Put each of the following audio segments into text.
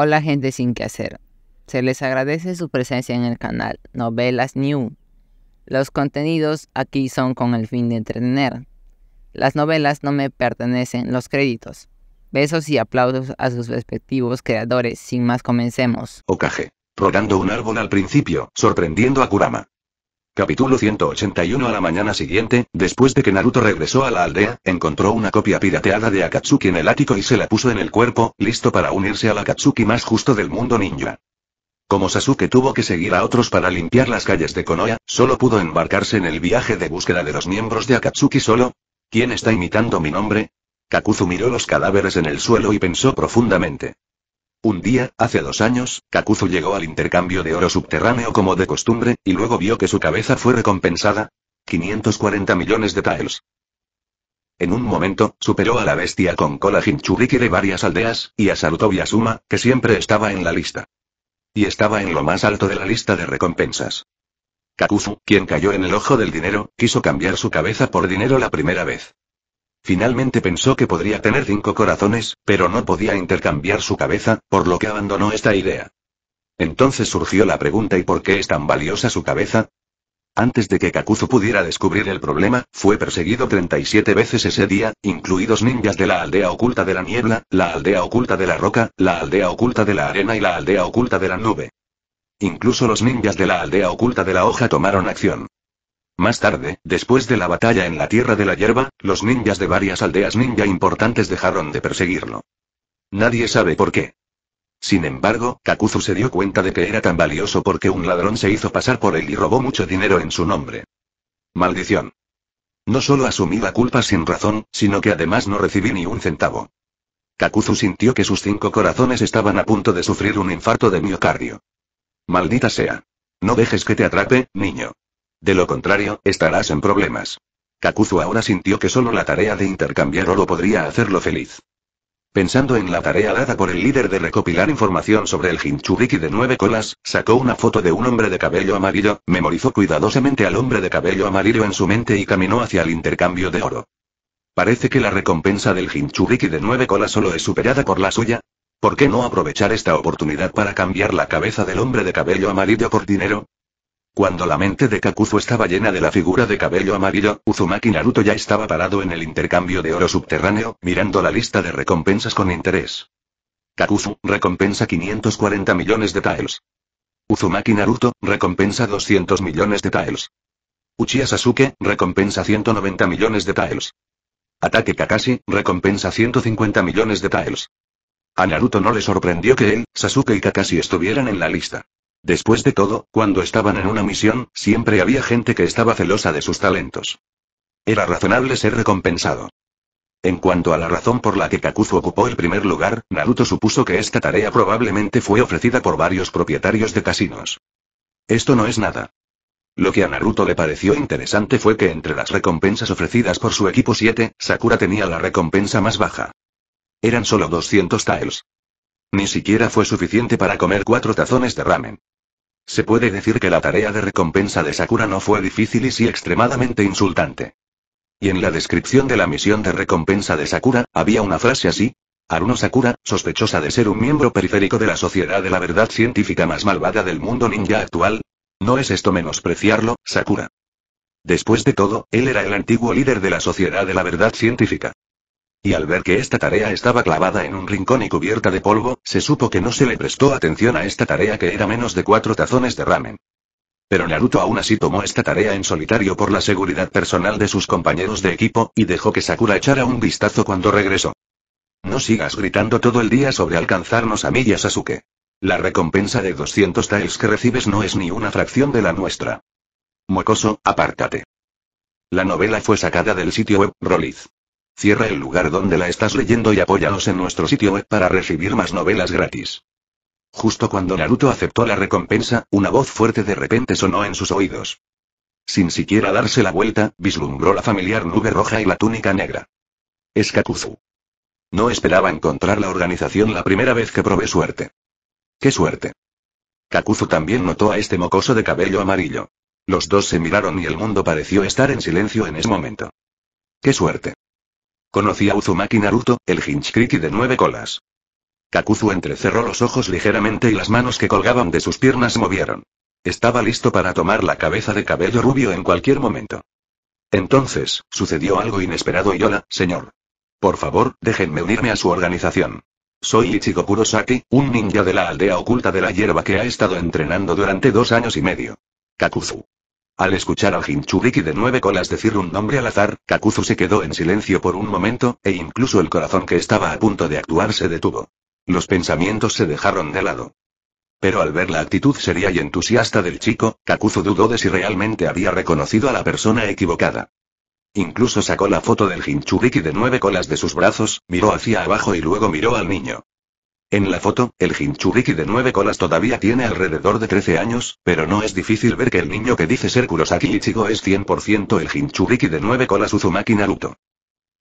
Hola gente sin que hacer. Se les agradece su presencia en el canal Novelas New. Los contenidos aquí son con el fin de entretener. Las novelas no me pertenecen los créditos. Besos y aplausos a sus respectivos creadores. Sin más comencemos. Okage. Rodando un árbol al principio, sorprendiendo a Kurama. Capítulo 181 A la mañana siguiente, después de que Naruto regresó a la aldea, encontró una copia pirateada de Akatsuki en el ático y se la puso en el cuerpo, listo para unirse al Akatsuki más justo del mundo ninja. Como Sasuke tuvo que seguir a otros para limpiar las calles de Konoha, solo pudo embarcarse en el viaje de búsqueda de los miembros de Akatsuki solo. ¿Quién está imitando mi nombre? Kakuzu miró los cadáveres en el suelo y pensó profundamente. Un día, hace dos años, Kakuzu llegó al intercambio de oro subterráneo como de costumbre, y luego vio que su cabeza fue recompensada. 540 millones de taels. En un momento, superó a la bestia con cola Hinchuriki de varias aldeas, y asaltó Yasuma, que siempre estaba en la lista. Y estaba en lo más alto de la lista de recompensas. Kakuzu, quien cayó en el ojo del dinero, quiso cambiar su cabeza por dinero la primera vez. Finalmente pensó que podría tener cinco corazones, pero no podía intercambiar su cabeza, por lo que abandonó esta idea. Entonces surgió la pregunta ¿y por qué es tan valiosa su cabeza? Antes de que Kakuzu pudiera descubrir el problema, fue perseguido 37 veces ese día, incluidos ninjas de la aldea oculta de la niebla, la aldea oculta de la roca, la aldea oculta de la arena y la aldea oculta de la nube. Incluso los ninjas de la aldea oculta de la hoja tomaron acción. Más tarde, después de la batalla en la Tierra de la Hierba, los ninjas de varias aldeas ninja importantes dejaron de perseguirlo. Nadie sabe por qué. Sin embargo, Kakuzu se dio cuenta de que era tan valioso porque un ladrón se hizo pasar por él y robó mucho dinero en su nombre. Maldición. No solo asumí la culpa sin razón, sino que además no recibí ni un centavo. Kakuzu sintió que sus cinco corazones estaban a punto de sufrir un infarto de miocardio. Maldita sea. No dejes que te atrape, niño. De lo contrario, estarás en problemas. Kakuzu ahora sintió que solo la tarea de intercambiar oro podría hacerlo feliz. Pensando en la tarea dada por el líder de recopilar información sobre el Hinchuriki de nueve colas, sacó una foto de un hombre de cabello amarillo, memorizó cuidadosamente al hombre de cabello amarillo en su mente y caminó hacia el intercambio de oro. Parece que la recompensa del Hinchuriki de nueve colas solo es superada por la suya. ¿Por qué no aprovechar esta oportunidad para cambiar la cabeza del hombre de cabello amarillo por dinero? Cuando la mente de Kakuzu estaba llena de la figura de cabello amarillo, Uzumaki Naruto ya estaba parado en el intercambio de oro subterráneo, mirando la lista de recompensas con interés. Kakuzu, recompensa 540 millones de tiles. Uzumaki Naruto, recompensa 200 millones de tiles. Uchiha Sasuke, recompensa 190 millones de tiles. Ataque Kakashi, recompensa 150 millones de tiles. A Naruto no le sorprendió que él, Sasuke y Kakashi estuvieran en la lista. Después de todo, cuando estaban en una misión, siempre había gente que estaba celosa de sus talentos. Era razonable ser recompensado. En cuanto a la razón por la que Kakuzu ocupó el primer lugar, Naruto supuso que esta tarea probablemente fue ofrecida por varios propietarios de casinos. Esto no es nada. Lo que a Naruto le pareció interesante fue que entre las recompensas ofrecidas por su equipo 7, Sakura tenía la recompensa más baja. Eran solo 200 tiles. Ni siquiera fue suficiente para comer cuatro tazones de ramen. Se puede decir que la tarea de recompensa de Sakura no fue difícil y sí extremadamente insultante. Y en la descripción de la misión de recompensa de Sakura, había una frase así. Aruno Sakura, sospechosa de ser un miembro periférico de la Sociedad de la Verdad Científica más malvada del mundo ninja actual. No es esto menospreciarlo, Sakura. Después de todo, él era el antiguo líder de la Sociedad de la Verdad Científica. Y al ver que esta tarea estaba clavada en un rincón y cubierta de polvo, se supo que no se le prestó atención a esta tarea que era menos de cuatro tazones de ramen. Pero Naruto aún así tomó esta tarea en solitario por la seguridad personal de sus compañeros de equipo, y dejó que Sakura echara un vistazo cuando regresó. No sigas gritando todo el día sobre alcanzarnos a mí Sasuke. La recompensa de 200 taels que recibes no es ni una fracción de la nuestra. Mocoso, apártate. La novela fue sacada del sitio web Roliz. Cierra el lugar donde la estás leyendo y apóyanos en nuestro sitio web para recibir más novelas gratis. Justo cuando Naruto aceptó la recompensa, una voz fuerte de repente sonó en sus oídos. Sin siquiera darse la vuelta, vislumbró la familiar nube roja y la túnica negra. Es Kakuzu. No esperaba encontrar la organización la primera vez que probé suerte. ¡Qué suerte! Kakuzu también notó a este mocoso de cabello amarillo. Los dos se miraron y el mundo pareció estar en silencio en ese momento. ¡Qué suerte! Conocí a Uzumaki Naruto, el Hinchkriti de nueve colas. Kakuzu entrecerró los ojos ligeramente y las manos que colgaban de sus piernas movieron. Estaba listo para tomar la cabeza de cabello rubio en cualquier momento. Entonces, sucedió algo inesperado y hola, señor. Por favor, déjenme unirme a su organización. Soy Ichigo Kurosaki, un ninja de la aldea oculta de la hierba que ha estado entrenando durante dos años y medio. Kakuzu. Al escuchar al hinchuriki de nueve colas decir un nombre al azar, Kakuzu se quedó en silencio por un momento, e incluso el corazón que estaba a punto de actuar se detuvo. Los pensamientos se dejaron de lado. Pero al ver la actitud seria y entusiasta del chico, Kakuzu dudó de si realmente había reconocido a la persona equivocada. Incluso sacó la foto del hinchuriki de nueve colas de sus brazos, miró hacia abajo y luego miró al niño. En la foto, el Hinchuriki de nueve colas todavía tiene alrededor de 13 años, pero no es difícil ver que el niño que dice ser Kurosaki Ichigo es 100% el Hinchuriki de nueve colas Uzumaki Naruto.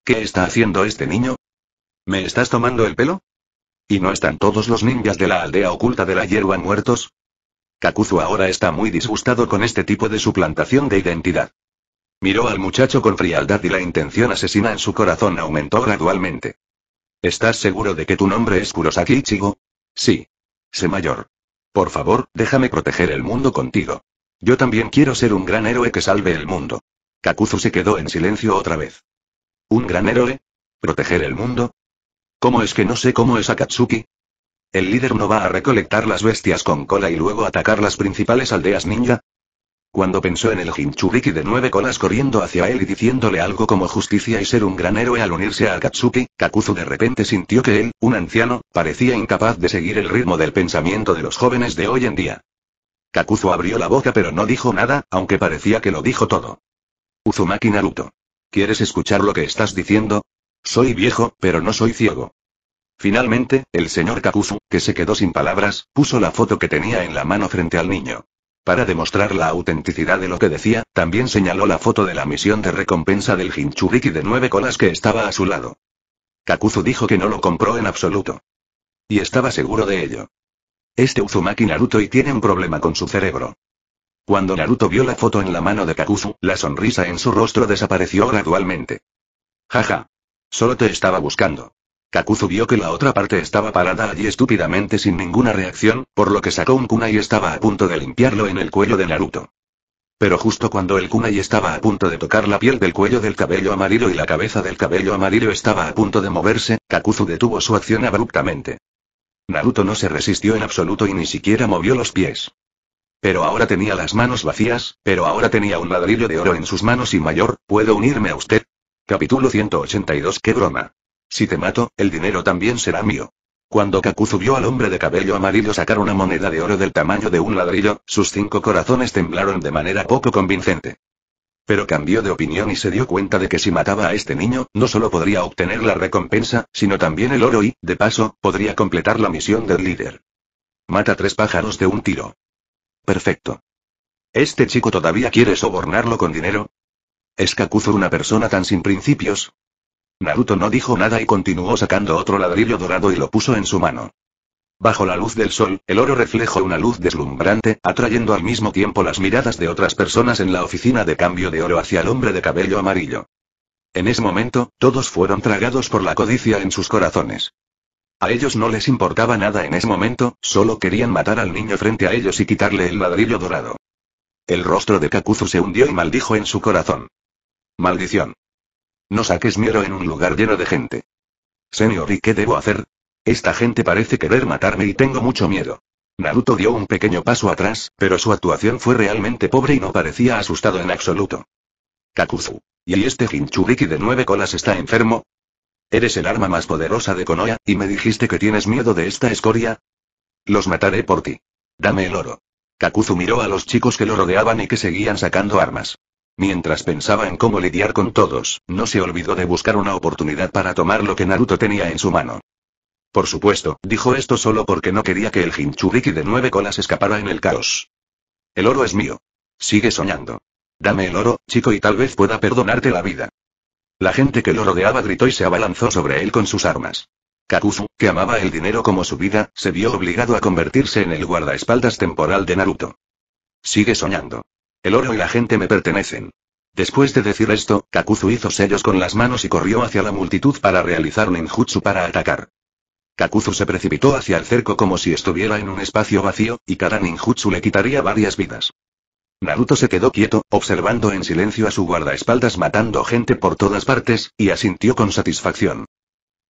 ¿Qué está haciendo este niño? ¿Me estás tomando el pelo? ¿Y no están todos los ninjas de la aldea oculta de la hierba muertos? Kakuzu ahora está muy disgustado con este tipo de suplantación de identidad. Miró al muchacho con frialdad y la intención asesina en su corazón aumentó gradualmente. ¿Estás seguro de que tu nombre es Kurosaki Ichigo? Sí. Sé mayor. Por favor, déjame proteger el mundo contigo. Yo también quiero ser un gran héroe que salve el mundo. Kakuzu se quedó en silencio otra vez. ¿Un gran héroe? ¿Proteger el mundo? ¿Cómo es que no sé cómo es Akatsuki? ¿El líder no va a recolectar las bestias con cola y luego atacar las principales aldeas ninja? Cuando pensó en el Jinchuriki de nueve colas corriendo hacia él y diciéndole algo como justicia y ser un gran héroe al unirse a Katsuki, Kakuzu de repente sintió que él, un anciano, parecía incapaz de seguir el ritmo del pensamiento de los jóvenes de hoy en día. Kakuzu abrió la boca pero no dijo nada, aunque parecía que lo dijo todo. Uzumaki Naruto. ¿Quieres escuchar lo que estás diciendo? Soy viejo, pero no soy ciego. Finalmente, el señor Kakuzu, que se quedó sin palabras, puso la foto que tenía en la mano frente al niño. Para demostrar la autenticidad de lo que decía, también señaló la foto de la misión de recompensa del Hinchuriki de nueve colas que estaba a su lado. Kakuzu dijo que no lo compró en absoluto. Y estaba seguro de ello. Este Uzumaki Naruto y tiene un problema con su cerebro. Cuando Naruto vio la foto en la mano de Kakuzu, la sonrisa en su rostro desapareció gradualmente. Jaja. Solo te estaba buscando. Kakuzu vio que la otra parte estaba parada allí estúpidamente sin ninguna reacción, por lo que sacó un kunai y estaba a punto de limpiarlo en el cuello de Naruto. Pero justo cuando el kunai estaba a punto de tocar la piel del cuello del cabello amarillo y la cabeza del cabello amarillo estaba a punto de moverse, Kakuzu detuvo su acción abruptamente. Naruto no se resistió en absoluto y ni siquiera movió los pies. Pero ahora tenía las manos vacías, pero ahora tenía un ladrillo de oro en sus manos y mayor, ¿puedo unirme a usted? Capítulo 182 ¡Qué broma! Si te mato, el dinero también será mío. Cuando Kakuzu vio al hombre de cabello amarillo sacar una moneda de oro del tamaño de un ladrillo, sus cinco corazones temblaron de manera poco convincente. Pero cambió de opinión y se dio cuenta de que si mataba a este niño, no solo podría obtener la recompensa, sino también el oro y, de paso, podría completar la misión del líder. Mata tres pájaros de un tiro. Perfecto. ¿Este chico todavía quiere sobornarlo con dinero? ¿Es Kakuzu una persona tan sin principios? Naruto no dijo nada y continuó sacando otro ladrillo dorado y lo puso en su mano. Bajo la luz del sol, el oro reflejó una luz deslumbrante, atrayendo al mismo tiempo las miradas de otras personas en la oficina de cambio de oro hacia el hombre de cabello amarillo. En ese momento, todos fueron tragados por la codicia en sus corazones. A ellos no les importaba nada en ese momento, solo querían matar al niño frente a ellos y quitarle el ladrillo dorado. El rostro de Kakuzu se hundió y maldijo en su corazón. Maldición. No saques miedo en un lugar lleno de gente. Señor, ¿y qué debo hacer? Esta gente parece querer matarme y tengo mucho miedo. Naruto dio un pequeño paso atrás, pero su actuación fue realmente pobre y no parecía asustado en absoluto. Kakuzu. ¿Y este Hinchuriki de nueve colas está enfermo? Eres el arma más poderosa de Konoha, y me dijiste que tienes miedo de esta escoria. Los mataré por ti. Dame el oro. Kakuzu miró a los chicos que lo rodeaban y que seguían sacando armas. Mientras pensaba en cómo lidiar con todos, no se olvidó de buscar una oportunidad para tomar lo que Naruto tenía en su mano. Por supuesto, dijo esto solo porque no quería que el Hinchuriki de nueve colas escapara en el caos. El oro es mío. Sigue soñando. Dame el oro, chico, y tal vez pueda perdonarte la vida. La gente que lo rodeaba gritó y se abalanzó sobre él con sus armas. Kakuzu, que amaba el dinero como su vida, se vio obligado a convertirse en el guardaespaldas temporal de Naruto. Sigue soñando. El oro y la gente me pertenecen. Después de decir esto, Kakuzu hizo sellos con las manos y corrió hacia la multitud para realizar ninjutsu para atacar. Kakuzu se precipitó hacia el cerco como si estuviera en un espacio vacío, y cada ninjutsu le quitaría varias vidas. Naruto se quedó quieto, observando en silencio a su guardaespaldas matando gente por todas partes, y asintió con satisfacción.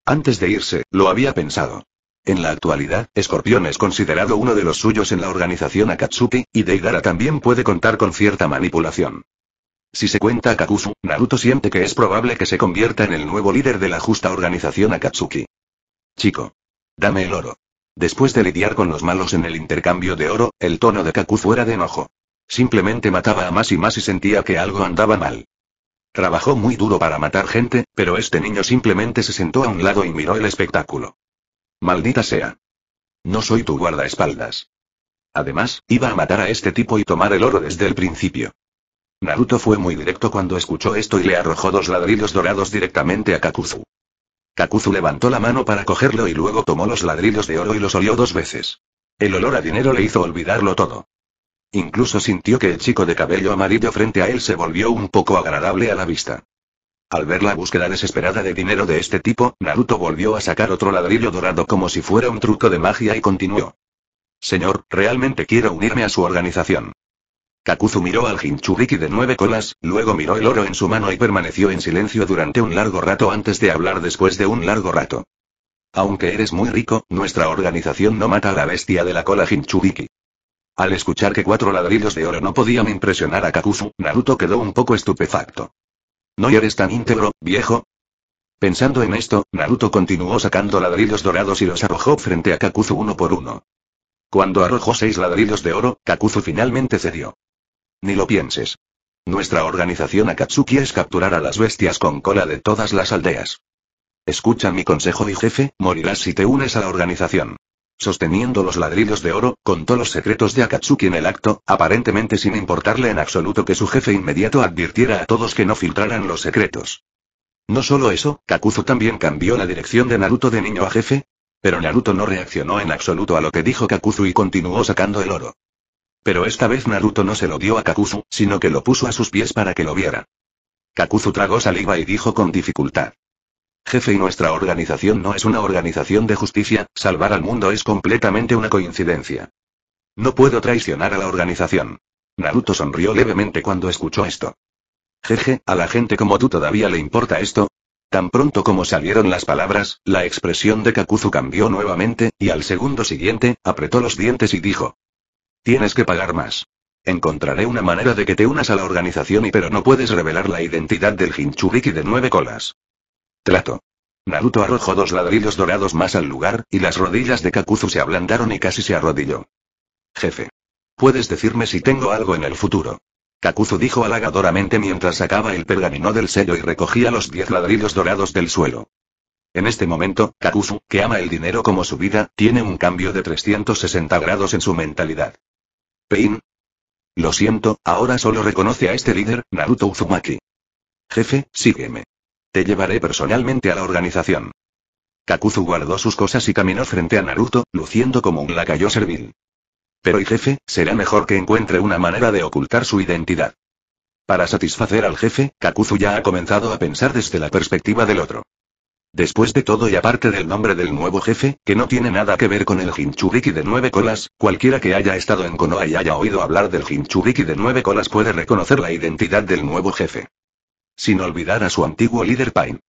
Antes de irse, lo había pensado. En la actualidad, Escorpión es considerado uno de los suyos en la organización Akatsuki, y Deidara también puede contar con cierta manipulación. Si se cuenta a Kakuzu, Naruto siente que es probable que se convierta en el nuevo líder de la justa organización Akatsuki. Chico. Dame el oro. Después de lidiar con los malos en el intercambio de oro, el tono de Kakuzu era de enojo. Simplemente mataba a más y más y sentía que algo andaba mal. Trabajó muy duro para matar gente, pero este niño simplemente se sentó a un lado y miró el espectáculo. Maldita sea. No soy tu guardaespaldas. Además, iba a matar a este tipo y tomar el oro desde el principio. Naruto fue muy directo cuando escuchó esto y le arrojó dos ladrillos dorados directamente a Kakuzu. Kakuzu levantó la mano para cogerlo y luego tomó los ladrillos de oro y los olió dos veces. El olor a dinero le hizo olvidarlo todo. Incluso sintió que el chico de cabello amarillo frente a él se volvió un poco agradable a la vista. Al ver la búsqueda desesperada de dinero de este tipo, Naruto volvió a sacar otro ladrillo dorado como si fuera un truco de magia y continuó. Señor, realmente quiero unirme a su organización. Kakuzu miró al Hinchuriki de nueve colas, luego miró el oro en su mano y permaneció en silencio durante un largo rato antes de hablar después de un largo rato. Aunque eres muy rico, nuestra organización no mata a la bestia de la cola Hinchuriki. Al escuchar que cuatro ladrillos de oro no podían impresionar a Kakuzu, Naruto quedó un poco estupefacto. ¿No eres tan íntegro, viejo? Pensando en esto, Naruto continuó sacando ladrillos dorados y los arrojó frente a Kakuzu uno por uno. Cuando arrojó seis ladrillos de oro, Kakuzu finalmente cedió. Ni lo pienses. Nuestra organización Akatsuki es capturar a las bestias con cola de todas las aldeas. Escucha mi consejo y jefe, morirás si te unes a la organización. Sosteniendo los ladrillos de oro, contó los secretos de Akatsuki en el acto, aparentemente sin importarle en absoluto que su jefe inmediato advirtiera a todos que no filtraran los secretos. No solo eso, Kakuzu también cambió la dirección de Naruto de niño a jefe. Pero Naruto no reaccionó en absoluto a lo que dijo Kakuzu y continuó sacando el oro. Pero esta vez Naruto no se lo dio a Kakuzu, sino que lo puso a sus pies para que lo viera. Kakuzu tragó saliva y dijo con dificultad. Jefe y nuestra organización no es una organización de justicia, salvar al mundo es completamente una coincidencia. No puedo traicionar a la organización. Naruto sonrió levemente cuando escuchó esto. Jeje, a la gente como tú todavía le importa esto, Tan pronto como salieron las palabras, la expresión de Kakuzu cambió nuevamente, y al segundo siguiente, apretó los dientes y dijo. Tienes que pagar más. Encontraré una manera de que te unas a la organización y pero no puedes revelar la identidad del Hinchuriki de nueve colas. Trato. Naruto arrojó dos ladrillos dorados más al lugar, y las rodillas de Kakuzu se ablandaron y casi se arrodilló. Jefe. Puedes decirme si tengo algo en el futuro. Kakuzu dijo halagadoramente mientras sacaba el pergamino del sello y recogía los diez ladrillos dorados del suelo. En este momento, Kakuzu, que ama el dinero como su vida, tiene un cambio de 360 grados en su mentalidad. Pain. Lo siento, ahora solo reconoce a este líder, Naruto Uzumaki. Jefe, sígueme. Te llevaré personalmente a la organización. Kakuzu guardó sus cosas y caminó frente a Naruto, luciendo como un lacayo servil. Pero y jefe, será mejor que encuentre una manera de ocultar su identidad. Para satisfacer al jefe, Kakuzu ya ha comenzado a pensar desde la perspectiva del otro. Después de todo y aparte del nombre del nuevo jefe, que no tiene nada que ver con el Hinchuriki de nueve colas, cualquiera que haya estado en Konoha y haya oído hablar del Hinchuriki de nueve colas puede reconocer la identidad del nuevo jefe sin olvidar a su antiguo líder Pain.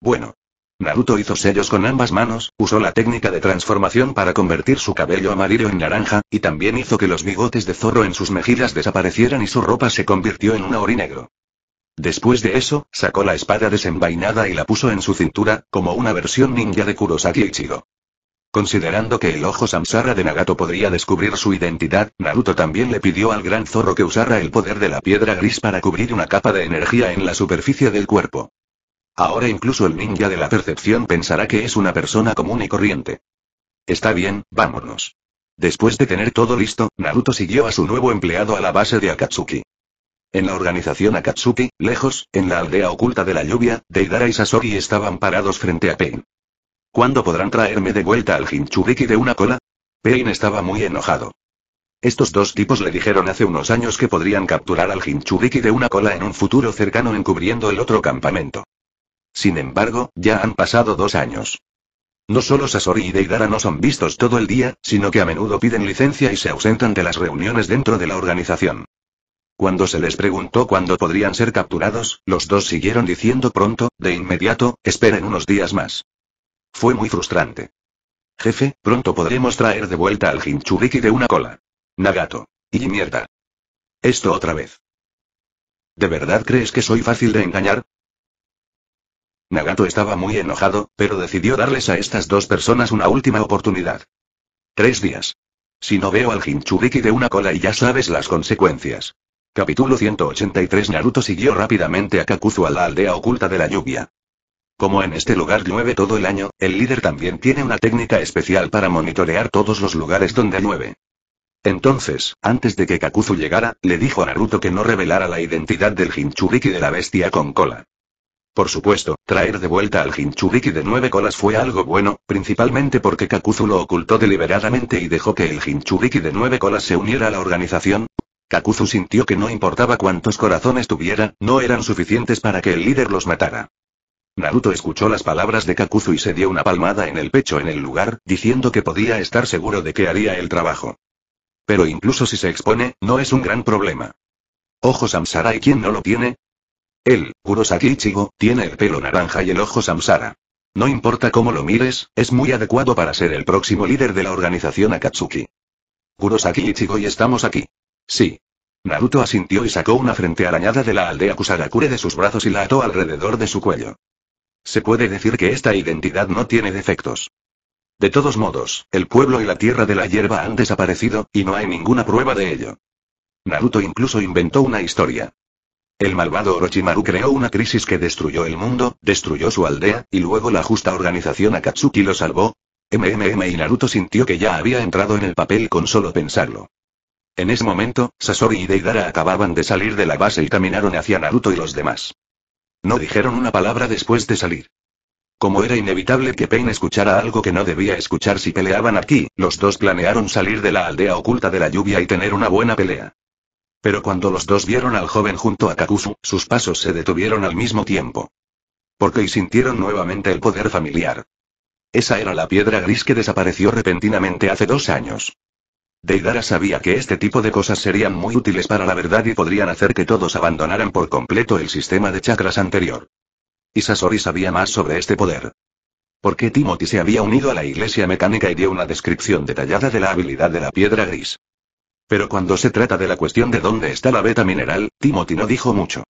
Bueno. Naruto hizo sellos con ambas manos, usó la técnica de transformación para convertir su cabello amarillo en naranja, y también hizo que los bigotes de zorro en sus mejillas desaparecieran y su ropa se convirtió en un orinegro. Después de eso, sacó la espada desenvainada y la puso en su cintura, como una versión ninja de Kurosaki Ichigo. Considerando que el ojo Samsara de Nagato podría descubrir su identidad, Naruto también le pidió al gran zorro que usara el poder de la piedra gris para cubrir una capa de energía en la superficie del cuerpo. Ahora incluso el ninja de la percepción pensará que es una persona común y corriente. Está bien, vámonos. Después de tener todo listo, Naruto siguió a su nuevo empleado a la base de Akatsuki. En la organización Akatsuki, lejos, en la aldea oculta de la lluvia, Deidara y Sasori estaban parados frente a Pain. ¿Cuándo podrán traerme de vuelta al Jinchuriki de una cola? Pain estaba muy enojado. Estos dos tipos le dijeron hace unos años que podrían capturar al Jinchuriki de una cola en un futuro cercano encubriendo el otro campamento. Sin embargo, ya han pasado dos años. No solo Sasori y Deidara no son vistos todo el día, sino que a menudo piden licencia y se ausentan de las reuniones dentro de la organización. Cuando se les preguntó cuándo podrían ser capturados, los dos siguieron diciendo pronto, de inmediato, esperen unos días más. Fue muy frustrante. Jefe, pronto podremos traer de vuelta al Hinchuriki de una cola. Nagato. Y mierda. Esto otra vez. ¿De verdad crees que soy fácil de engañar? Nagato estaba muy enojado, pero decidió darles a estas dos personas una última oportunidad. Tres días. Si no veo al Hinchuriki de una cola y ya sabes las consecuencias. Capítulo 183 Naruto siguió rápidamente a Kakuzu a la aldea oculta de la lluvia. Como en este lugar llueve todo el año, el líder también tiene una técnica especial para monitorear todos los lugares donde llueve. Entonces, antes de que Kakuzu llegara, le dijo a Naruto que no revelara la identidad del Jinchuriki de la bestia con cola. Por supuesto, traer de vuelta al Jinchuriki de nueve colas fue algo bueno, principalmente porque Kakuzu lo ocultó deliberadamente y dejó que el Jinchuriki de nueve colas se uniera a la organización. Kakuzu sintió que no importaba cuántos corazones tuviera, no eran suficientes para que el líder los matara. Naruto escuchó las palabras de Kakuzu y se dio una palmada en el pecho en el lugar, diciendo que podía estar seguro de que haría el trabajo. Pero incluso si se expone, no es un gran problema. Ojo Samsara y quién no lo tiene? Él, Kurosaki Ichigo, tiene el pelo naranja y el ojo Samsara. No importa cómo lo mires, es muy adecuado para ser el próximo líder de la organización Akatsuki. Kurosaki Ichigo y estamos aquí. Sí. Naruto asintió y sacó una frente arañada de la aldea Kusagakure de sus brazos y la ató alrededor de su cuello. Se puede decir que esta identidad no tiene defectos. De todos modos, el pueblo y la tierra de la hierba han desaparecido, y no hay ninguna prueba de ello. Naruto incluso inventó una historia. El malvado Orochimaru creó una crisis que destruyó el mundo, destruyó su aldea, y luego la justa organización Akatsuki lo salvó. MMM y Naruto sintió que ya había entrado en el papel con solo pensarlo. En ese momento, Sasori y Deidara acababan de salir de la base y caminaron hacia Naruto y los demás. No dijeron una palabra después de salir. Como era inevitable que Payne escuchara algo que no debía escuchar si peleaban aquí, los dos planearon salir de la aldea oculta de la lluvia y tener una buena pelea. Pero cuando los dos vieron al joven junto a Kakuzu, sus pasos se detuvieron al mismo tiempo. Porque y sintieron nuevamente el poder familiar. Esa era la piedra gris que desapareció repentinamente hace dos años. Deidara sabía que este tipo de cosas serían muy útiles para la verdad y podrían hacer que todos abandonaran por completo el sistema de chakras anterior. Y Sasori sabía más sobre este poder. Porque Timothy se había unido a la iglesia mecánica y dio una descripción detallada de la habilidad de la piedra gris? Pero cuando se trata de la cuestión de dónde está la beta mineral, Timothy no dijo mucho.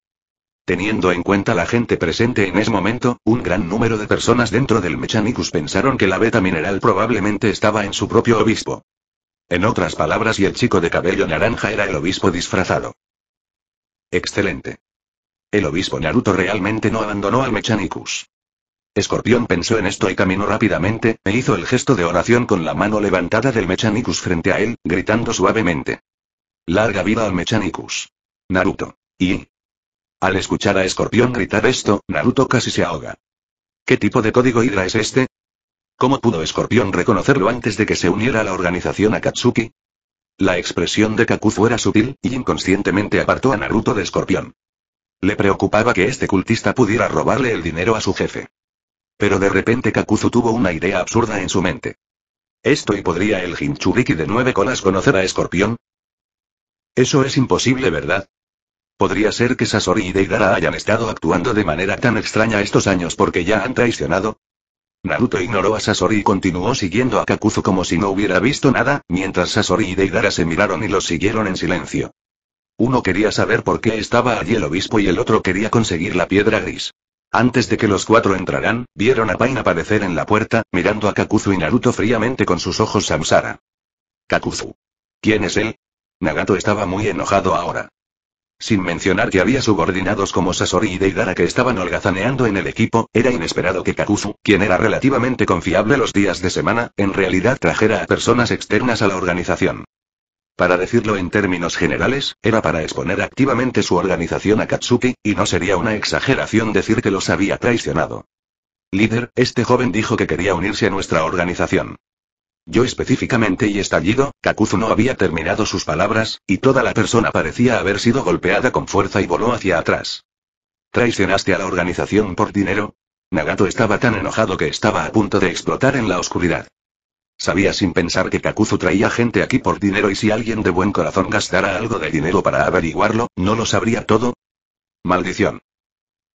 Teniendo en cuenta la gente presente en ese momento, un gran número de personas dentro del Mechanicus pensaron que la beta mineral probablemente estaba en su propio obispo. En otras palabras, y el chico de cabello naranja era el obispo disfrazado. Excelente. El obispo Naruto realmente no abandonó al Mechanicus. Escorpión pensó en esto y caminó rápidamente, e hizo el gesto de oración con la mano levantada del Mechanicus frente a él, gritando suavemente. Larga vida al Mechanicus. Naruto. Y... Al escuchar a Escorpión gritar esto, Naruto casi se ahoga. ¿Qué tipo de código hidra es este? ¿Cómo pudo Escorpión reconocerlo antes de que se uniera a la organización a Katsuki? La expresión de Kakuzu era sutil, y inconscientemente apartó a Naruto de Escorpión. Le preocupaba que este cultista pudiera robarle el dinero a su jefe. Pero de repente Kakuzu tuvo una idea absurda en su mente. ¿Esto y podría el Hinchuriki de nueve colas conocer a Escorpión? Eso es imposible, ¿verdad? Podría ser que Sasori y Deidara hayan estado actuando de manera tan extraña estos años porque ya han traicionado, Naruto ignoró a Sasori y continuó siguiendo a Kakuzu como si no hubiera visto nada, mientras Sasori y Deidara se miraron y los siguieron en silencio. Uno quería saber por qué estaba allí el obispo y el otro quería conseguir la piedra gris. Antes de que los cuatro entraran, vieron a Pain aparecer en la puerta, mirando a Kakuzu y Naruto fríamente con sus ojos Samsara. Kakuzu. ¿Quién es él? Nagato estaba muy enojado ahora. Sin mencionar que había subordinados como Sasori y Deidara que estaban holgazaneando en el equipo, era inesperado que Kakuzu, quien era relativamente confiable los días de semana, en realidad trajera a personas externas a la organización. Para decirlo en términos generales, era para exponer activamente su organización a Katsuki, y no sería una exageración decir que los había traicionado. Líder, este joven dijo que quería unirse a nuestra organización. Yo específicamente y estallido, Kakuzu no había terminado sus palabras, y toda la persona parecía haber sido golpeada con fuerza y voló hacia atrás. ¿Traicionaste a la organización por dinero? Nagato estaba tan enojado que estaba a punto de explotar en la oscuridad. Sabía sin pensar que Kakuzu traía gente aquí por dinero y si alguien de buen corazón gastara algo de dinero para averiguarlo, ¿no lo sabría todo? Maldición.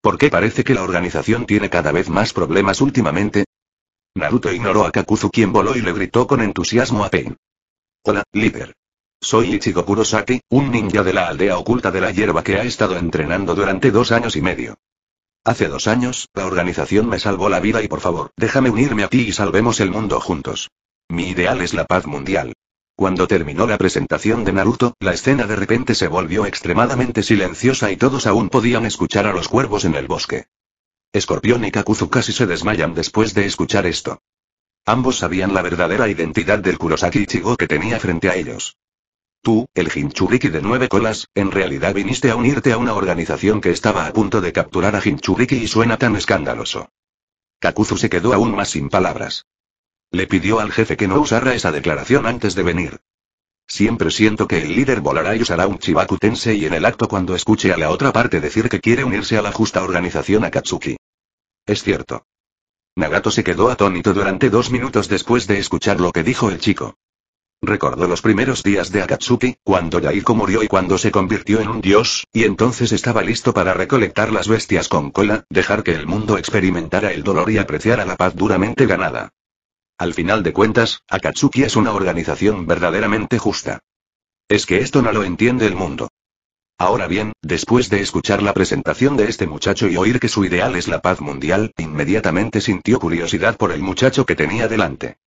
¿Por qué parece que la organización tiene cada vez más problemas últimamente? Naruto ignoró a Kakuzu quien voló y le gritó con entusiasmo a Pain. Hola, líder. Soy Ichigo Kurosaki, un ninja de la aldea oculta de la hierba que ha estado entrenando durante dos años y medio. Hace dos años, la organización me salvó la vida y por favor, déjame unirme a ti y salvemos el mundo juntos. Mi ideal es la paz mundial. Cuando terminó la presentación de Naruto, la escena de repente se volvió extremadamente silenciosa y todos aún podían escuchar a los cuervos en el bosque. Escorpión y Kakuzu casi se desmayan después de escuchar esto. Ambos sabían la verdadera identidad del Kurosaki Ichigo que tenía frente a ellos. Tú, el Hinchuriki de nueve colas, en realidad viniste a unirte a una organización que estaba a punto de capturar a Hinchuriki y suena tan escandaloso. Kakuzu se quedó aún más sin palabras. Le pidió al jefe que no usara esa declaración antes de venir. Siempre siento que el líder volará y usará un chibakutense y en el acto cuando escuche a la otra parte decir que quiere unirse a la justa organización Akatsuki. Es cierto. Nagato se quedó atónito durante dos minutos después de escuchar lo que dijo el chico. Recordó los primeros días de Akatsuki, cuando Yaiko murió y cuando se convirtió en un dios, y entonces estaba listo para recolectar las bestias con cola, dejar que el mundo experimentara el dolor y apreciara la paz duramente ganada. Al final de cuentas, Akatsuki es una organización verdaderamente justa. Es que esto no lo entiende el mundo. Ahora bien, después de escuchar la presentación de este muchacho y oír que su ideal es la paz mundial, inmediatamente sintió curiosidad por el muchacho que tenía delante.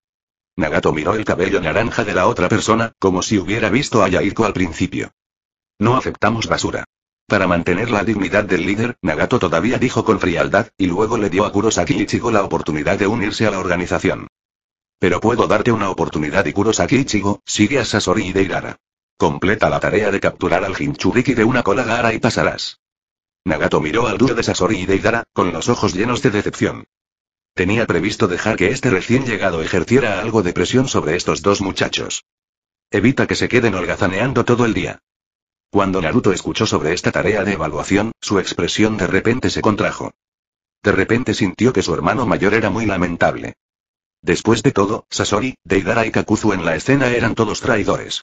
Nagato miró el cabello naranja de la otra persona, como si hubiera visto a Yaiko al principio. No aceptamos basura. Para mantener la dignidad del líder, Nagato todavía dijo con frialdad, y luego le dio a Kurosaki Ichigo la oportunidad de unirse a la organización. Pero puedo darte una oportunidad y Kurosaki Ichigo, sigue a Sasori y Deirara. Completa la tarea de capturar al Jinchuriki de una cola gara y pasarás. Nagato miró al dúo de Sasori y Deidara, con los ojos llenos de decepción. Tenía previsto dejar que este recién llegado ejerciera algo de presión sobre estos dos muchachos. Evita que se queden holgazaneando todo el día. Cuando Naruto escuchó sobre esta tarea de evaluación, su expresión de repente se contrajo. De repente sintió que su hermano mayor era muy lamentable. Después de todo, Sasori, Deidara y Kakuzu en la escena eran todos traidores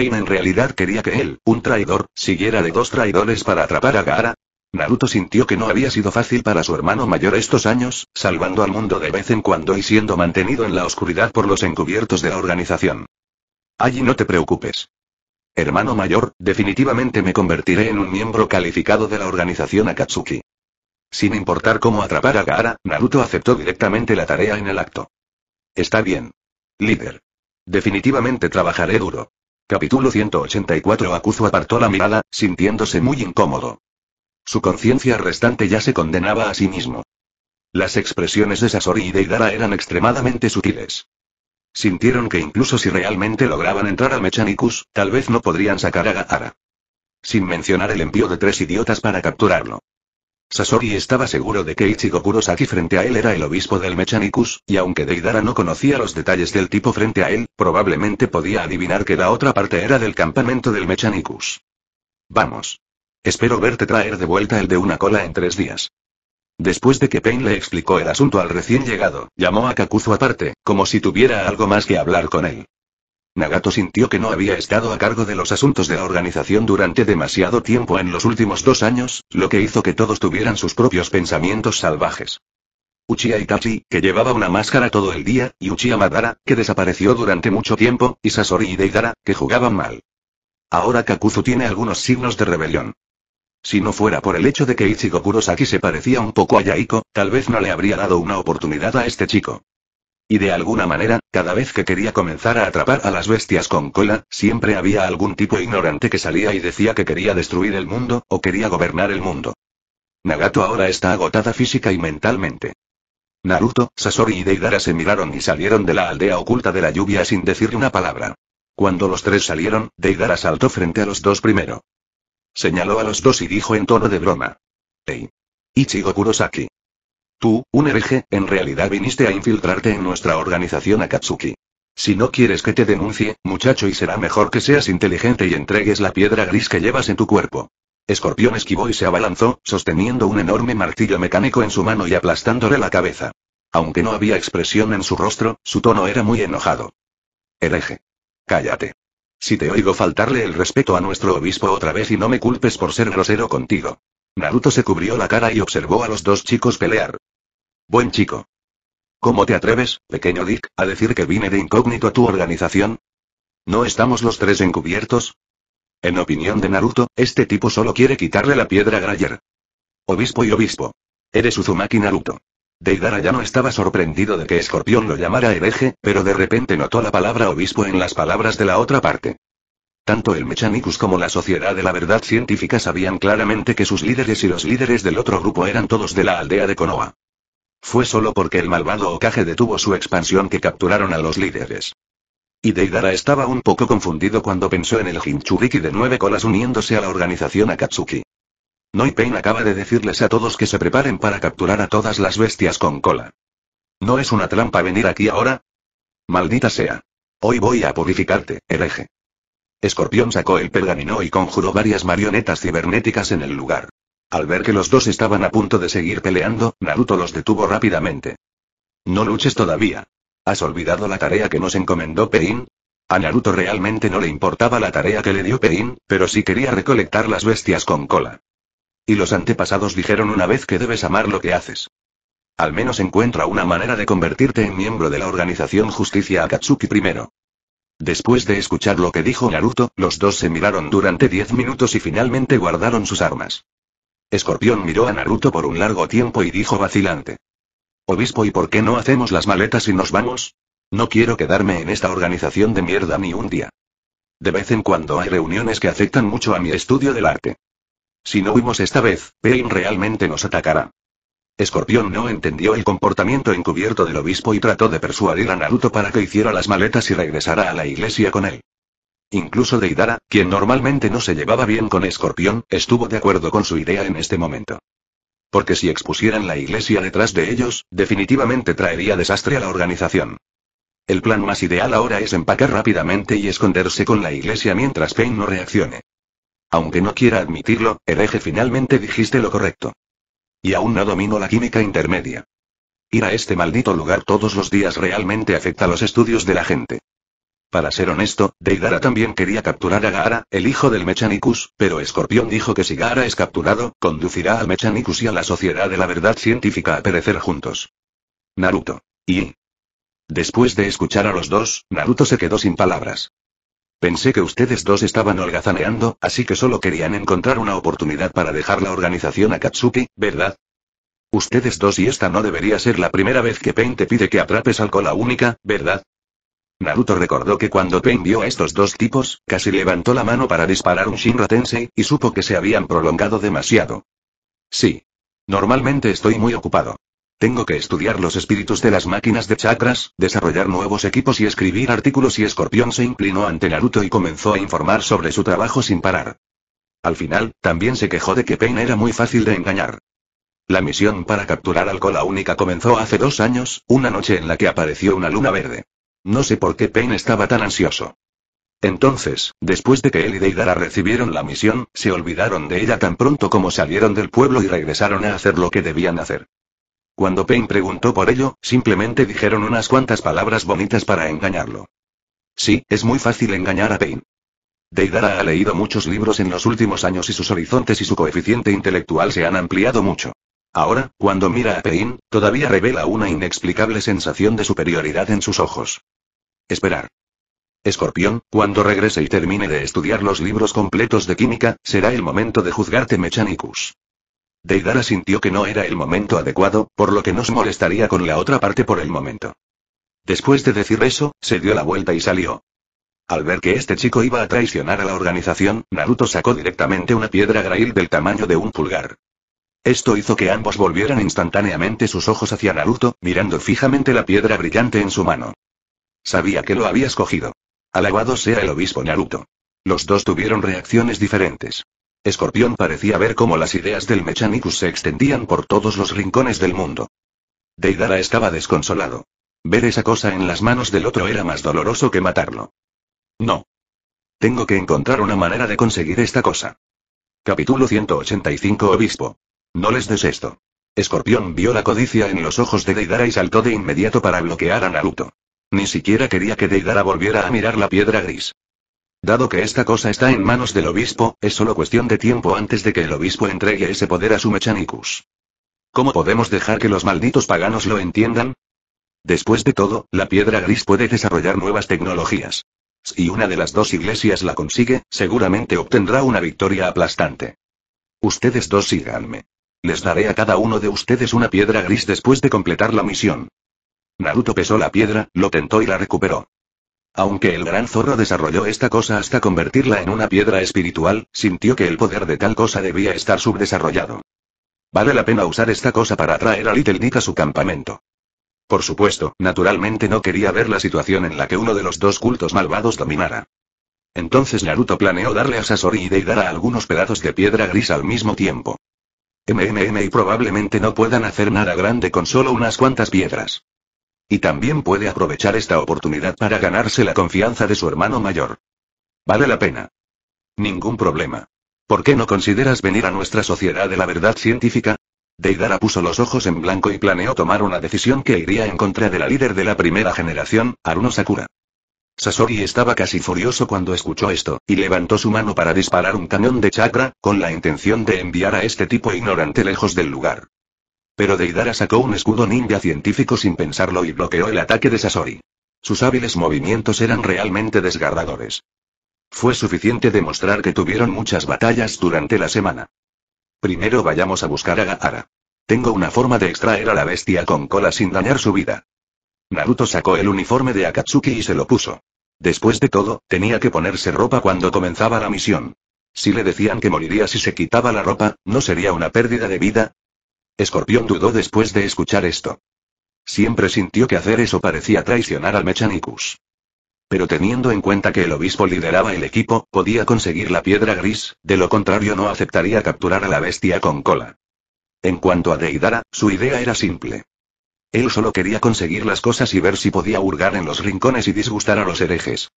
en realidad quería que él, un traidor, siguiera de dos traidores para atrapar a Gaara. Naruto sintió que no había sido fácil para su hermano mayor estos años, salvando al mundo de vez en cuando y siendo mantenido en la oscuridad por los encubiertos de la organización. Allí no te preocupes. Hermano mayor, definitivamente me convertiré en un miembro calificado de la organización Akatsuki. Sin importar cómo atrapar a Gaara, Naruto aceptó directamente la tarea en el acto. Está bien. Líder. Definitivamente trabajaré duro. Capítulo 184 Akuzu apartó la mirada, sintiéndose muy incómodo. Su conciencia restante ya se condenaba a sí mismo. Las expresiones de Sasori y Deidara eran extremadamente sutiles. Sintieron que incluso si realmente lograban entrar a Mechanicus, tal vez no podrían sacar a Gaara. Sin mencionar el envío de tres idiotas para capturarlo. Sasori estaba seguro de que Ichigo Kurosaki frente a él era el obispo del Mechanicus, y aunque Deidara no conocía los detalles del tipo frente a él, probablemente podía adivinar que la otra parte era del campamento del Mechanicus. Vamos. Espero verte traer de vuelta el de una cola en tres días. Después de que Pain le explicó el asunto al recién llegado, llamó a Kakuzu aparte, como si tuviera algo más que hablar con él. Nagato sintió que no había estado a cargo de los asuntos de la organización durante demasiado tiempo en los últimos dos años, lo que hizo que todos tuvieran sus propios pensamientos salvajes. Uchiha Itachi, que llevaba una máscara todo el día, y Uchiha Madara, que desapareció durante mucho tiempo, y Sasori y Deidara, que jugaban mal. Ahora Kakuzu tiene algunos signos de rebelión. Si no fuera por el hecho de que Ichigo Kurosaki se parecía un poco a Yaiko, tal vez no le habría dado una oportunidad a este chico. Y de alguna manera, cada vez que quería comenzar a atrapar a las bestias con cola, siempre había algún tipo ignorante que salía y decía que quería destruir el mundo, o quería gobernar el mundo. Nagato ahora está agotada física y mentalmente. Naruto, Sasori y Deidara se miraron y salieron de la aldea oculta de la lluvia sin decir una palabra. Cuando los tres salieron, Deidara saltó frente a los dos primero. Señaló a los dos y dijo en tono de broma. Hey. Ichigo Kurosaki. Tú, un hereje, en realidad viniste a infiltrarte en nuestra organización Akatsuki. Si no quieres que te denuncie, muchacho, y será mejor que seas inteligente y entregues la piedra gris que llevas en tu cuerpo. Escorpión esquivó y se abalanzó, sosteniendo un enorme martillo mecánico en su mano y aplastándole la cabeza. Aunque no había expresión en su rostro, su tono era muy enojado. Hereje. Cállate. Si te oigo faltarle el respeto a nuestro obispo otra vez y no me culpes por ser grosero contigo. Naruto se cubrió la cara y observó a los dos chicos pelear. Buen chico. ¿Cómo te atreves, pequeño Dick, a decir que vine de incógnito a tu organización? ¿No estamos los tres encubiertos? En opinión de Naruto, este tipo solo quiere quitarle la piedra a Grayer. Obispo y obispo. Eres Uzumaki Naruto. Deidara ya no estaba sorprendido de que Escorpión lo llamara hereje, pero de repente notó la palabra obispo en las palabras de la otra parte. Tanto el Mechanicus como la Sociedad de la Verdad Científica sabían claramente que sus líderes y los líderes del otro grupo eran todos de la aldea de Konoha. Fue solo porque el malvado Okage detuvo su expansión que capturaron a los líderes. Y Deidara estaba un poco confundido cuando pensó en el Hinchuriki de nueve colas uniéndose a la organización Akatsuki. Pain acaba de decirles a todos que se preparen para capturar a todas las bestias con cola. ¿No es una trampa venir aquí ahora? Maldita sea. Hoy voy a purificarte, hereje. Escorpión sacó el pergamino y conjuró varias marionetas cibernéticas en el lugar. Al ver que los dos estaban a punto de seguir peleando, Naruto los detuvo rápidamente. No luches todavía. ¿Has olvidado la tarea que nos encomendó Pein? A Naruto realmente no le importaba la tarea que le dio Pein, pero sí quería recolectar las bestias con cola. Y los antepasados dijeron una vez que debes amar lo que haces. Al menos encuentra una manera de convertirte en miembro de la organización Justicia Akatsuki primero. Después de escuchar lo que dijo Naruto, los dos se miraron durante 10 minutos y finalmente guardaron sus armas. Escorpión miró a Naruto por un largo tiempo y dijo vacilante. Obispo, ¿y por qué no hacemos las maletas y nos vamos? No quiero quedarme en esta organización de mierda ni un día. De vez en cuando hay reuniones que afectan mucho a mi estudio del arte. Si no huimos esta vez, Pain realmente nos atacará. Escorpión no entendió el comportamiento encubierto del obispo y trató de persuadir a Naruto para que hiciera las maletas y regresara a la iglesia con él. Incluso Deidara, quien normalmente no se llevaba bien con Escorpión, estuvo de acuerdo con su idea en este momento. Porque si expusieran la iglesia detrás de ellos, definitivamente traería desastre a la organización. El plan más ideal ahora es empacar rápidamente y esconderse con la iglesia mientras Payne no reaccione. Aunque no quiera admitirlo, hereje finalmente dijiste lo correcto. Y aún no domino la química intermedia. Ir a este maldito lugar todos los días realmente afecta los estudios de la gente. Para ser honesto, Deidara también quería capturar a Gaara, el hijo del Mechanicus, pero Escorpión dijo que si Gaara es capturado, conducirá al Mechanicus y a la Sociedad de la Verdad Científica a perecer juntos. Naruto. Y. Después de escuchar a los dos, Naruto se quedó sin palabras. Pensé que ustedes dos estaban holgazaneando, así que solo querían encontrar una oportunidad para dejar la organización a Katsuki, ¿verdad? Ustedes dos y esta no debería ser la primera vez que Pain te pide que atrapes al cola única, ¿verdad? Naruto recordó que cuando Pain vio a estos dos tipos, casi levantó la mano para disparar un Shinra Tensei, y supo que se habían prolongado demasiado. Sí. Normalmente estoy muy ocupado. Tengo que estudiar los espíritus de las máquinas de chakras, desarrollar nuevos equipos y escribir artículos y Scorpion se inclinó ante Naruto y comenzó a informar sobre su trabajo sin parar. Al final, también se quejó de que Pain era muy fácil de engañar. La misión para capturar al Cola Única comenzó hace dos años, una noche en la que apareció una luna verde. No sé por qué Payne estaba tan ansioso. Entonces, después de que él y Deidara recibieron la misión, se olvidaron de ella tan pronto como salieron del pueblo y regresaron a hacer lo que debían hacer. Cuando Payne preguntó por ello, simplemente dijeron unas cuantas palabras bonitas para engañarlo. Sí, es muy fácil engañar a Payne. Deidara ha leído muchos libros en los últimos años y sus horizontes y su coeficiente intelectual se han ampliado mucho. Ahora, cuando mira a Pein, todavía revela una inexplicable sensación de superioridad en sus ojos. Esperar. Escorpión, cuando regrese y termine de estudiar los libros completos de química, será el momento de juzgarte Mechanicus. Deidara sintió que no era el momento adecuado, por lo que no se molestaría con la otra parte por el momento. Después de decir eso, se dio la vuelta y salió. Al ver que este chico iba a traicionar a la organización, Naruto sacó directamente una piedra grail del tamaño de un pulgar. Esto hizo que ambos volvieran instantáneamente sus ojos hacia Naruto, mirando fijamente la piedra brillante en su mano. Sabía que lo había escogido. Alabado sea el obispo Naruto. Los dos tuvieron reacciones diferentes. Escorpión parecía ver cómo las ideas del Mechanicus se extendían por todos los rincones del mundo. Deidara estaba desconsolado. Ver esa cosa en las manos del otro era más doloroso que matarlo. No. Tengo que encontrar una manera de conseguir esta cosa. Capítulo 185 Obispo. No les des esto. Escorpión vio la codicia en los ojos de Deidara y saltó de inmediato para bloquear a Naruto. Ni siquiera quería que Deidara volviera a mirar la piedra gris. Dado que esta cosa está en manos del obispo, es solo cuestión de tiempo antes de que el obispo entregue ese poder a su mechanicus. ¿Cómo podemos dejar que los malditos paganos lo entiendan? Después de todo, la piedra gris puede desarrollar nuevas tecnologías. Si una de las dos iglesias la consigue, seguramente obtendrá una victoria aplastante. Ustedes dos síganme. Les daré a cada uno de ustedes una piedra gris después de completar la misión. Naruto pesó la piedra, lo tentó y la recuperó. Aunque el gran zorro desarrolló esta cosa hasta convertirla en una piedra espiritual, sintió que el poder de tal cosa debía estar subdesarrollado. Vale la pena usar esta cosa para atraer a Little Nick a su campamento. Por supuesto, naturalmente no quería ver la situación en la que uno de los dos cultos malvados dominara. Entonces Naruto planeó darle a Sasori y a algunos pedazos de piedra gris al mismo tiempo. MMM y probablemente no puedan hacer nada grande con solo unas cuantas piedras. Y también puede aprovechar esta oportunidad para ganarse la confianza de su hermano mayor. Vale la pena. Ningún problema. ¿Por qué no consideras venir a nuestra sociedad de la verdad científica? Deidara puso los ojos en blanco y planeó tomar una decisión que iría en contra de la líder de la primera generación, Aruno Sakura. Sasori estaba casi furioso cuando escuchó esto, y levantó su mano para disparar un cañón de chakra, con la intención de enviar a este tipo ignorante lejos del lugar. Pero Deidara sacó un escudo ninja científico sin pensarlo y bloqueó el ataque de Sasori. Sus hábiles movimientos eran realmente desgarradores. Fue suficiente demostrar que tuvieron muchas batallas durante la semana. Primero vayamos a buscar a Gaara. Tengo una forma de extraer a la bestia con cola sin dañar su vida. Naruto sacó el uniforme de Akatsuki y se lo puso. Después de todo, tenía que ponerse ropa cuando comenzaba la misión. Si le decían que moriría si se quitaba la ropa, ¿no sería una pérdida de vida? Escorpión dudó después de escuchar esto. Siempre sintió que hacer eso parecía traicionar al Mechanicus. Pero teniendo en cuenta que el obispo lideraba el equipo, podía conseguir la piedra gris, de lo contrario no aceptaría capturar a la bestia con cola. En cuanto a Deidara, su idea era simple. Él solo quería conseguir las cosas y ver si podía hurgar en los rincones y disgustar a los herejes.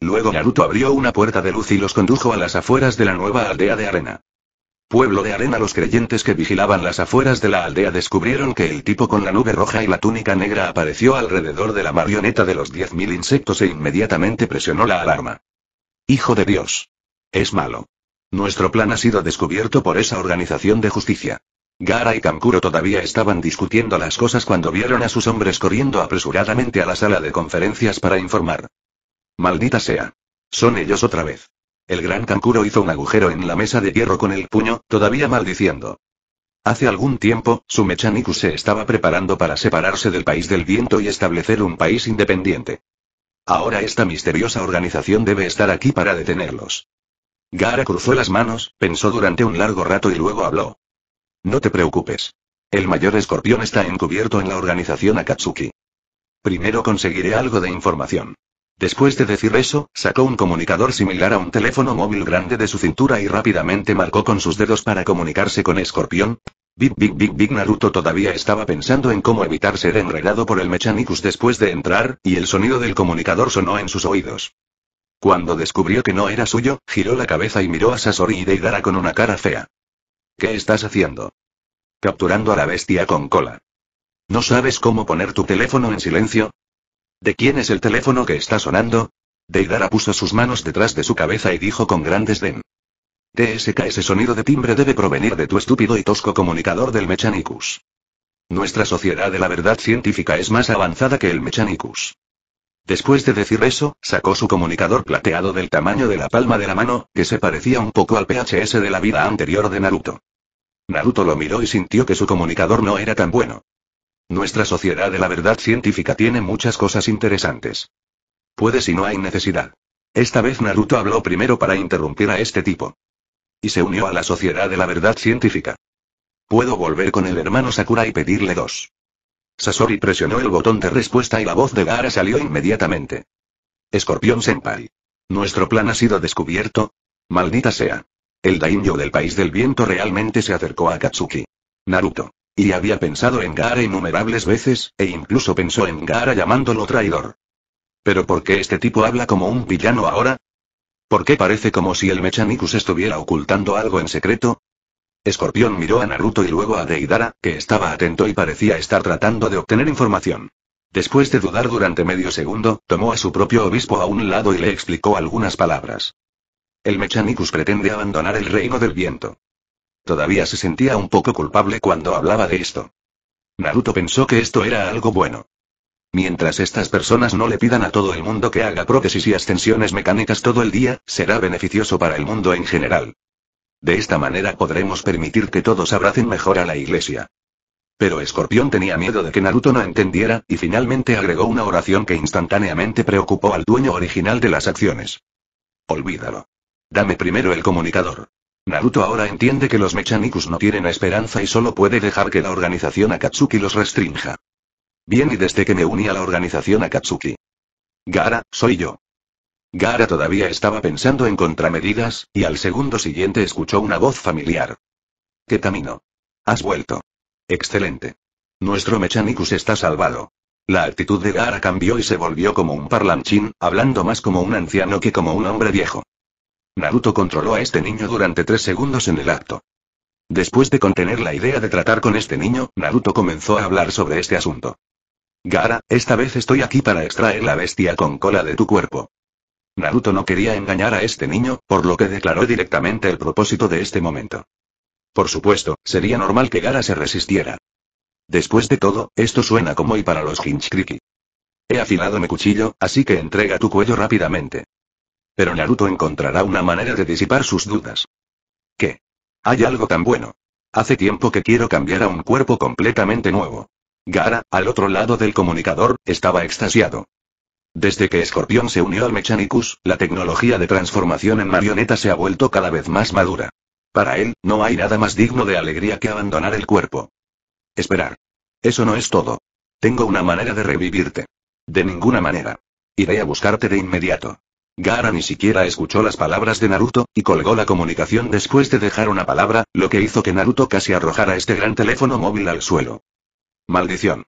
Luego Naruto abrió una puerta de luz y los condujo a las afueras de la nueva aldea de arena. Pueblo de arena los creyentes que vigilaban las afueras de la aldea descubrieron que el tipo con la nube roja y la túnica negra apareció alrededor de la marioneta de los 10.000 insectos e inmediatamente presionó la alarma. Hijo de Dios. Es malo. Nuestro plan ha sido descubierto por esa organización de justicia. Gara y Kankuro todavía estaban discutiendo las cosas cuando vieron a sus hombres corriendo apresuradamente a la sala de conferencias para informar. Maldita sea. Son ellos otra vez. El gran Kankuro hizo un agujero en la mesa de hierro con el puño, todavía maldiciendo. Hace algún tiempo, su mechaniku se estaba preparando para separarse del país del viento y establecer un país independiente. Ahora esta misteriosa organización debe estar aquí para detenerlos. Gara cruzó las manos, pensó durante un largo rato y luego habló. No te preocupes. El mayor escorpión está encubierto en la organización Akatsuki. Primero conseguiré algo de información. Después de decir eso, sacó un comunicador similar a un teléfono móvil grande de su cintura y rápidamente marcó con sus dedos para comunicarse con Escorpión. Big Big Big Big Naruto todavía estaba pensando en cómo evitar ser enredado por el Mechanicus después de entrar, y el sonido del comunicador sonó en sus oídos. Cuando descubrió que no era suyo, giró la cabeza y miró a Sasori y Deidara con una cara fea. ¿Qué estás haciendo? Capturando a la bestia con cola. ¿No sabes cómo poner tu teléfono en silencio? ¿De quién es el teléfono que está sonando? Deidara puso sus manos detrás de su cabeza y dijo con gran desdén. TSK ese sonido de timbre debe provenir de tu estúpido y tosco comunicador del Mechanicus. Nuestra sociedad de la verdad científica es más avanzada que el Mechanicus. Después de decir eso, sacó su comunicador plateado del tamaño de la palma de la mano, que se parecía un poco al PHS de la vida anterior de Naruto. Naruto lo miró y sintió que su comunicador no era tan bueno. Nuestra sociedad de la verdad científica tiene muchas cosas interesantes. Puede si no hay necesidad. Esta vez Naruto habló primero para interrumpir a este tipo. Y se unió a la sociedad de la verdad científica. Puedo volver con el hermano Sakura y pedirle dos. Sasori presionó el botón de respuesta y la voz de Gara salió inmediatamente. Escorpión Senpai. Nuestro plan ha sido descubierto. Maldita sea. El daimyo del país del viento realmente se acercó a Katsuki. Naruto. Y había pensado en Gara innumerables veces, e incluso pensó en Gara llamándolo traidor. ¿Pero por qué este tipo habla como un villano ahora? ¿Por qué parece como si el Mechanicus estuviera ocultando algo en secreto? Escorpión miró a Naruto y luego a Deidara, que estaba atento y parecía estar tratando de obtener información. Después de dudar durante medio segundo, tomó a su propio obispo a un lado y le explicó algunas palabras. El Mechanicus pretende abandonar el reino del viento. Todavía se sentía un poco culpable cuando hablaba de esto. Naruto pensó que esto era algo bueno. Mientras estas personas no le pidan a todo el mundo que haga prótesis y ascensiones mecánicas todo el día, será beneficioso para el mundo en general. De esta manera podremos permitir que todos abracen mejor a la iglesia. Pero Escorpión tenía miedo de que Naruto no entendiera, y finalmente agregó una oración que instantáneamente preocupó al dueño original de las acciones. Olvídalo. Dame primero el comunicador. Naruto ahora entiende que los Mechanikus no tienen esperanza y solo puede dejar que la organización Akatsuki los restrinja. Bien y desde que me uní a la organización Akatsuki. Gara, soy yo. Gara todavía estaba pensando en contramedidas, y al segundo siguiente escuchó una voz familiar. ¿Qué camino? Has vuelto. Excelente. Nuestro Mechanicus está salvado. La actitud de Gara cambió y se volvió como un parlanchín, hablando más como un anciano que como un hombre viejo. Naruto controló a este niño durante tres segundos en el acto. Después de contener la idea de tratar con este niño, Naruto comenzó a hablar sobre este asunto. Gara, esta vez estoy aquí para extraer la bestia con cola de tu cuerpo. Naruto no quería engañar a este niño, por lo que declaró directamente el propósito de este momento. Por supuesto, sería normal que Gara se resistiera. Después de todo, esto suena como y para los Hinchkriki. He afilado mi cuchillo, así que entrega tu cuello rápidamente. Pero Naruto encontrará una manera de disipar sus dudas. ¿Qué? Hay algo tan bueno. Hace tiempo que quiero cambiar a un cuerpo completamente nuevo. Gara, al otro lado del comunicador, estaba extasiado. Desde que Scorpion se unió al Mechanicus, la tecnología de transformación en marioneta se ha vuelto cada vez más madura. Para él, no hay nada más digno de alegría que abandonar el cuerpo. Esperar. Eso no es todo. Tengo una manera de revivirte. De ninguna manera. Iré a buscarte de inmediato. Gara ni siquiera escuchó las palabras de Naruto, y colgó la comunicación después de dejar una palabra, lo que hizo que Naruto casi arrojara este gran teléfono móvil al suelo. Maldición.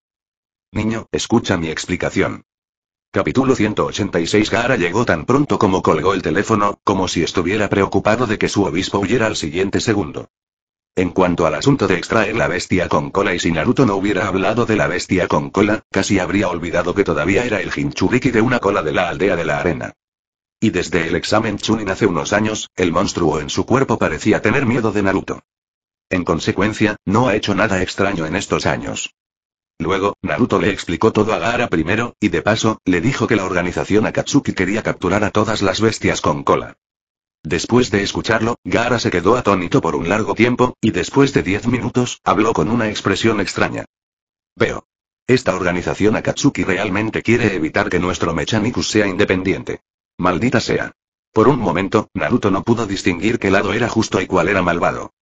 Niño, escucha mi explicación. Capítulo 186 Gara llegó tan pronto como colgó el teléfono, como si estuviera preocupado de que su obispo huyera al siguiente segundo. En cuanto al asunto de extraer la bestia con cola y si Naruto no hubiera hablado de la bestia con cola, casi habría olvidado que todavía era el Hinchuriki de una cola de la aldea de la arena. Y desde el examen Chunin hace unos años, el monstruo en su cuerpo parecía tener miedo de Naruto. En consecuencia, no ha hecho nada extraño en estos años. Luego, Naruto le explicó todo a Gara primero, y de paso, le dijo que la organización Akatsuki quería capturar a todas las bestias con cola. Después de escucharlo, Gara se quedó atónito por un largo tiempo, y después de diez minutos, habló con una expresión extraña. Veo. Esta organización Akatsuki realmente quiere evitar que nuestro Mechanicus sea independiente. Maldita sea. Por un momento, Naruto no pudo distinguir qué lado era justo y cuál era malvado.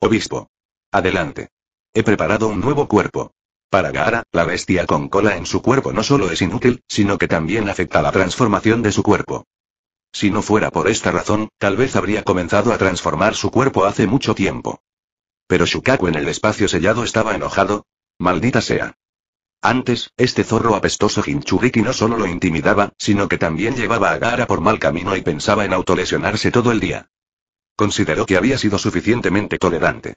Obispo. Adelante. He preparado un nuevo cuerpo. Para Gara, la bestia con cola en su cuerpo no solo es inútil, sino que también afecta la transformación de su cuerpo. Si no fuera por esta razón, tal vez habría comenzado a transformar su cuerpo hace mucho tiempo. Pero Shukaku en el espacio sellado estaba enojado. Maldita sea. Antes, este zorro apestoso Hinchuriki no solo lo intimidaba, sino que también llevaba a Gara por mal camino y pensaba en autolesionarse todo el día. Consideró que había sido suficientemente tolerante.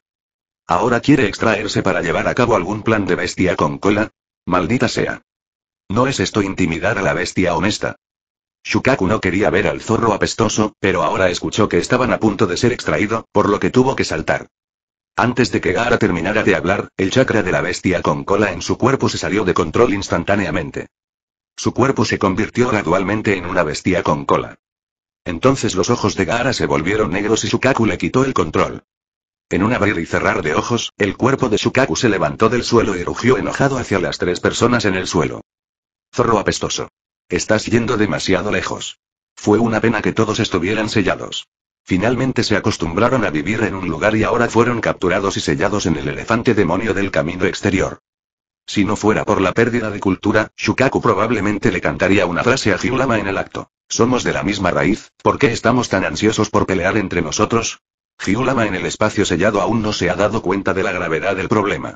Ahora quiere extraerse para llevar a cabo algún plan de bestia con cola. Maldita sea. No es esto intimidar a la bestia honesta. Shukaku no quería ver al zorro apestoso, pero ahora escuchó que estaban a punto de ser extraído, por lo que tuvo que saltar. Antes de que Gara terminara de hablar, el chakra de la bestia con cola en su cuerpo se salió de control instantáneamente. Su cuerpo se convirtió gradualmente en una bestia con cola. Entonces los ojos de Gara se volvieron negros y Shukaku le quitó el control. En un abrir y cerrar de ojos, el cuerpo de Shukaku se levantó del suelo y rugió enojado hacia las tres personas en el suelo. Zorro apestoso. Estás yendo demasiado lejos. Fue una pena que todos estuvieran sellados. Finalmente se acostumbraron a vivir en un lugar y ahora fueron capturados y sellados en el elefante demonio del camino exterior. Si no fuera por la pérdida de cultura, Shukaku probablemente le cantaría una frase a Hyulama en el acto. Somos de la misma raíz, ¿por qué estamos tan ansiosos por pelear entre nosotros? Giulama en el espacio sellado aún no se ha dado cuenta de la gravedad del problema.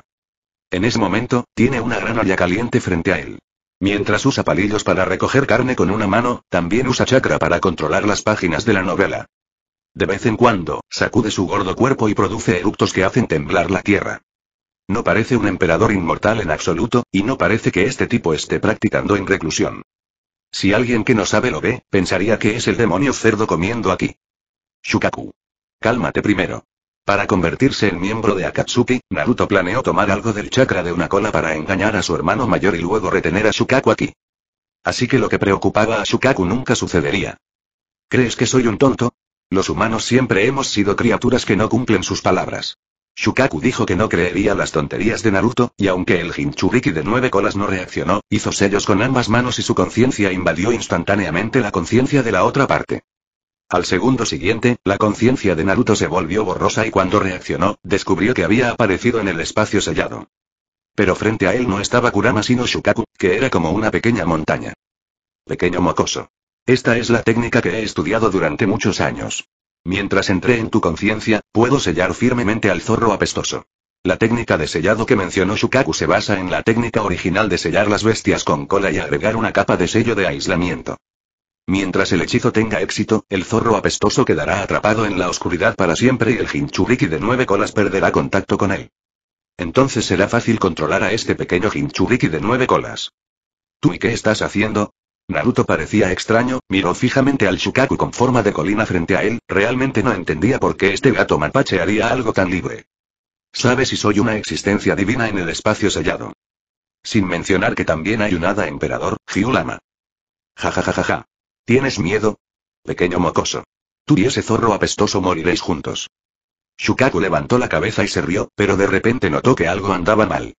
En ese momento, tiene una gran olla caliente frente a él. Mientras usa palillos para recoger carne con una mano, también usa chakra para controlar las páginas de la novela. De vez en cuando, sacude su gordo cuerpo y produce eructos que hacen temblar la tierra. No parece un emperador inmortal en absoluto, y no parece que este tipo esté practicando en reclusión. Si alguien que no sabe lo ve, pensaría que es el demonio cerdo comiendo aquí. Shukaku. Cálmate primero. Para convertirse en miembro de Akatsuki, Naruto planeó tomar algo del chakra de una cola para engañar a su hermano mayor y luego retener a Shukaku aquí. Así que lo que preocupaba a Shukaku nunca sucedería. ¿Crees que soy un tonto? Los humanos siempre hemos sido criaturas que no cumplen sus palabras. Shukaku dijo que no creería las tonterías de Naruto, y aunque el Hinchuriki de nueve colas no reaccionó, hizo sellos con ambas manos y su conciencia invadió instantáneamente la conciencia de la otra parte. Al segundo siguiente, la conciencia de Naruto se volvió borrosa y cuando reaccionó, descubrió que había aparecido en el espacio sellado. Pero frente a él no estaba Kurama sino Shukaku, que era como una pequeña montaña. Pequeño mocoso. Esta es la técnica que he estudiado durante muchos años. Mientras entré en tu conciencia, puedo sellar firmemente al zorro apestoso. La técnica de sellado que mencionó Shukaku se basa en la técnica original de sellar las bestias con cola y agregar una capa de sello de aislamiento. Mientras el hechizo tenga éxito, el zorro apestoso quedará atrapado en la oscuridad para siempre y el Hinchuriki de nueve colas perderá contacto con él. Entonces será fácil controlar a este pequeño Hinchuriki de nueve colas. ¿Tú y qué estás haciendo? Naruto parecía extraño, miró fijamente al Shukaku con forma de colina frente a él, realmente no entendía por qué este gato mapache haría algo tan libre. ¿Sabes si soy una existencia divina en el espacio sellado. Sin mencionar que también hay un hada emperador, Hyulama. Ja ja ja ja ja. ¿Tienes miedo? Pequeño mocoso. Tú y ese zorro apestoso moriréis juntos. Shukaku levantó la cabeza y se rió, pero de repente notó que algo andaba mal.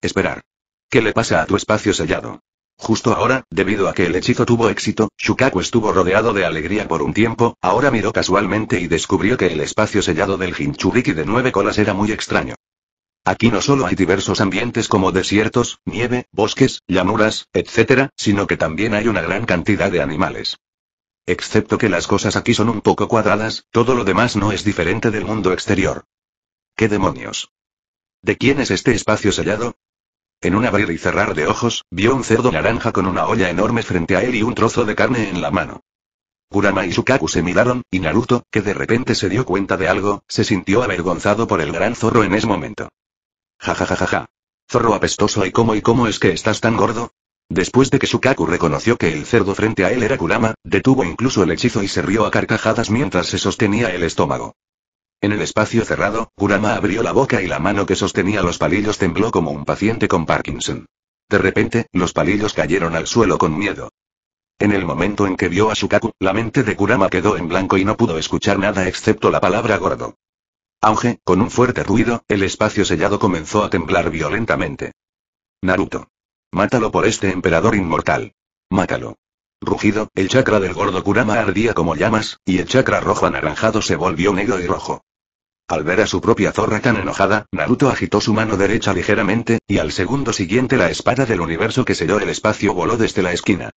Esperar. ¿Qué le pasa a tu espacio sellado? Justo ahora, debido a que el hechizo tuvo éxito, Shukaku estuvo rodeado de alegría por un tiempo, ahora miró casualmente y descubrió que el espacio sellado del Hinchuriki de nueve colas era muy extraño. Aquí no solo hay diversos ambientes como desiertos, nieve, bosques, llanuras, etc., sino que también hay una gran cantidad de animales. Excepto que las cosas aquí son un poco cuadradas, todo lo demás no es diferente del mundo exterior. ¿Qué demonios? ¿De quién es este espacio sellado? En un abrir y cerrar de ojos, vio un cerdo naranja con una olla enorme frente a él y un trozo de carne en la mano. Kurama y Sukaku se miraron, y Naruto, que de repente se dio cuenta de algo, se sintió avergonzado por el gran zorro en ese momento. Jajajajaja. Zorro apestoso y cómo y cómo es que estás tan gordo. Después de que Shukaku reconoció que el cerdo frente a él era Kurama, detuvo incluso el hechizo y se rió a carcajadas mientras se sostenía el estómago. En el espacio cerrado, Kurama abrió la boca y la mano que sostenía los palillos tembló como un paciente con Parkinson. De repente, los palillos cayeron al suelo con miedo. En el momento en que vio a Shukaku, la mente de Kurama quedó en blanco y no pudo escuchar nada excepto la palabra gordo. Auge, con un fuerte ruido, el espacio sellado comenzó a temblar violentamente. Naruto. Mátalo por este emperador inmortal. Mátalo. Rugido, el chakra del gordo Kurama ardía como llamas, y el chakra rojo anaranjado se volvió negro y rojo. Al ver a su propia zorra tan enojada, Naruto agitó su mano derecha ligeramente, y al segundo siguiente la espada del universo que selló el espacio voló desde la esquina.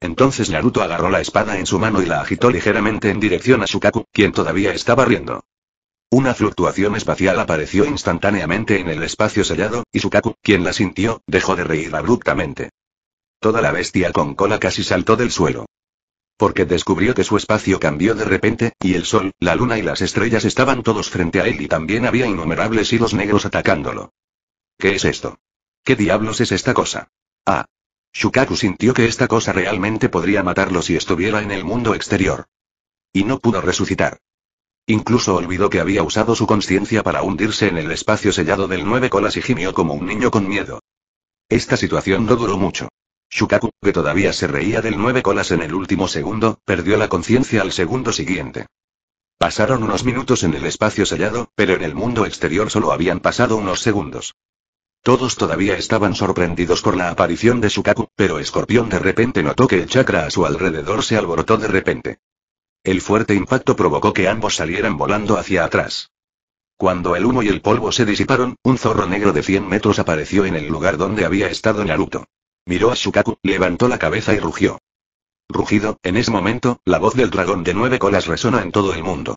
Entonces Naruto agarró la espada en su mano y la agitó ligeramente en dirección a Shukaku, quien todavía estaba riendo. Una fluctuación espacial apareció instantáneamente en el espacio sellado, y Shukaku, quien la sintió, dejó de reír abruptamente. Toda la bestia con cola casi saltó del suelo. Porque descubrió que su espacio cambió de repente, y el sol, la luna y las estrellas estaban todos frente a él y también había innumerables hilos negros atacándolo. ¿Qué es esto? ¿Qué diablos es esta cosa? Ah. Shukaku sintió que esta cosa realmente podría matarlo si estuviera en el mundo exterior. Y no pudo resucitar. Incluso olvidó que había usado su conciencia para hundirse en el espacio sellado del nueve colas y gimió como un niño con miedo. Esta situación no duró mucho. Shukaku, que todavía se reía del nueve colas en el último segundo, perdió la conciencia al segundo siguiente. Pasaron unos minutos en el espacio sellado, pero en el mundo exterior solo habían pasado unos segundos. Todos todavía estaban sorprendidos por la aparición de Shukaku, pero Escorpión de repente notó que el chakra a su alrededor se alborotó de repente. El fuerte impacto provocó que ambos salieran volando hacia atrás. Cuando el humo y el polvo se disiparon, un zorro negro de 100 metros apareció en el lugar donde había estado Naruto. Miró a Shukaku, levantó la cabeza y rugió. Rugido, en ese momento, la voz del dragón de nueve colas resona en todo el mundo.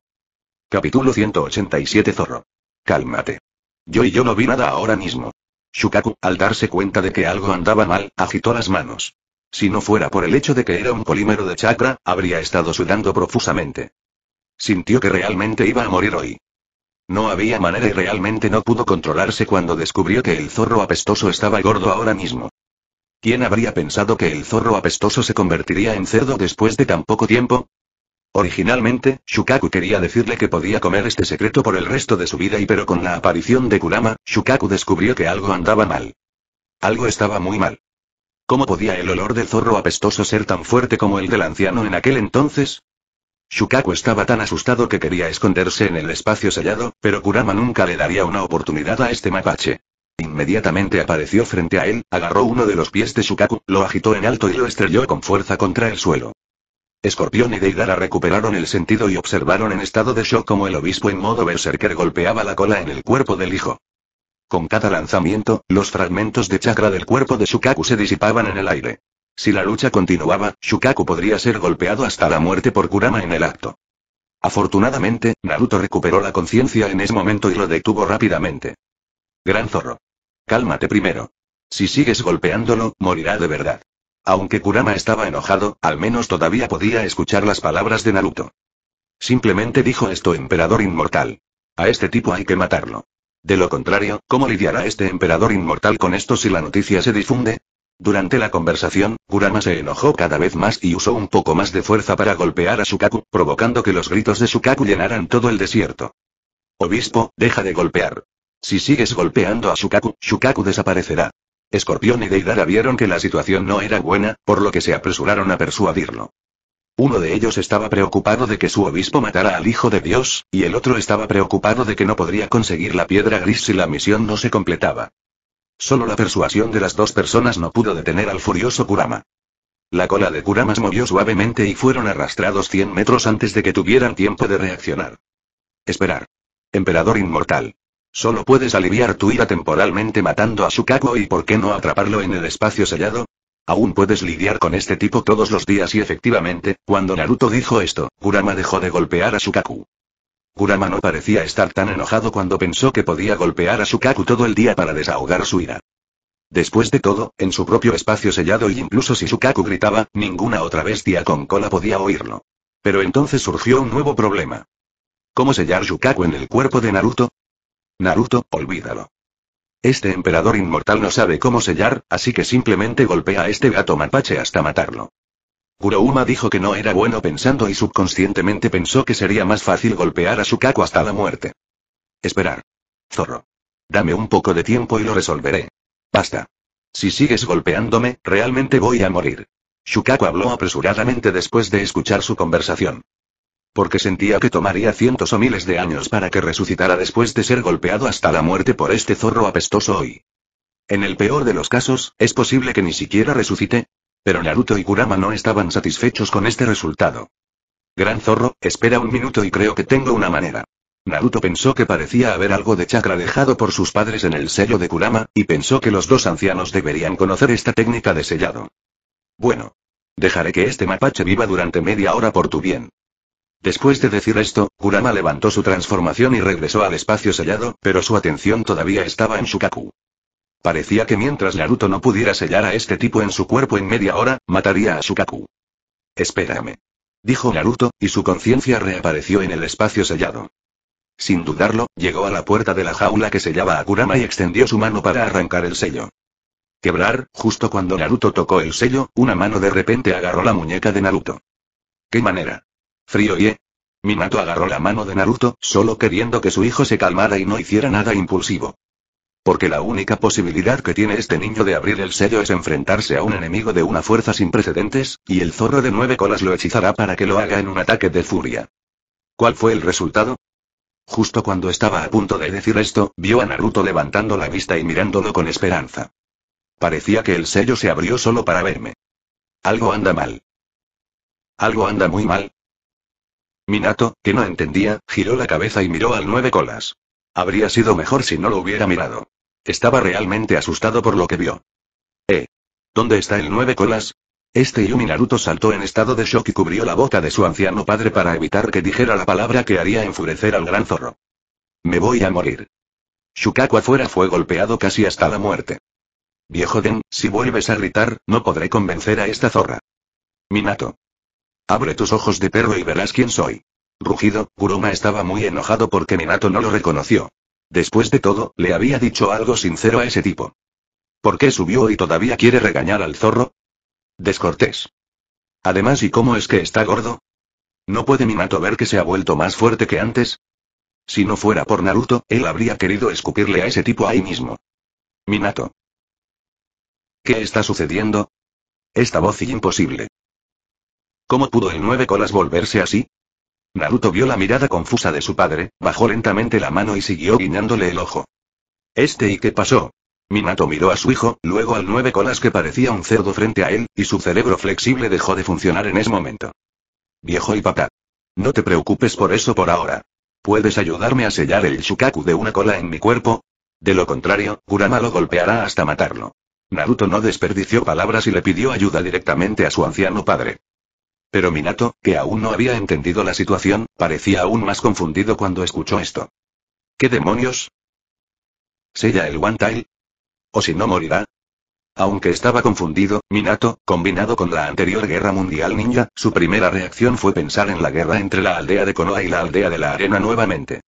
Capítulo 187 Zorro. Cálmate. Yo y yo no vi nada ahora mismo. Shukaku, al darse cuenta de que algo andaba mal, agitó las manos. Si no fuera por el hecho de que era un polímero de chakra, habría estado sudando profusamente. Sintió que realmente iba a morir hoy. No había manera y realmente no pudo controlarse cuando descubrió que el zorro apestoso estaba gordo ahora mismo. ¿Quién habría pensado que el zorro apestoso se convertiría en cerdo después de tan poco tiempo? Originalmente, Shukaku quería decirle que podía comer este secreto por el resto de su vida y pero con la aparición de Kurama, Shukaku descubrió que algo andaba mal. Algo estaba muy mal. ¿Cómo podía el olor del zorro apestoso ser tan fuerte como el del anciano en aquel entonces? Shukaku estaba tan asustado que quería esconderse en el espacio sellado, pero Kurama nunca le daría una oportunidad a este mapache. Inmediatamente apareció frente a él, agarró uno de los pies de Shukaku, lo agitó en alto y lo estrelló con fuerza contra el suelo. Escorpión y Deidara recuperaron el sentido y observaron en estado de shock como el obispo en modo berserker golpeaba la cola en el cuerpo del hijo. Con cada lanzamiento, los fragmentos de chakra del cuerpo de Shukaku se disipaban en el aire. Si la lucha continuaba, Shukaku podría ser golpeado hasta la muerte por Kurama en el acto. Afortunadamente, Naruto recuperó la conciencia en ese momento y lo detuvo rápidamente. Gran zorro. Cálmate primero. Si sigues golpeándolo, morirá de verdad. Aunque Kurama estaba enojado, al menos todavía podía escuchar las palabras de Naruto. Simplemente dijo esto emperador inmortal. A este tipo hay que matarlo. De lo contrario, ¿cómo lidiará este emperador inmortal con esto si la noticia se difunde? Durante la conversación, Kurama se enojó cada vez más y usó un poco más de fuerza para golpear a Shukaku, provocando que los gritos de Shukaku llenaran todo el desierto. Obispo, deja de golpear. Si sigues golpeando a Shukaku, Shukaku desaparecerá. Escorpión y Deidara vieron que la situación no era buena, por lo que se apresuraron a persuadirlo. Uno de ellos estaba preocupado de que su obispo matara al Hijo de Dios, y el otro estaba preocupado de que no podría conseguir la piedra gris si la misión no se completaba. Solo la persuasión de las dos personas no pudo detener al furioso Kurama. La cola de Kurama se movió suavemente y fueron arrastrados 100 metros antes de que tuvieran tiempo de reaccionar. Esperar. Emperador inmortal. Solo puedes aliviar tu ira temporalmente matando a Shukaku y por qué no atraparlo en el espacio sellado, Aún puedes lidiar con este tipo todos los días y efectivamente, cuando Naruto dijo esto, Kurama dejó de golpear a Shukaku. Kurama no parecía estar tan enojado cuando pensó que podía golpear a Shukaku todo el día para desahogar su ira. Después de todo, en su propio espacio sellado y incluso si Shukaku gritaba, ninguna otra bestia con cola podía oírlo. Pero entonces surgió un nuevo problema. ¿Cómo sellar Shukaku en el cuerpo de Naruto? Naruto, olvídalo. Este emperador inmortal no sabe cómo sellar, así que simplemente golpea a este gato mapache hasta matarlo. Kurouma dijo que no era bueno pensando y subconscientemente pensó que sería más fácil golpear a Shukaku hasta la muerte. Esperar. Zorro. Dame un poco de tiempo y lo resolveré. Basta. Si sigues golpeándome, realmente voy a morir. Shukaku habló apresuradamente después de escuchar su conversación porque sentía que tomaría cientos o miles de años para que resucitara después de ser golpeado hasta la muerte por este zorro apestoso hoy. En el peor de los casos, es posible que ni siquiera resucite. Pero Naruto y Kurama no estaban satisfechos con este resultado. Gran zorro, espera un minuto y creo que tengo una manera. Naruto pensó que parecía haber algo de chakra dejado por sus padres en el sello de Kurama, y pensó que los dos ancianos deberían conocer esta técnica de sellado. Bueno. Dejaré que este mapache viva durante media hora por tu bien. Después de decir esto, Kurama levantó su transformación y regresó al espacio sellado, pero su atención todavía estaba en Shukaku. Parecía que mientras Naruto no pudiera sellar a este tipo en su cuerpo en media hora, mataría a Shukaku. Espérame. Dijo Naruto, y su conciencia reapareció en el espacio sellado. Sin dudarlo, llegó a la puerta de la jaula que sellaba a Kurama y extendió su mano para arrancar el sello. Quebrar, justo cuando Naruto tocó el sello, una mano de repente agarró la muñeca de Naruto. ¿Qué manera? Frío y... Eh. Minato agarró la mano de Naruto, solo queriendo que su hijo se calmara y no hiciera nada impulsivo. Porque la única posibilidad que tiene este niño de abrir el sello es enfrentarse a un enemigo de una fuerza sin precedentes, y el zorro de nueve colas lo hechizará para que lo haga en un ataque de furia. ¿Cuál fue el resultado? Justo cuando estaba a punto de decir esto, vio a Naruto levantando la vista y mirándolo con esperanza. Parecía que el sello se abrió solo para verme. Algo anda mal. Algo anda muy mal, Minato, que no entendía, giró la cabeza y miró al nueve colas. Habría sido mejor si no lo hubiera mirado. Estaba realmente asustado por lo que vio. ¿Eh? ¿Dónde está el nueve colas? Este Yumi Naruto saltó en estado de shock y cubrió la boca de su anciano padre para evitar que dijera la palabra que haría enfurecer al gran zorro. Me voy a morir. Shukaku afuera fue golpeado casi hasta la muerte. Viejo Den, si vuelves a gritar, no podré convencer a esta zorra. Minato. Abre tus ojos de perro y verás quién soy. Rugido, Kuruma estaba muy enojado porque Minato no lo reconoció. Después de todo, le había dicho algo sincero a ese tipo. ¿Por qué subió y todavía quiere regañar al zorro? Descortés. Además, ¿y cómo es que está gordo? ¿No puede Minato ver que se ha vuelto más fuerte que antes? Si no fuera por Naruto, él habría querido escupirle a ese tipo ahí mismo. Minato. ¿Qué está sucediendo? Esta voz imposible. ¿Cómo pudo el nueve colas volverse así? Naruto vio la mirada confusa de su padre, bajó lentamente la mano y siguió guiñándole el ojo. ¿Este y qué pasó? Minato miró a su hijo, luego al nueve colas que parecía un cerdo frente a él, y su cerebro flexible dejó de funcionar en ese momento. Viejo y papá. No te preocupes por eso por ahora. ¿Puedes ayudarme a sellar el Shukaku de una cola en mi cuerpo? De lo contrario, Kurama lo golpeará hasta matarlo. Naruto no desperdició palabras y le pidió ayuda directamente a su anciano padre. Pero Minato, que aún no había entendido la situación, parecía aún más confundido cuando escuchó esto. ¿Qué demonios? ¿Sella el One Tail? ¿O si no morirá? Aunque estaba confundido, Minato, combinado con la anterior guerra mundial ninja, su primera reacción fue pensar en la guerra entre la aldea de Konoha y la aldea de la arena nuevamente.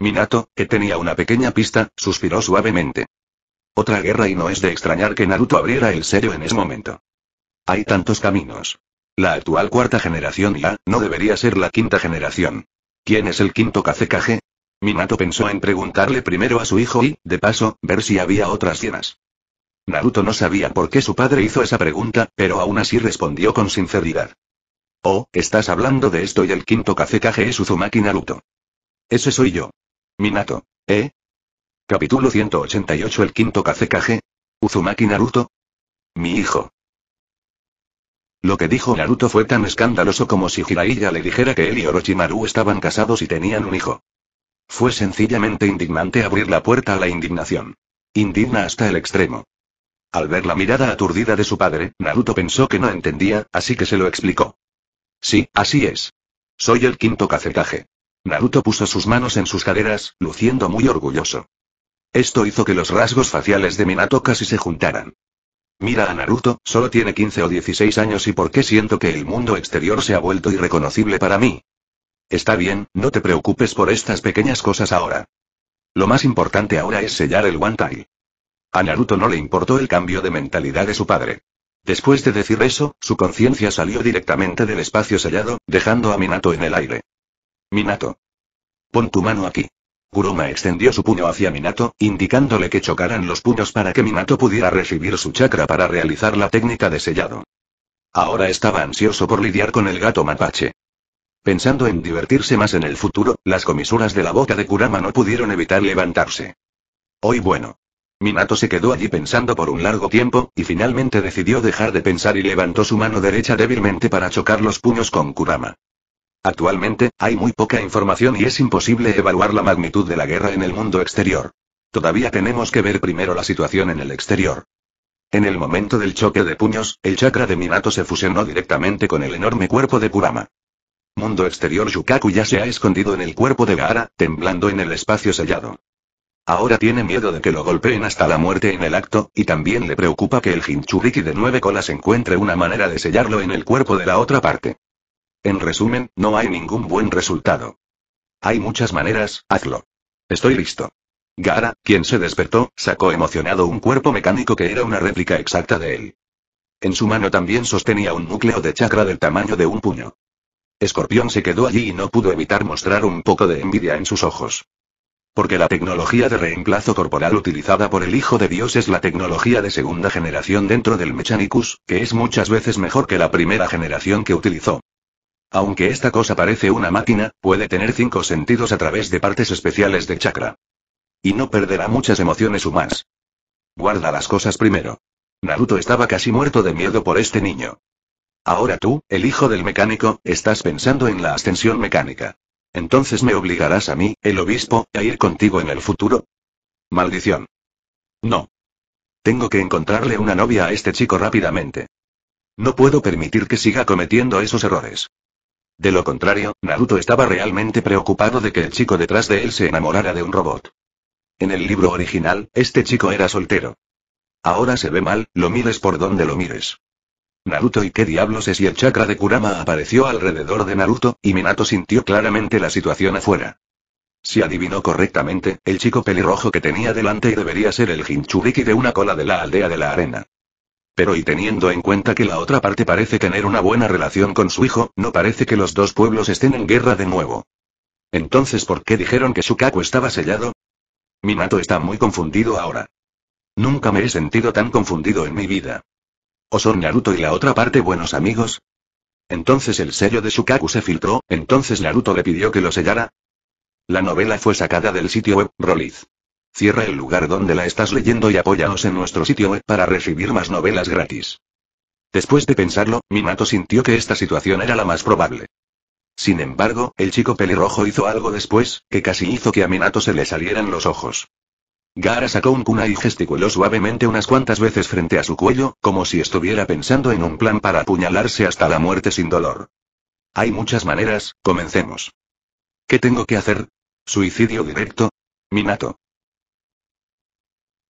Minato, que tenía una pequeña pista, suspiró suavemente. Otra guerra y no es de extrañar que Naruto abriera el sello en ese momento. Hay tantos caminos. La actual cuarta generación ya, no debería ser la quinta generación. ¿Quién es el quinto Kazekage? Minato pensó en preguntarle primero a su hijo y, de paso, ver si había otras cienas. Naruto no sabía por qué su padre hizo esa pregunta, pero aún así respondió con sinceridad. Oh, estás hablando de esto y el quinto Kazekage es Uzumaki Naruto. Ese soy yo. Minato. ¿Eh? Capítulo 188 El quinto Kazekage. Uzumaki Naruto. Mi hijo. Lo que dijo Naruto fue tan escandaloso como si Jiraiya le dijera que él y Orochimaru estaban casados y tenían un hijo. Fue sencillamente indignante abrir la puerta a la indignación. Indigna hasta el extremo. Al ver la mirada aturdida de su padre, Naruto pensó que no entendía, así que se lo explicó. Sí, así es. Soy el quinto cacetaje. Naruto puso sus manos en sus caderas, luciendo muy orgulloso. Esto hizo que los rasgos faciales de Minato casi se juntaran. Mira a Naruto, solo tiene 15 o 16 años y por qué siento que el mundo exterior se ha vuelto irreconocible para mí. Está bien, no te preocupes por estas pequeñas cosas ahora. Lo más importante ahora es sellar el Wantai. A Naruto no le importó el cambio de mentalidad de su padre. Después de decir eso, su conciencia salió directamente del espacio sellado, dejando a Minato en el aire. Minato. Pon tu mano aquí. Kuruma extendió su puño hacia Minato, indicándole que chocaran los puños para que Minato pudiera recibir su chakra para realizar la técnica de sellado. Ahora estaba ansioso por lidiar con el gato mapache. Pensando en divertirse más en el futuro, las comisuras de la boca de Kurama no pudieron evitar levantarse. Hoy bueno. Minato se quedó allí pensando por un largo tiempo, y finalmente decidió dejar de pensar y levantó su mano derecha débilmente para chocar los puños con Kurama. Actualmente, hay muy poca información y es imposible evaluar la magnitud de la guerra en el mundo exterior. Todavía tenemos que ver primero la situación en el exterior. En el momento del choque de puños, el chakra de Minato se fusionó directamente con el enorme cuerpo de Kurama. Mundo exterior Yukaku ya se ha escondido en el cuerpo de Gaara, temblando en el espacio sellado. Ahora tiene miedo de que lo golpeen hasta la muerte en el acto, y también le preocupa que el Hinchuriki de nueve colas encuentre una manera de sellarlo en el cuerpo de la otra parte. En resumen, no hay ningún buen resultado. Hay muchas maneras, hazlo. Estoy listo. Gara, quien se despertó, sacó emocionado un cuerpo mecánico que era una réplica exacta de él. En su mano también sostenía un núcleo de chakra del tamaño de un puño. Escorpión se quedó allí y no pudo evitar mostrar un poco de envidia en sus ojos. Porque la tecnología de reemplazo corporal utilizada por el Hijo de Dios es la tecnología de segunda generación dentro del Mechanicus, que es muchas veces mejor que la primera generación que utilizó. Aunque esta cosa parece una máquina, puede tener cinco sentidos a través de partes especiales de chakra. Y no perderá muchas emociones humanas. Guarda las cosas primero. Naruto estaba casi muerto de miedo por este niño. Ahora tú, el hijo del mecánico, estás pensando en la ascensión mecánica. Entonces me obligarás a mí, el obispo, a ir contigo en el futuro. Maldición. No. Tengo que encontrarle una novia a este chico rápidamente. No puedo permitir que siga cometiendo esos errores. De lo contrario, Naruto estaba realmente preocupado de que el chico detrás de él se enamorara de un robot. En el libro original, este chico era soltero. Ahora se ve mal, lo mires por donde lo mires. Naruto y qué diablos es si el chakra de Kurama apareció alrededor de Naruto, y Minato sintió claramente la situación afuera. Si adivinó correctamente, el chico pelirrojo que tenía delante debería ser el Jinchuriki de una cola de la aldea de la arena pero y teniendo en cuenta que la otra parte parece tener una buena relación con su hijo, no parece que los dos pueblos estén en guerra de nuevo. Entonces, ¿por qué dijeron que Shukaku estaba sellado? Minato está muy confundido ahora. Nunca me he sentido tan confundido en mi vida. ¿O son Naruto y la otra parte buenos amigos? Entonces el sello de Shukaku se filtró, entonces Naruto le pidió que lo sellara. La novela fue sacada del sitio web Roliz. Cierra el lugar donde la estás leyendo y apóyanos en nuestro sitio web para recibir más novelas gratis. Después de pensarlo, Minato sintió que esta situación era la más probable. Sin embargo, el chico pelirrojo hizo algo después, que casi hizo que a Minato se le salieran los ojos. Gara sacó un cuna y gesticuló suavemente unas cuantas veces frente a su cuello, como si estuviera pensando en un plan para apuñalarse hasta la muerte sin dolor. Hay muchas maneras, comencemos. ¿Qué tengo que hacer? ¿Suicidio directo? Minato.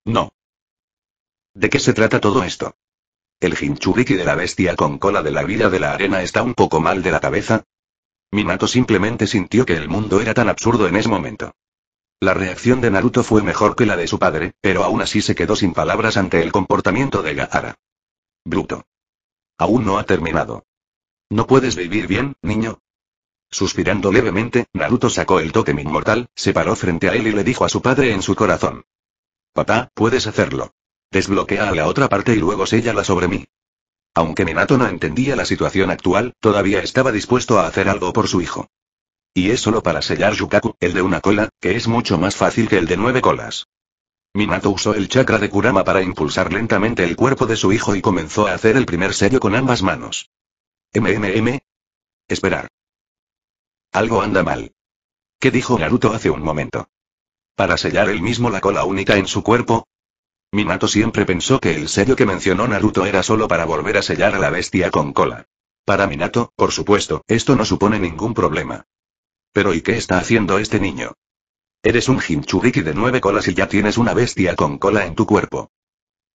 No. ¿De qué se trata todo esto? ¿El Jinchuriki de la bestia con cola de la vida de la arena está un poco mal de la cabeza? Minato simplemente sintió que el mundo era tan absurdo en ese momento. La reacción de Naruto fue mejor que la de su padre, pero aún así se quedó sin palabras ante el comportamiento de Gaara. Bruto. Aún no ha terminado. ¿No puedes vivir bien, niño? Suspirando levemente, Naruto sacó el totem inmortal, se paró frente a él y le dijo a su padre en su corazón. Papá, puedes hacerlo. Desbloquea a la otra parte y luego séllala sobre mí. Aunque Minato no entendía la situación actual, todavía estaba dispuesto a hacer algo por su hijo. Y es solo para sellar Yukaku, el de una cola, que es mucho más fácil que el de nueve colas. Minato usó el chakra de Kurama para impulsar lentamente el cuerpo de su hijo y comenzó a hacer el primer sello con ambas manos. MMM. Esperar. Algo anda mal. ¿Qué dijo Naruto hace un momento? para sellar él mismo la cola única en su cuerpo? Minato siempre pensó que el sello que mencionó Naruto era solo para volver a sellar a la bestia con cola. Para Minato, por supuesto, esto no supone ningún problema. Pero ¿y qué está haciendo este niño? Eres un Jinchuriki de nueve colas y ya tienes una bestia con cola en tu cuerpo.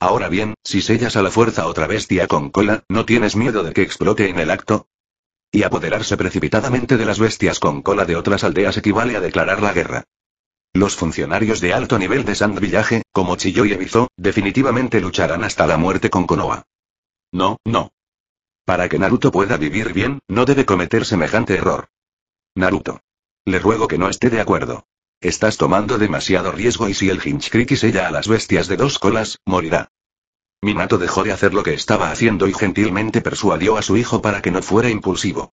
Ahora bien, si sellas a la fuerza otra bestia con cola, ¿no tienes miedo de que explote en el acto? Y apoderarse precipitadamente de las bestias con cola de otras aldeas equivale a declarar la guerra. Los funcionarios de alto nivel de Sand Village, como Chiyo y Ebizo, definitivamente lucharán hasta la muerte con Konoha. No, no. Para que Naruto pueda vivir bien, no debe cometer semejante error. Naruto. Le ruego que no esté de acuerdo. Estás tomando demasiado riesgo y si el Hinchkriki sella a las bestias de dos colas, morirá. Minato dejó de hacer lo que estaba haciendo y gentilmente persuadió a su hijo para que no fuera impulsivo.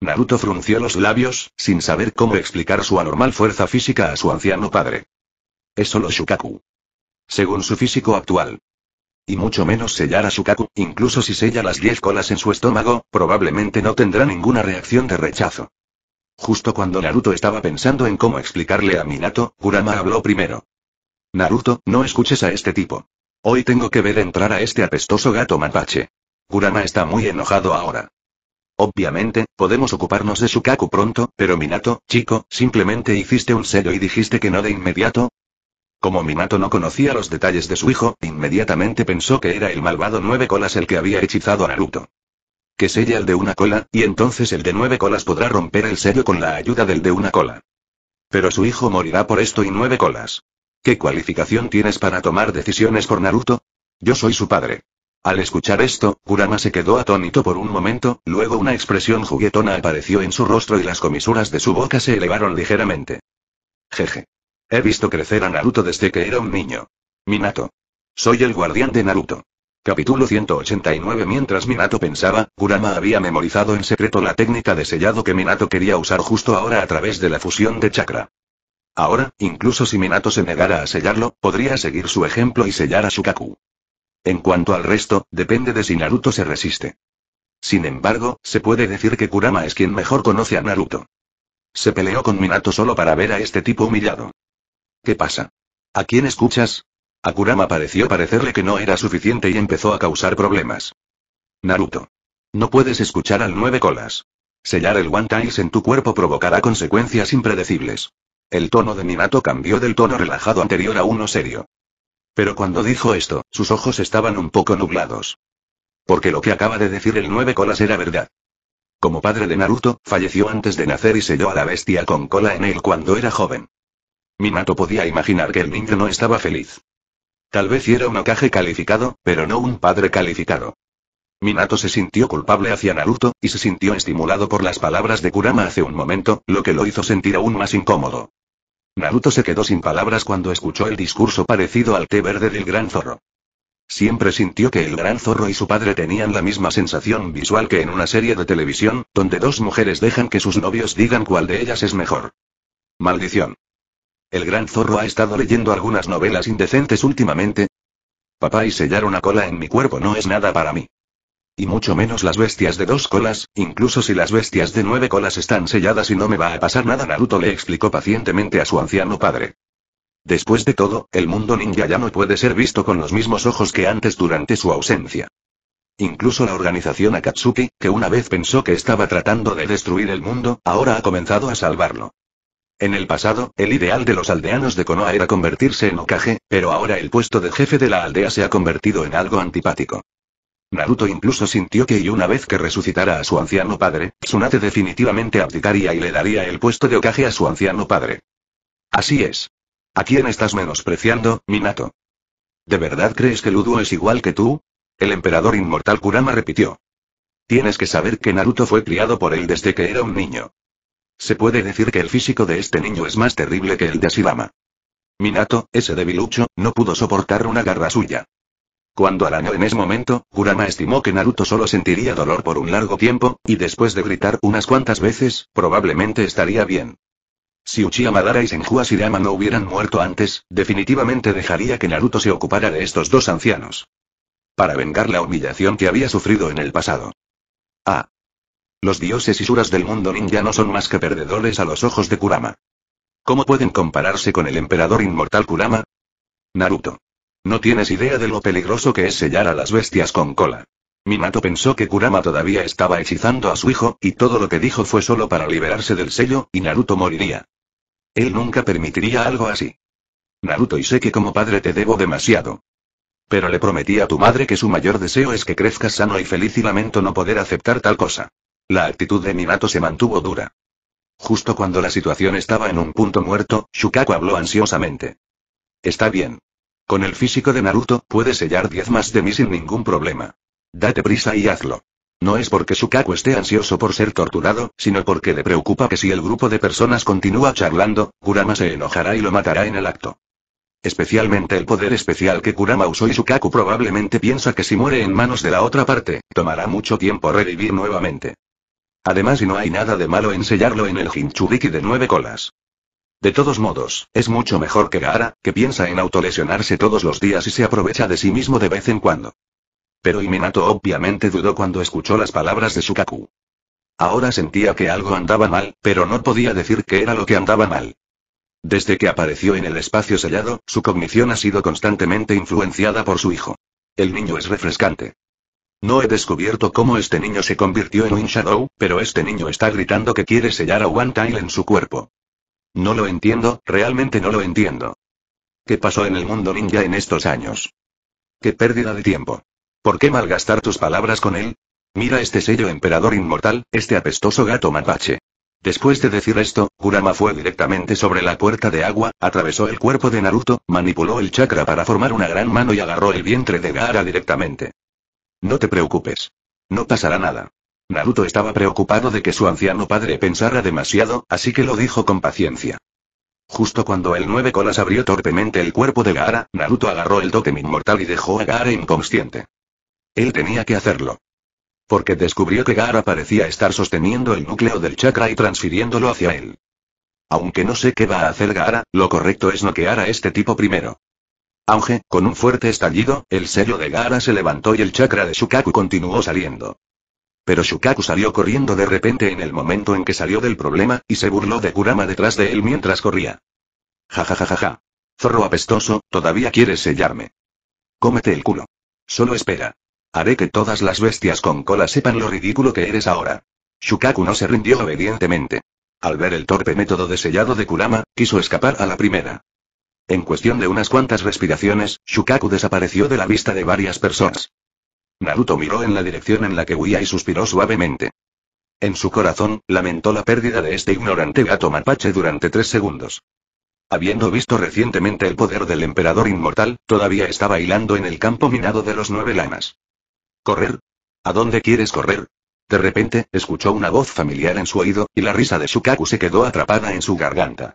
Naruto frunció los labios, sin saber cómo explicar su anormal fuerza física a su anciano padre. Es solo Shukaku. Según su físico actual. Y mucho menos sellar a Shukaku, incluso si sella las 10 colas en su estómago, probablemente no tendrá ninguna reacción de rechazo. Justo cuando Naruto estaba pensando en cómo explicarle a Minato, Kurama habló primero. Naruto, no escuches a este tipo. Hoy tengo que ver entrar a este apestoso gato mapache. Kurama está muy enojado ahora. Obviamente, podemos ocuparnos de Shukaku pronto, pero Minato, chico, simplemente hiciste un sello y dijiste que no de inmediato. Como Minato no conocía los detalles de su hijo, inmediatamente pensó que era el malvado nueve colas el que había hechizado a Naruto. Que sella el de una cola, y entonces el de nueve colas podrá romper el sello con la ayuda del de una cola. Pero su hijo morirá por esto y nueve colas. ¿Qué cualificación tienes para tomar decisiones por Naruto? Yo soy su padre. Al escuchar esto, Kurama se quedó atónito por un momento, luego una expresión juguetona apareció en su rostro y las comisuras de su boca se elevaron ligeramente. Jeje. He visto crecer a Naruto desde que era un niño. Minato. Soy el guardián de Naruto. Capítulo 189 Mientras Minato pensaba, Kurama había memorizado en secreto la técnica de sellado que Minato quería usar justo ahora a través de la fusión de chakra. Ahora, incluso si Minato se negara a sellarlo, podría seguir su ejemplo y sellar a Shukaku. En cuanto al resto, depende de si Naruto se resiste. Sin embargo, se puede decir que Kurama es quien mejor conoce a Naruto. Se peleó con Minato solo para ver a este tipo humillado. ¿Qué pasa? ¿A quién escuchas? A Kurama pareció parecerle que no era suficiente y empezó a causar problemas. Naruto. No puedes escuchar al nueve colas. Sellar el One Tails en tu cuerpo provocará consecuencias impredecibles. El tono de Minato cambió del tono relajado anterior a uno serio. Pero cuando dijo esto, sus ojos estaban un poco nublados. Porque lo que acaba de decir el nueve colas era verdad. Como padre de Naruto, falleció antes de nacer y selló a la bestia con cola en él cuando era joven. Minato podía imaginar que el niño no estaba feliz. Tal vez era un ocaje calificado, pero no un padre calificado. Minato se sintió culpable hacia Naruto, y se sintió estimulado por las palabras de Kurama hace un momento, lo que lo hizo sentir aún más incómodo. Naruto se quedó sin palabras cuando escuchó el discurso parecido al té verde del gran zorro. Siempre sintió que el gran zorro y su padre tenían la misma sensación visual que en una serie de televisión, donde dos mujeres dejan que sus novios digan cuál de ellas es mejor. Maldición. El gran zorro ha estado leyendo algunas novelas indecentes últimamente. Papá y sellar una cola en mi cuerpo no es nada para mí. Y mucho menos las bestias de dos colas, incluso si las bestias de nueve colas están selladas y no me va a pasar nada, Naruto le explicó pacientemente a su anciano padre. Después de todo, el mundo ninja ya no puede ser visto con los mismos ojos que antes durante su ausencia. Incluso la organización Akatsuki, que una vez pensó que estaba tratando de destruir el mundo, ahora ha comenzado a salvarlo. En el pasado, el ideal de los aldeanos de Konoha era convertirse en Okage, pero ahora el puesto de jefe de la aldea se ha convertido en algo antipático. Naruto incluso sintió que y una vez que resucitara a su anciano padre, Tsunade definitivamente abdicaría y le daría el puesto de ocaje a su anciano padre. Así es. ¿A quién estás menospreciando, Minato? ¿De verdad crees que Ludo es igual que tú? El emperador inmortal Kurama repitió. Tienes que saber que Naruto fue criado por él desde que era un niño. Se puede decir que el físico de este niño es más terrible que el de Asirama. Minato, ese debilucho, no pudo soportar una garra suya. Cuando arañó en ese momento, Kurama estimó que Naruto solo sentiría dolor por un largo tiempo, y después de gritar unas cuantas veces, probablemente estaría bien. Si Uchiha Madara y Senju Asirama no hubieran muerto antes, definitivamente dejaría que Naruto se ocupara de estos dos ancianos. Para vengar la humillación que había sufrido en el pasado. Ah. Los dioses y suras del mundo ninja no son más que perdedores a los ojos de Kurama. ¿Cómo pueden compararse con el emperador inmortal Kurama? Naruto. No tienes idea de lo peligroso que es sellar a las bestias con cola. Minato pensó que Kurama todavía estaba hechizando a su hijo, y todo lo que dijo fue solo para liberarse del sello, y Naruto moriría. Él nunca permitiría algo así. Naruto y sé que como padre te debo demasiado. Pero le prometí a tu madre que su mayor deseo es que crezcas sano y feliz y lamento no poder aceptar tal cosa. La actitud de Minato se mantuvo dura. Justo cuando la situación estaba en un punto muerto, Shukaku habló ansiosamente. Está bien. Con el físico de Naruto, puede sellar 10 más de mí sin ningún problema. Date prisa y hazlo. No es porque Sukaku esté ansioso por ser torturado, sino porque le preocupa que si el grupo de personas continúa charlando, Kurama se enojará y lo matará en el acto. Especialmente el poder especial que Kurama usó y Sukaku probablemente piensa que si muere en manos de la otra parte, tomará mucho tiempo revivir nuevamente. Además y no hay nada de malo en sellarlo en el Hinchuriki de nueve colas. De todos modos, es mucho mejor que Gaara, que piensa en autolesionarse todos los días y se aprovecha de sí mismo de vez en cuando. Pero Iminato obviamente dudó cuando escuchó las palabras de Sukaku. Ahora sentía que algo andaba mal, pero no podía decir qué era lo que andaba mal. Desde que apareció en el espacio sellado, su cognición ha sido constantemente influenciada por su hijo. El niño es refrescante. No he descubierto cómo este niño se convirtió en un Shadow, pero este niño está gritando que quiere sellar a One Tai en su cuerpo. No lo entiendo, realmente no lo entiendo. ¿Qué pasó en el mundo ninja en estos años? ¡Qué pérdida de tiempo! ¿Por qué malgastar tus palabras con él? Mira este sello emperador inmortal, este apestoso gato mapache. Después de decir esto, Kurama fue directamente sobre la puerta de agua, atravesó el cuerpo de Naruto, manipuló el chakra para formar una gran mano y agarró el vientre de Gaara directamente. No te preocupes. No pasará nada. Naruto estaba preocupado de que su anciano padre pensara demasiado, así que lo dijo con paciencia. Justo cuando el nueve colas abrió torpemente el cuerpo de Gaara, Naruto agarró el totem inmortal y dejó a Gaara inconsciente. Él tenía que hacerlo. Porque descubrió que Gaara parecía estar sosteniendo el núcleo del chakra y transfiriéndolo hacia él. Aunque no sé qué va a hacer Gaara, lo correcto es noquear a este tipo primero. Aunque, con un fuerte estallido, el sello de Gaara se levantó y el chakra de Shukaku continuó saliendo. Pero Shukaku salió corriendo de repente en el momento en que salió del problema, y se burló de Kurama detrás de él mientras corría. Ja ja ja ja Zorro apestoso, todavía quieres sellarme. Cómete el culo. Solo espera. Haré que todas las bestias con cola sepan lo ridículo que eres ahora. Shukaku no se rindió obedientemente. Al ver el torpe método de sellado de Kurama, quiso escapar a la primera. En cuestión de unas cuantas respiraciones, Shukaku desapareció de la vista de varias personas. Naruto miró en la dirección en la que huía y suspiró suavemente. En su corazón, lamentó la pérdida de este ignorante gato mapache durante tres segundos. Habiendo visto recientemente el poder del emperador inmortal, todavía estaba hilando en el campo minado de los nueve lamas. ¿Correr? ¿A dónde quieres correr? De repente, escuchó una voz familiar en su oído, y la risa de Shukaku se quedó atrapada en su garganta.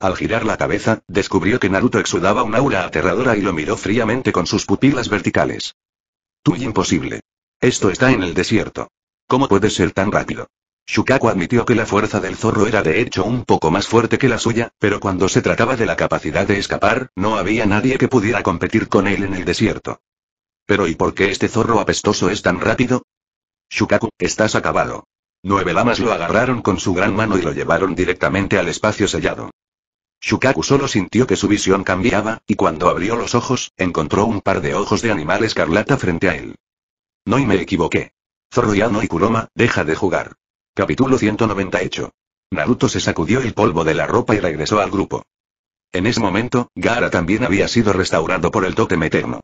Al girar la cabeza, descubrió que Naruto exudaba un aura aterradora y lo miró fríamente con sus pupilas verticales. Tuy imposible. Esto está en el desierto. ¿Cómo puede ser tan rápido? Shukaku admitió que la fuerza del zorro era de hecho un poco más fuerte que la suya, pero cuando se trataba de la capacidad de escapar, no había nadie que pudiera competir con él en el desierto. Pero ¿y por qué este zorro apestoso es tan rápido? Shukaku, estás acabado. Nueve lamas lo agarraron con su gran mano y lo llevaron directamente al espacio sellado. Shukaku solo sintió que su visión cambiaba, y cuando abrió los ojos, encontró un par de ojos de animal escarlata frente a él. No y me equivoqué. Zordiano y Kuroma, deja de jugar. Capítulo 198. Naruto se sacudió el polvo de la ropa y regresó al grupo. En ese momento, Gara también había sido restaurado por el tótem eterno.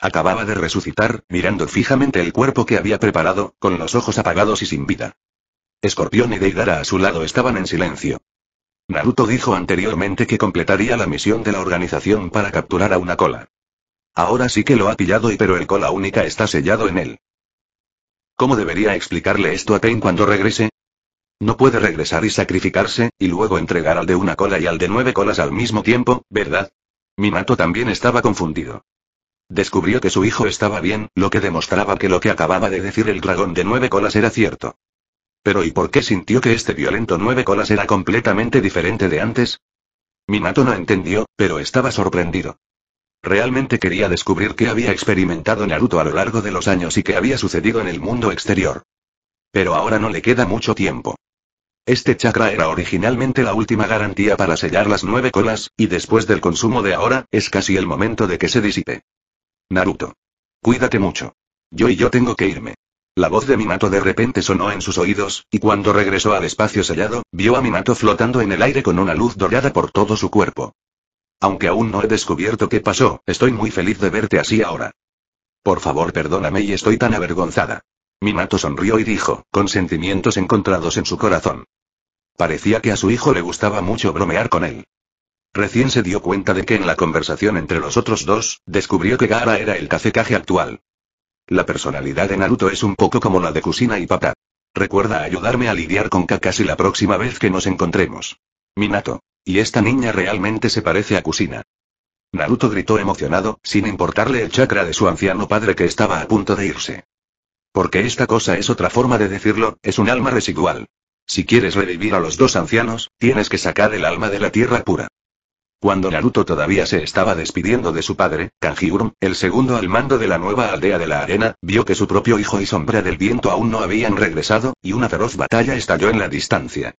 Acababa de resucitar, mirando fijamente el cuerpo que había preparado, con los ojos apagados y sin vida. Escorpión y Deidara a su lado estaban en silencio. Naruto dijo anteriormente que completaría la misión de la organización para capturar a una cola. Ahora sí que lo ha pillado y pero el cola única está sellado en él. ¿Cómo debería explicarle esto a Pain cuando regrese? No puede regresar y sacrificarse, y luego entregar al de una cola y al de nueve colas al mismo tiempo, ¿verdad? Minato también estaba confundido. Descubrió que su hijo estaba bien, lo que demostraba que lo que acababa de decir el dragón de nueve colas era cierto. Pero ¿y por qué sintió que este violento nueve colas era completamente diferente de antes? Minato no entendió, pero estaba sorprendido. Realmente quería descubrir qué había experimentado Naruto a lo largo de los años y qué había sucedido en el mundo exterior. Pero ahora no le queda mucho tiempo. Este chakra era originalmente la última garantía para sellar las nueve colas, y después del consumo de ahora, es casi el momento de que se disipe. Naruto. Cuídate mucho. Yo y yo tengo que irme. La voz de Minato de repente sonó en sus oídos, y cuando regresó al espacio sellado, vio a Minato flotando en el aire con una luz dorada por todo su cuerpo. Aunque aún no he descubierto qué pasó, estoy muy feliz de verte así ahora. Por favor, perdóname y estoy tan avergonzada. Minato sonrió y dijo, con sentimientos encontrados en su corazón. Parecía que a su hijo le gustaba mucho bromear con él. Recién se dio cuenta de que en la conversación entre los otros dos, descubrió que Gara era el Kazekage actual. La personalidad de Naruto es un poco como la de Kusina y papá. Recuerda ayudarme a lidiar con Kakashi la próxima vez que nos encontremos. Minato. Y esta niña realmente se parece a Kusina. Naruto gritó emocionado, sin importarle el chakra de su anciano padre que estaba a punto de irse. Porque esta cosa es otra forma de decirlo, es un alma residual. Si quieres revivir a los dos ancianos, tienes que sacar el alma de la tierra pura. Cuando Naruto todavía se estaba despidiendo de su padre, Kanjiurum, el segundo al mando de la nueva aldea de la arena, vio que su propio hijo y sombra del viento aún no habían regresado, y una feroz batalla estalló en la distancia.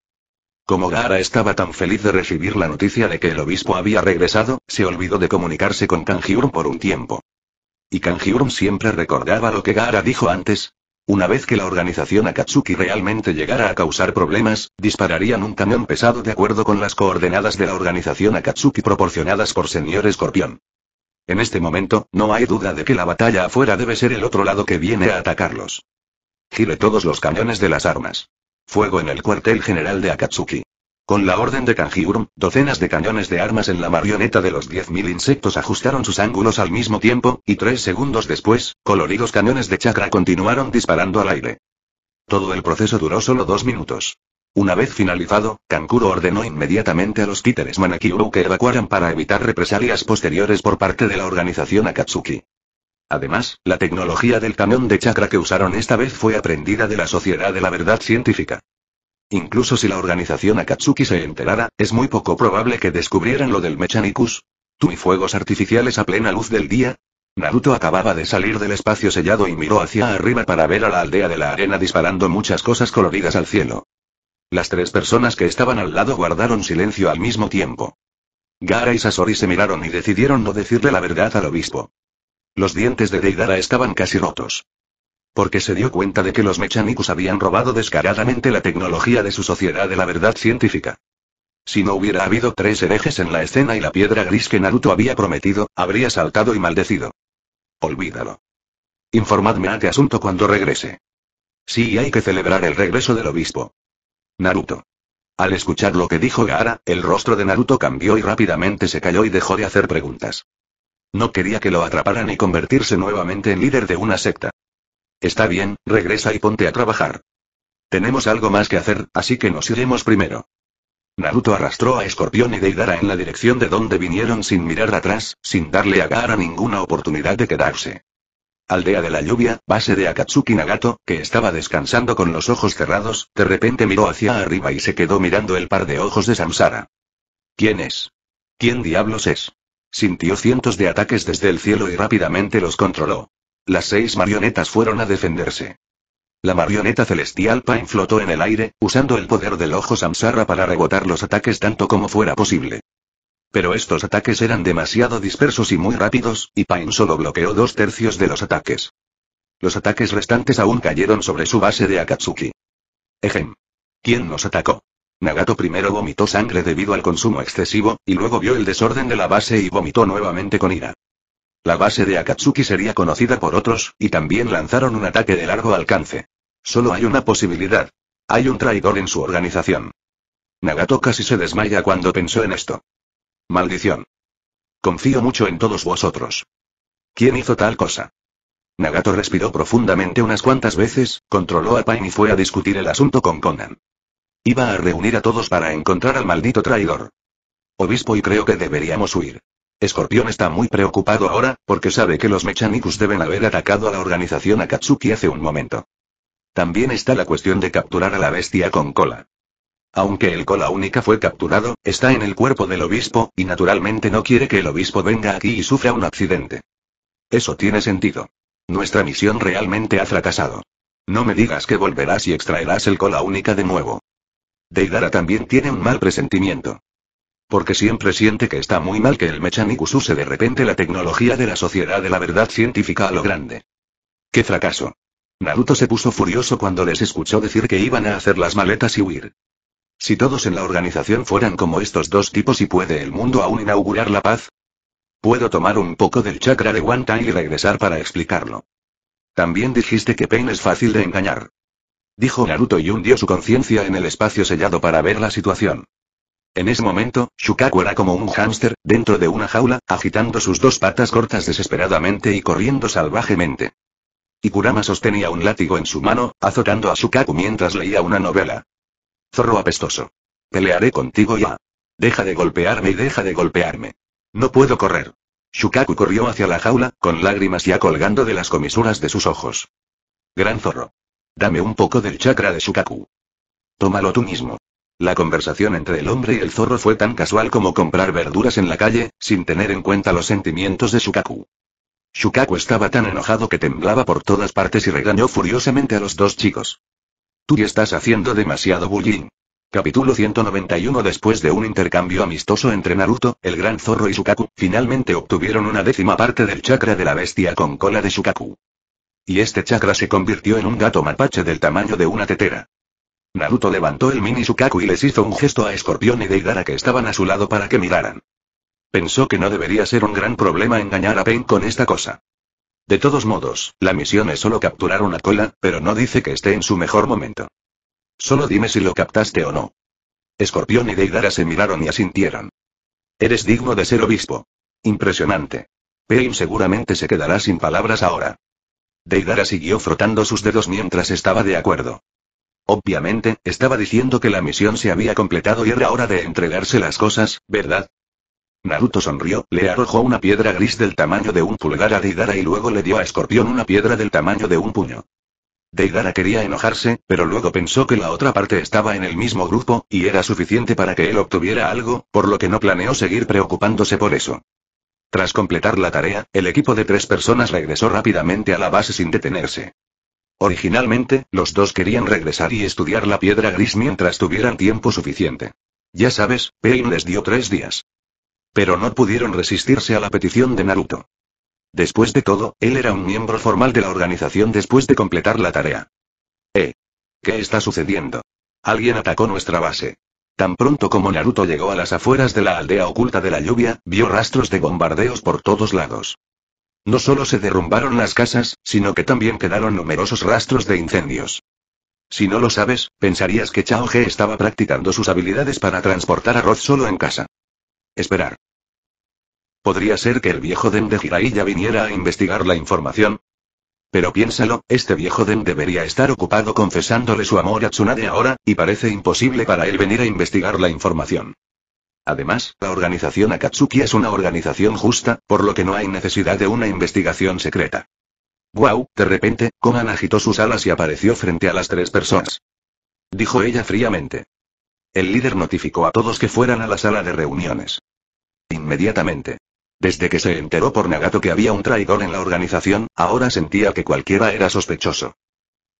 Como Gaara estaba tan feliz de recibir la noticia de que el obispo había regresado, se olvidó de comunicarse con Kanjiurum por un tiempo. Y Kanjiurum siempre recordaba lo que Gaara dijo antes, una vez que la organización Akatsuki realmente llegara a causar problemas, dispararían un camión pesado de acuerdo con las coordenadas de la organización Akatsuki proporcionadas por señor Escorpión. En este momento, no hay duda de que la batalla afuera debe ser el otro lado que viene a atacarlos. Gire todos los cañones de las armas. Fuego en el cuartel general de Akatsuki. Con la orden de Kanjiurum, docenas de cañones de armas en la marioneta de los 10.000 insectos ajustaron sus ángulos al mismo tiempo, y tres segundos después, coloridos cañones de chakra continuaron disparando al aire. Todo el proceso duró solo dos minutos. Una vez finalizado, Kankuro ordenó inmediatamente a los títeres Manakiuru que evacuaran para evitar represalias posteriores por parte de la organización Akatsuki. Además, la tecnología del cañón de chakra que usaron esta vez fue aprendida de la Sociedad de la Verdad Científica. Incluso si la organización Akatsuki se enterara, es muy poco probable que descubrieran lo del Mechanicus. ¿Tú y fuegos artificiales a plena luz del día? Naruto acababa de salir del espacio sellado y miró hacia arriba para ver a la aldea de la arena disparando muchas cosas coloridas al cielo. Las tres personas que estaban al lado guardaron silencio al mismo tiempo. Gara y Sasori se miraron y decidieron no decirle la verdad al obispo. Los dientes de Deidara estaban casi rotos porque se dio cuenta de que los mechanicus habían robado descaradamente la tecnología de su sociedad de la verdad científica. Si no hubiera habido tres herejes en la escena y la piedra gris que Naruto había prometido, habría saltado y maldecido. Olvídalo. Informadme a este asunto cuando regrese. Sí, hay que celebrar el regreso del obispo. Naruto. Al escuchar lo que dijo Gaara, el rostro de Naruto cambió y rápidamente se calló y dejó de hacer preguntas. No quería que lo atraparan y convertirse nuevamente en líder de una secta. Está bien, regresa y ponte a trabajar. Tenemos algo más que hacer, así que nos iremos primero. Naruto arrastró a Escorpión y Deidara en la dirección de donde vinieron sin mirar atrás, sin darle a Gaara ninguna oportunidad de quedarse. Aldea de la lluvia, base de Akatsuki Nagato, que estaba descansando con los ojos cerrados, de repente miró hacia arriba y se quedó mirando el par de ojos de Samsara. ¿Quién es? ¿Quién diablos es? Sintió cientos de ataques desde el cielo y rápidamente los controló. Las seis marionetas fueron a defenderse. La marioneta celestial Pain flotó en el aire, usando el poder del ojo Samsara para rebotar los ataques tanto como fuera posible. Pero estos ataques eran demasiado dispersos y muy rápidos, y Pain solo bloqueó dos tercios de los ataques. Los ataques restantes aún cayeron sobre su base de Akatsuki. Ejem. ¿Quién nos atacó? Nagato primero vomitó sangre debido al consumo excesivo, y luego vio el desorden de la base y vomitó nuevamente con ira. La base de Akatsuki sería conocida por otros, y también lanzaron un ataque de largo alcance. Solo hay una posibilidad. Hay un traidor en su organización. Nagato casi se desmaya cuando pensó en esto. Maldición. Confío mucho en todos vosotros. ¿Quién hizo tal cosa? Nagato respiró profundamente unas cuantas veces, controló a Pain y fue a discutir el asunto con Conan. Iba a reunir a todos para encontrar al maldito traidor. Obispo y creo que deberíamos huir. Escorpión está muy preocupado ahora, porque sabe que los Mechanicus deben haber atacado a la organización Akatsuki hace un momento. También está la cuestión de capturar a la bestia con cola. Aunque el cola única fue capturado, está en el cuerpo del obispo, y naturalmente no quiere que el obispo venga aquí y sufra un accidente. Eso tiene sentido. Nuestra misión realmente ha fracasado. No me digas que volverás y extraerás el cola única de nuevo. Deidara también tiene un mal presentimiento porque siempre siente que está muy mal que el Mechanikus use de repente la tecnología de la sociedad de la verdad científica a lo grande. ¡Qué fracaso! Naruto se puso furioso cuando les escuchó decir que iban a hacer las maletas y huir. Si todos en la organización fueran como estos dos tipos y puede el mundo aún inaugurar la paz. Puedo tomar un poco del chakra de One y regresar para explicarlo. También dijiste que Pain es fácil de engañar. Dijo Naruto y hundió su conciencia en el espacio sellado para ver la situación. En ese momento, Shukaku era como un hámster, dentro de una jaula, agitando sus dos patas cortas desesperadamente y corriendo salvajemente. Y Kurama sostenía un látigo en su mano, azotando a Shukaku mientras leía una novela. Zorro apestoso. Pelearé contigo ya. Deja de golpearme y deja de golpearme. No puedo correr. Shukaku corrió hacia la jaula, con lágrimas ya colgando de las comisuras de sus ojos. Gran zorro. Dame un poco del chakra de Shukaku. Tómalo tú mismo. La conversación entre el hombre y el zorro fue tan casual como comprar verduras en la calle, sin tener en cuenta los sentimientos de Shukaku. Shukaku estaba tan enojado que temblaba por todas partes y regañó furiosamente a los dos chicos. Tú estás haciendo demasiado bullying. Capítulo 191 Después de un intercambio amistoso entre Naruto, el gran zorro y Shukaku, finalmente obtuvieron una décima parte del chakra de la bestia con cola de Shukaku. Y este chakra se convirtió en un gato mapache del tamaño de una tetera. Naruto levantó el mini Sukaku y les hizo un gesto a Escorpión y Deidara que estaban a su lado para que miraran. Pensó que no debería ser un gran problema engañar a Pain con esta cosa. De todos modos, la misión es solo capturar una cola, pero no dice que esté en su mejor momento. Solo dime si lo captaste o no. Escorpión y Deidara se miraron y asintieron. Eres digno de ser obispo. Impresionante. Pain seguramente se quedará sin palabras ahora. Deidara siguió frotando sus dedos mientras estaba de acuerdo. Obviamente, estaba diciendo que la misión se había completado y era hora de entregarse las cosas, ¿verdad? Naruto sonrió, le arrojó una piedra gris del tamaño de un pulgar a Deidara y luego le dio a Escorpión una piedra del tamaño de un puño. Deidara quería enojarse, pero luego pensó que la otra parte estaba en el mismo grupo, y era suficiente para que él obtuviera algo, por lo que no planeó seguir preocupándose por eso. Tras completar la tarea, el equipo de tres personas regresó rápidamente a la base sin detenerse. Originalmente, los dos querían regresar y estudiar la piedra gris mientras tuvieran tiempo suficiente. Ya sabes, Pain les dio tres días. Pero no pudieron resistirse a la petición de Naruto. Después de todo, él era un miembro formal de la organización después de completar la tarea. ¿Eh? ¿Qué está sucediendo? Alguien atacó nuestra base. Tan pronto como Naruto llegó a las afueras de la aldea oculta de la lluvia, vio rastros de bombardeos por todos lados. No solo se derrumbaron las casas, sino que también quedaron numerosos rastros de incendios. Si no lo sabes, pensarías que Chao He estaba practicando sus habilidades para transportar arroz solo en casa. Esperar. Podría ser que el viejo Den de Jiraiya viniera a investigar la información. Pero piénsalo, este viejo Den debería estar ocupado confesándole su amor a Tsunade ahora, y parece imposible para él venir a investigar la información. Además, la organización Akatsuki es una organización justa, por lo que no hay necesidad de una investigación secreta. Wow, De repente, Conan agitó sus alas y apareció frente a las tres personas. Dijo ella fríamente. El líder notificó a todos que fueran a la sala de reuniones. Inmediatamente. Desde que se enteró por Nagato que había un traidor en la organización, ahora sentía que cualquiera era sospechoso.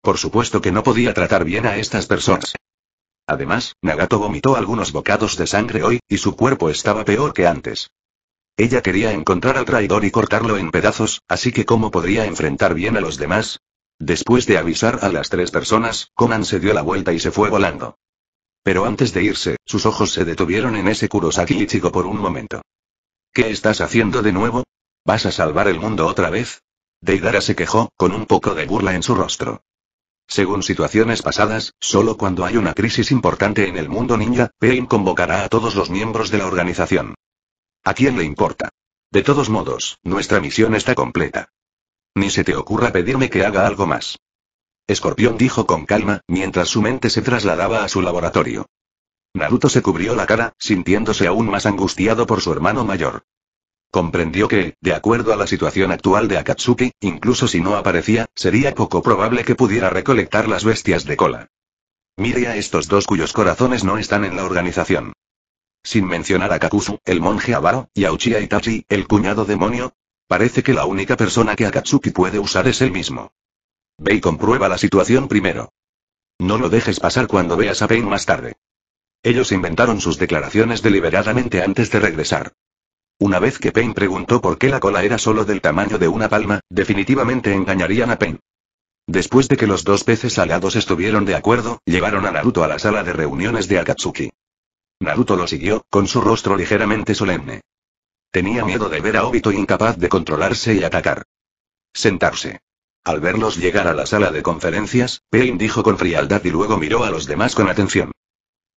Por supuesto que no podía tratar bien a estas personas. Además, Nagato vomitó algunos bocados de sangre hoy, y su cuerpo estaba peor que antes. Ella quería encontrar al traidor y cortarlo en pedazos, así que ¿cómo podría enfrentar bien a los demás? Después de avisar a las tres personas, Conan se dio la vuelta y se fue volando. Pero antes de irse, sus ojos se detuvieron en ese Kurosaki Ichigo por un momento. ¿Qué estás haciendo de nuevo? ¿Vas a salvar el mundo otra vez? Deidara se quejó, con un poco de burla en su rostro. Según situaciones pasadas, solo cuando hay una crisis importante en el mundo ninja, Pain convocará a todos los miembros de la organización. ¿A quién le importa? De todos modos, nuestra misión está completa. Ni se te ocurra pedirme que haga algo más. Escorpión dijo con calma, mientras su mente se trasladaba a su laboratorio. Naruto se cubrió la cara, sintiéndose aún más angustiado por su hermano mayor. Comprendió que, de acuerdo a la situación actual de Akatsuki, incluso si no aparecía, sería poco probable que pudiera recolectar las bestias de cola. Mire a estos dos cuyos corazones no están en la organización. Sin mencionar a Kakusu, el monje avaro, y a Uchiha Itachi, el cuñado demonio. Parece que la única persona que Akatsuki puede usar es él mismo. Ve y comprueba la situación primero. No lo dejes pasar cuando veas a Pain más tarde. Ellos inventaron sus declaraciones deliberadamente antes de regresar. Una vez que Pain preguntó por qué la cola era solo del tamaño de una palma, definitivamente engañarían a Pain. Después de que los dos peces alados estuvieron de acuerdo, llevaron a Naruto a la sala de reuniones de Akatsuki. Naruto lo siguió, con su rostro ligeramente solemne. Tenía miedo de ver a Obito incapaz de controlarse y atacar. Sentarse. Al verlos llegar a la sala de conferencias, Pain dijo con frialdad y luego miró a los demás con atención.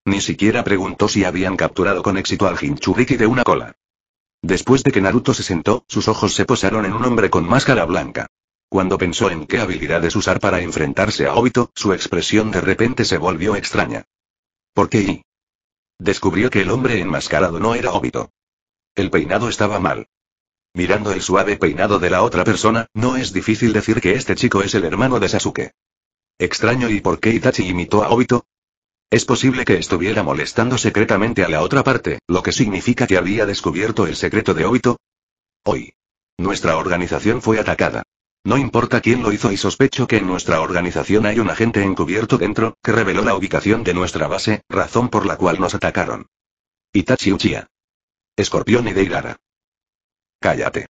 Ni siquiera preguntó si habían capturado con éxito al Jinchuriki de una cola. Después de que Naruto se sentó, sus ojos se posaron en un hombre con máscara blanca. Cuando pensó en qué habilidades usar para enfrentarse a Obito, su expresión de repente se volvió extraña. ¿Por qué? Descubrió que el hombre enmascarado no era Obito. El peinado estaba mal. Mirando el suave peinado de la otra persona, no es difícil decir que este chico es el hermano de Sasuke. Extraño y por qué Itachi imitó a Obito. Es posible que estuviera molestando secretamente a la otra parte, lo que significa que había descubierto el secreto de Obito. Hoy. Nuestra organización fue atacada. No importa quién lo hizo y sospecho que en nuestra organización hay un agente encubierto dentro, que reveló la ubicación de nuestra base, razón por la cual nos atacaron. Itachi Uchiha. Escorpión y Deidara. Cállate.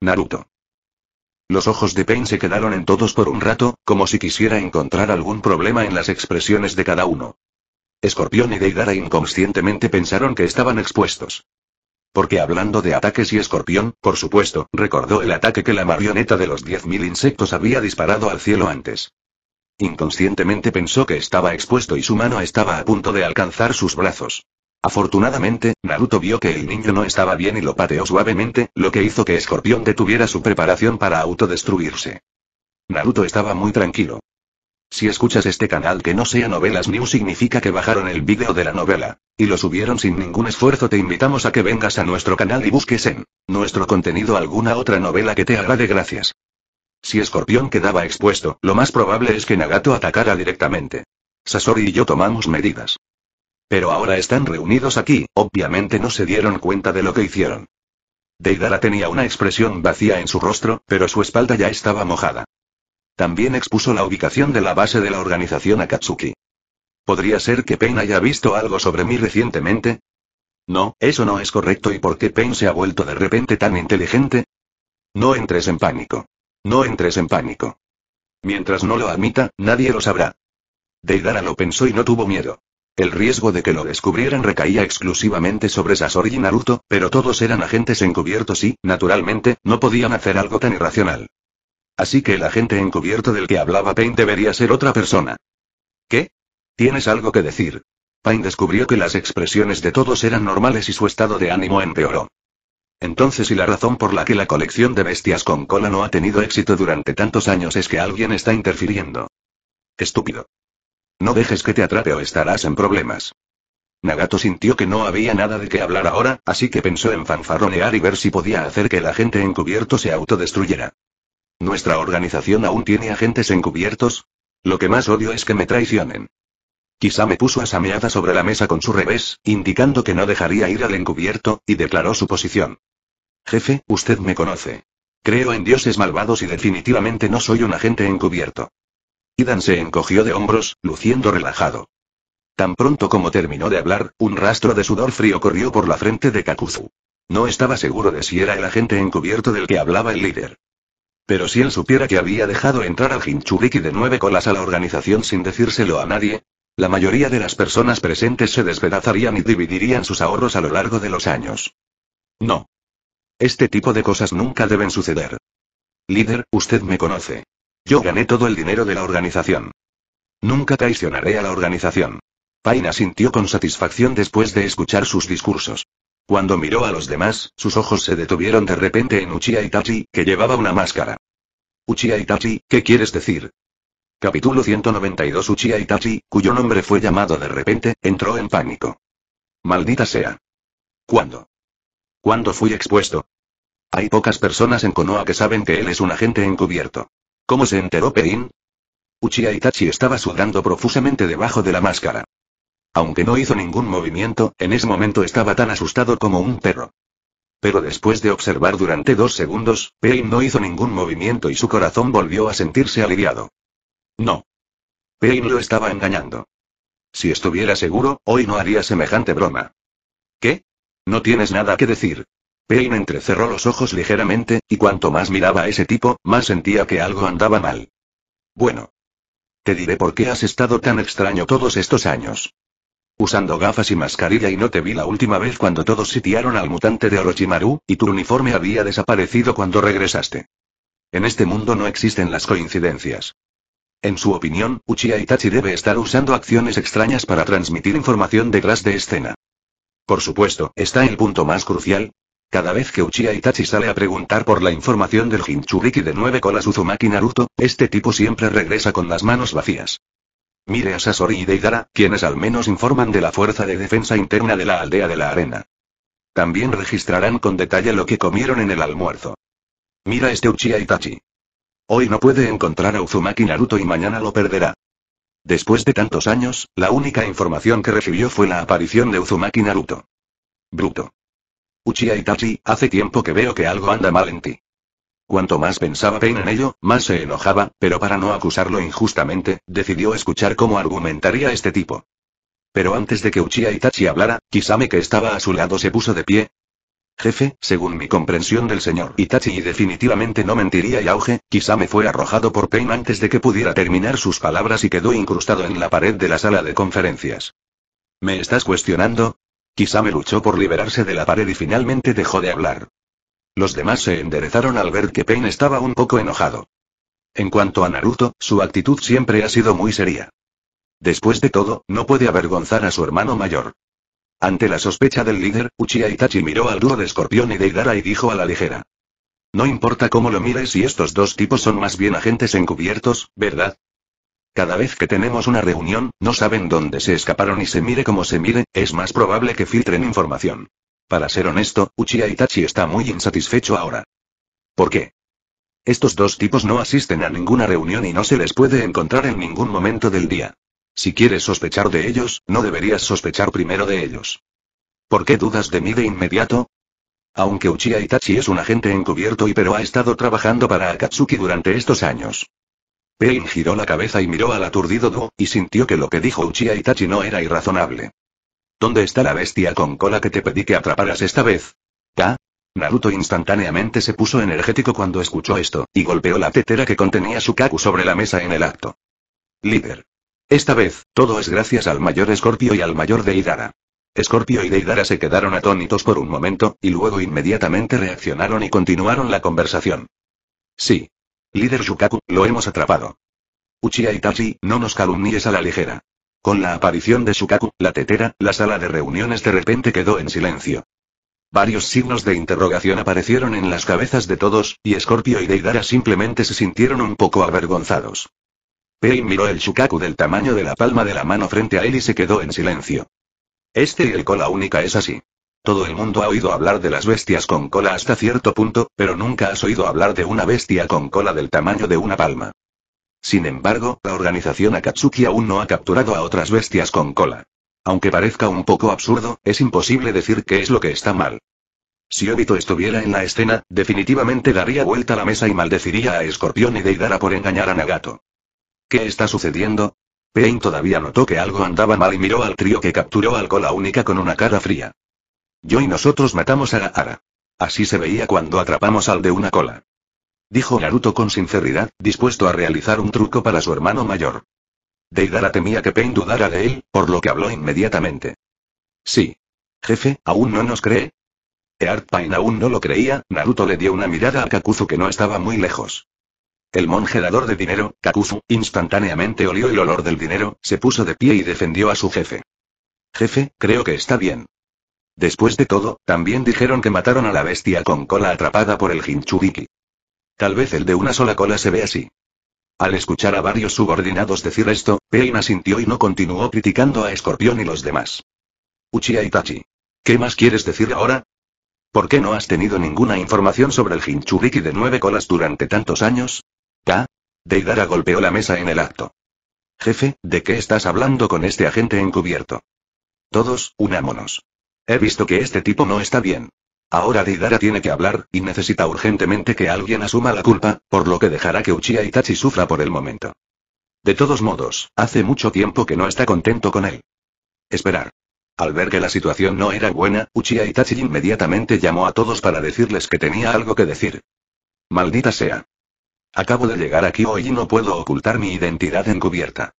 Naruto. Los ojos de Payne se quedaron en todos por un rato, como si quisiera encontrar algún problema en las expresiones de cada uno. Escorpión y Deidara inconscientemente pensaron que estaban expuestos. Porque hablando de ataques y escorpión, por supuesto, recordó el ataque que la marioneta de los 10.000 insectos había disparado al cielo antes. Inconscientemente pensó que estaba expuesto y su mano estaba a punto de alcanzar sus brazos. Afortunadamente, Naruto vio que el niño no estaba bien y lo pateó suavemente, lo que hizo que Escorpión detuviera su preparación para autodestruirse. Naruto estaba muy tranquilo. Si escuchas este canal que no sea Novelas New significa que bajaron el vídeo de la novela. Y lo subieron sin ningún esfuerzo te invitamos a que vengas a nuestro canal y busques en nuestro contenido alguna otra novela que te agrade gracias. Si Escorpión quedaba expuesto, lo más probable es que Nagato atacara directamente. Sasori y yo tomamos medidas. Pero ahora están reunidos aquí, obviamente no se dieron cuenta de lo que hicieron. Deidara tenía una expresión vacía en su rostro, pero su espalda ya estaba mojada. También expuso la ubicación de la base de la organización Akatsuki. ¿Podría ser que Pain haya visto algo sobre mí recientemente? No, eso no es correcto. ¿Y por qué Pain se ha vuelto de repente tan inteligente? No entres en pánico. No entres en pánico. Mientras no lo admita, nadie lo sabrá. Deidara lo pensó y no tuvo miedo. El riesgo de que lo descubrieran recaía exclusivamente sobre Sasori y Naruto, pero todos eran agentes encubiertos y, naturalmente, no podían hacer algo tan irracional. Así que el agente encubierto del que hablaba Pain debería ser otra persona. ¿Qué? ¿Tienes algo que decir? Pain descubrió que las expresiones de todos eran normales y su estado de ánimo empeoró. Entonces y la razón por la que la colección de bestias con cola no ha tenido éxito durante tantos años es que alguien está interfiriendo. Estúpido. No dejes que te atrape o estarás en problemas. Nagato sintió que no había nada de qué hablar ahora, así que pensó en fanfarronear y ver si podía hacer que el agente encubierto se autodestruyera. ¿Nuestra organización aún tiene agentes encubiertos? Lo que más odio es que me traicionen. Quizá me puso asameada sobre la mesa con su revés, indicando que no dejaría ir al encubierto, y declaró su posición. Jefe, usted me conoce. Creo en dioses malvados y definitivamente no soy un agente encubierto. Idan se encogió de hombros, luciendo relajado. Tan pronto como terminó de hablar, un rastro de sudor frío corrió por la frente de Kakuzu. No estaba seguro de si era el agente encubierto del que hablaba el líder. Pero si él supiera que había dejado entrar al Hinchuriki de nueve colas a la organización sin decírselo a nadie, la mayoría de las personas presentes se despedazarían y dividirían sus ahorros a lo largo de los años. No. Este tipo de cosas nunca deben suceder. Líder, usted me conoce. Yo gané todo el dinero de la organización. Nunca traicionaré a la organización. Paina sintió con satisfacción después de escuchar sus discursos. Cuando miró a los demás, sus ojos se detuvieron de repente en Uchiha Itachi, que llevaba una máscara. Uchiha Itachi, ¿qué quieres decir? Capítulo 192 Uchiha Itachi, cuyo nombre fue llamado de repente, entró en pánico. Maldita sea. ¿Cuándo? ¿Cuándo fui expuesto? Hay pocas personas en Konoha que saben que él es un agente encubierto. ¿Cómo se enteró Pein? Uchiha Itachi estaba sudando profusamente debajo de la máscara. Aunque no hizo ningún movimiento, en ese momento estaba tan asustado como un perro. Pero después de observar durante dos segundos, Pain no hizo ningún movimiento y su corazón volvió a sentirse aliviado. No. Pain lo estaba engañando. Si estuviera seguro, hoy no haría semejante broma. ¿Qué? No tienes nada que decir. Pain entrecerró los ojos ligeramente, y cuanto más miraba a ese tipo, más sentía que algo andaba mal. Bueno. Te diré por qué has estado tan extraño todos estos años. Usando gafas y mascarilla y no te vi la última vez cuando todos sitiaron al mutante de Orochimaru, y tu uniforme había desaparecido cuando regresaste. En este mundo no existen las coincidencias. En su opinión, Uchiha Itachi debe estar usando acciones extrañas para transmitir información detrás de escena. Por supuesto, está el punto más crucial, cada vez que Uchiha Itachi sale a preguntar por la información del Jinchuriki de nueve colas Uzumaki Naruto, este tipo siempre regresa con las manos vacías. Mire a Sasori y Deidara, quienes al menos informan de la fuerza de defensa interna de la aldea de la arena. También registrarán con detalle lo que comieron en el almuerzo. Mira este Uchiha Itachi. Hoy no puede encontrar a Uzumaki Naruto y mañana lo perderá. Después de tantos años, la única información que recibió fue la aparición de Uzumaki Naruto. Bruto. Uchiha Itachi, hace tiempo que veo que algo anda mal en ti. Cuanto más pensaba Pain en ello, más se enojaba, pero para no acusarlo injustamente, decidió escuchar cómo argumentaría este tipo. Pero antes de que Uchiha Itachi hablara, Kisame que estaba a su lado se puso de pie. Jefe, según mi comprensión del señor Itachi y definitivamente no mentiría y auge, Kisame fue arrojado por Pain antes de que pudiera terminar sus palabras y quedó incrustado en la pared de la sala de conferencias. ¿Me estás cuestionando? Kisame luchó por liberarse de la pared y finalmente dejó de hablar. Los demás se enderezaron al ver que Pain estaba un poco enojado. En cuanto a Naruto, su actitud siempre ha sido muy seria. Después de todo, no puede avergonzar a su hermano mayor. Ante la sospecha del líder, Uchiha Itachi miró al dúo de escorpión y de Deidara y dijo a la ligera. No importa cómo lo mires si estos dos tipos son más bien agentes encubiertos, ¿verdad? Cada vez que tenemos una reunión, no saben dónde se escaparon y se mire como se mire, es más probable que filtren información. Para ser honesto, Uchiha Itachi está muy insatisfecho ahora. ¿Por qué? Estos dos tipos no asisten a ninguna reunión y no se les puede encontrar en ningún momento del día. Si quieres sospechar de ellos, no deberías sospechar primero de ellos. ¿Por qué dudas de mí de inmediato? Aunque Uchiha Itachi es un agente encubierto y pero ha estado trabajando para Akatsuki durante estos años. Pein giró la cabeza y miró al aturdido Duo, y sintió que lo que dijo Uchiha Itachi no era irrazonable. ¿Dónde está la bestia con cola que te pedí que atraparas esta vez? ¿Ka? Naruto instantáneamente se puso energético cuando escuchó esto, y golpeó la tetera que contenía su kaku sobre la mesa en el acto. Líder. Esta vez, todo es gracias al mayor Escorpio y al mayor Deidara. Escorpio y Deidara se quedaron atónitos por un momento, y luego inmediatamente reaccionaron y continuaron la conversación. Sí, Líder Shukaku, lo hemos atrapado. Uchiha Itachi, no nos calumnies a la ligera. Con la aparición de Shukaku, la tetera, la sala de reuniones de repente quedó en silencio. Varios signos de interrogación aparecieron en las cabezas de todos, y Scorpio y Deidara simplemente se sintieron un poco avergonzados. Pei miró el Shukaku del tamaño de la palma de la mano frente a él y se quedó en silencio. Este y el cola única es así. Todo el mundo ha oído hablar de las bestias con cola hasta cierto punto, pero nunca has oído hablar de una bestia con cola del tamaño de una palma. Sin embargo, la organización Akatsuki aún no ha capturado a otras bestias con cola. Aunque parezca un poco absurdo, es imposible decir qué es lo que está mal. Si Obito estuviera en la escena, definitivamente daría vuelta a la mesa y maldeciría a Escorpión y Deidara por engañar a Nagato. ¿Qué está sucediendo? Pain todavía notó que algo andaba mal y miró al trío que capturó al cola única con una cara fría. Yo y nosotros matamos a ara. Así se veía cuando atrapamos al de una cola. Dijo Naruto con sinceridad, dispuesto a realizar un truco para su hermano mayor. Deidara temía que Pain dudara de él, por lo que habló inmediatamente. Sí. Jefe, ¿aún no nos cree? Eart Pain aún no lo creía, Naruto le dio una mirada a Kakuzu que no estaba muy lejos. El monje dador de dinero, Kakuzu, instantáneamente olió el olor del dinero, se puso de pie y defendió a su jefe. Jefe, creo que está bien. Después de todo, también dijeron que mataron a la bestia con cola atrapada por el Hinchuriki. Tal vez el de una sola cola se ve así. Al escuchar a varios subordinados decir esto, Pain asintió y no continuó criticando a Escorpión y los demás. Uchiha Itachi. ¿Qué más quieres decir ahora? ¿Por qué no has tenido ninguna información sobre el Hinchuriki de nueve colas durante tantos años? ¿Ta? Deidara golpeó la mesa en el acto. Jefe, ¿de qué estás hablando con este agente encubierto? Todos, unámonos. He visto que este tipo no está bien. Ahora Deidara tiene que hablar, y necesita urgentemente que alguien asuma la culpa, por lo que dejará que Uchiha Itachi sufra por el momento. De todos modos, hace mucho tiempo que no está contento con él. Esperar. Al ver que la situación no era buena, Uchiha Itachi inmediatamente llamó a todos para decirles que tenía algo que decir. Maldita sea. Acabo de llegar aquí hoy y no puedo ocultar mi identidad encubierta.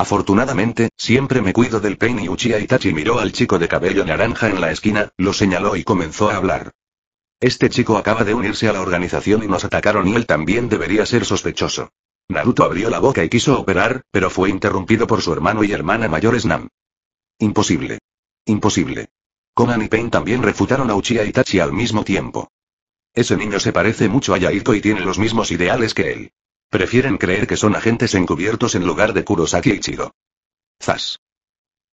Afortunadamente, siempre me cuido del Pain y Uchiha Itachi miró al chico de cabello naranja en la esquina, lo señaló y comenzó a hablar. Este chico acaba de unirse a la organización y nos atacaron y él también debería ser sospechoso. Naruto abrió la boca y quiso operar, pero fue interrumpido por su hermano y hermana mayores Nam. Imposible. Imposible. Konan y Pain también refutaron a Uchiha Itachi al mismo tiempo. Ese niño se parece mucho a Yaito y tiene los mismos ideales que él. Prefieren creer que son agentes encubiertos en lugar de Kurosaki Ichigo. Zas.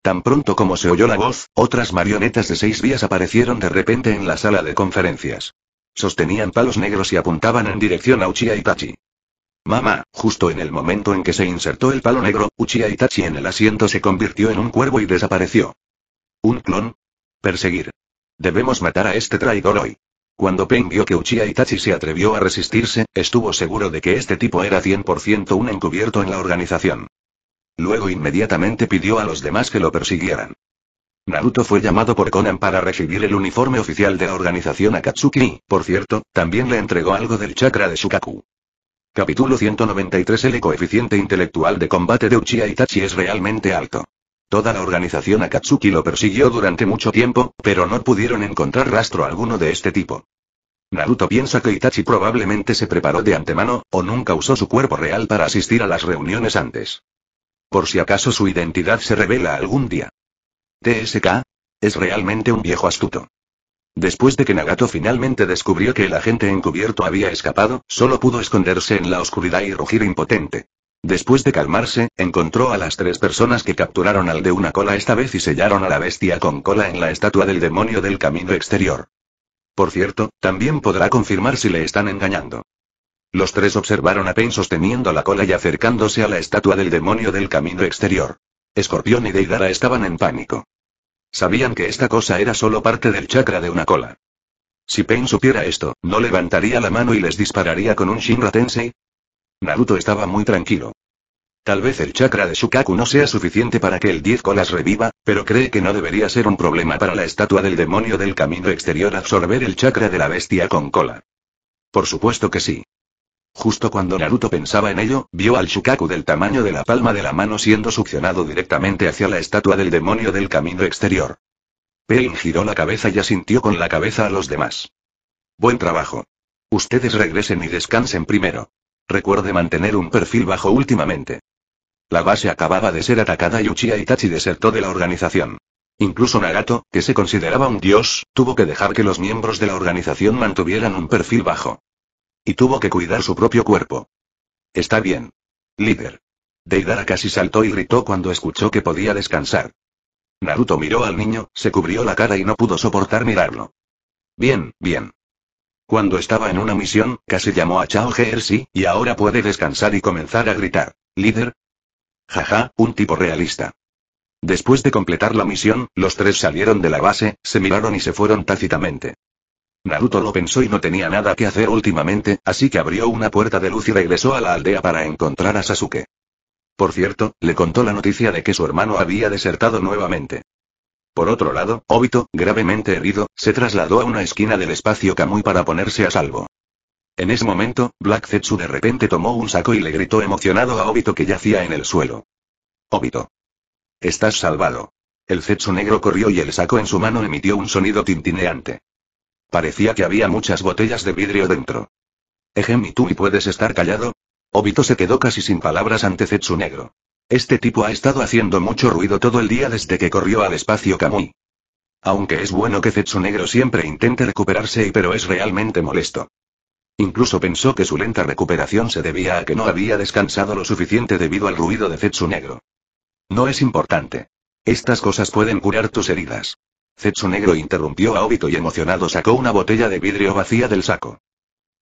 Tan pronto como se oyó la voz, otras marionetas de seis vías aparecieron de repente en la sala de conferencias. Sostenían palos negros y apuntaban en dirección a Uchiha Itachi. Mamá, justo en el momento en que se insertó el palo negro, Uchiha Itachi en el asiento se convirtió en un cuervo y desapareció. ¿Un clon? Perseguir. Debemos matar a este traidor hoy. Cuando Peng vio que Uchiha Itachi se atrevió a resistirse, estuvo seguro de que este tipo era 100% un encubierto en la organización. Luego inmediatamente pidió a los demás que lo persiguieran. Naruto fue llamado por Conan para recibir el uniforme oficial de la organización Akatsuki, por cierto, también le entregó algo del chakra de Shukaku. Capítulo 193 El coeficiente intelectual de combate de Uchiha Itachi es realmente alto. Toda la organización Akatsuki lo persiguió durante mucho tiempo, pero no pudieron encontrar rastro alguno de este tipo. Naruto piensa que Itachi probablemente se preparó de antemano, o nunca usó su cuerpo real para asistir a las reuniones antes. Por si acaso su identidad se revela algún día. TSK. Es realmente un viejo astuto. Después de que Nagato finalmente descubrió que el agente encubierto había escapado, solo pudo esconderse en la oscuridad y rugir impotente. Después de calmarse, encontró a las tres personas que capturaron al de una cola esta vez y sellaron a la bestia con cola en la estatua del demonio del camino exterior. Por cierto, también podrá confirmar si le están engañando. Los tres observaron a Pain sosteniendo la cola y acercándose a la estatua del demonio del camino exterior. Escorpión y Deidara estaban en pánico. Sabían que esta cosa era solo parte del chakra de una cola. Si Pain supiera esto, ¿no levantaría la mano y les dispararía con un Shinra Tensei? Naruto estaba muy tranquilo. Tal vez el chakra de Shukaku no sea suficiente para que el 10 colas reviva, pero cree que no debería ser un problema para la estatua del demonio del camino exterior absorber el chakra de la bestia con cola. Por supuesto que sí. Justo cuando Naruto pensaba en ello, vio al Shukaku del tamaño de la palma de la mano siendo succionado directamente hacia la estatua del demonio del camino exterior. Pain giró la cabeza y asintió con la cabeza a los demás. Buen trabajo. Ustedes regresen y descansen primero. Recuerde mantener un perfil bajo últimamente. La base acababa de ser atacada y Uchiha Itachi desertó de la organización. Incluso Nagato, que se consideraba un dios, tuvo que dejar que los miembros de la organización mantuvieran un perfil bajo. Y tuvo que cuidar su propio cuerpo. Está bien. Líder. Deidara casi saltó y gritó cuando escuchó que podía descansar. Naruto miró al niño, se cubrió la cara y no pudo soportar mirarlo. Bien, bien. Cuando estaba en una misión, casi llamó a Chao Gersi, y ahora puede descansar y comenzar a gritar. ¿Líder? Jaja, un tipo realista. Después de completar la misión, los tres salieron de la base, se miraron y se fueron tácitamente. Naruto lo pensó y no tenía nada que hacer últimamente, así que abrió una puerta de luz y regresó a la aldea para encontrar a Sasuke. Por cierto, le contó la noticia de que su hermano había desertado nuevamente. Por otro lado, Obito, gravemente herido, se trasladó a una esquina del espacio Kamui para ponerse a salvo. En ese momento, Black Zetsu de repente tomó un saco y le gritó emocionado a Obito que yacía en el suelo. Obito. Estás salvado. El Zetsu negro corrió y el saco en su mano emitió un sonido tintineante. Parecía que había muchas botellas de vidrio dentro. Ejem tú y puedes estar callado. Obito se quedó casi sin palabras ante Zetsu negro. Este tipo ha estado haciendo mucho ruido todo el día desde que corrió al espacio Kamui. Aunque es bueno que Zetsu Negro siempre intente recuperarse y pero es realmente molesto. Incluso pensó que su lenta recuperación se debía a que no había descansado lo suficiente debido al ruido de Zetsu Negro. No es importante. Estas cosas pueden curar tus heridas. Zetsu Negro interrumpió a Obito y emocionado sacó una botella de vidrio vacía del saco.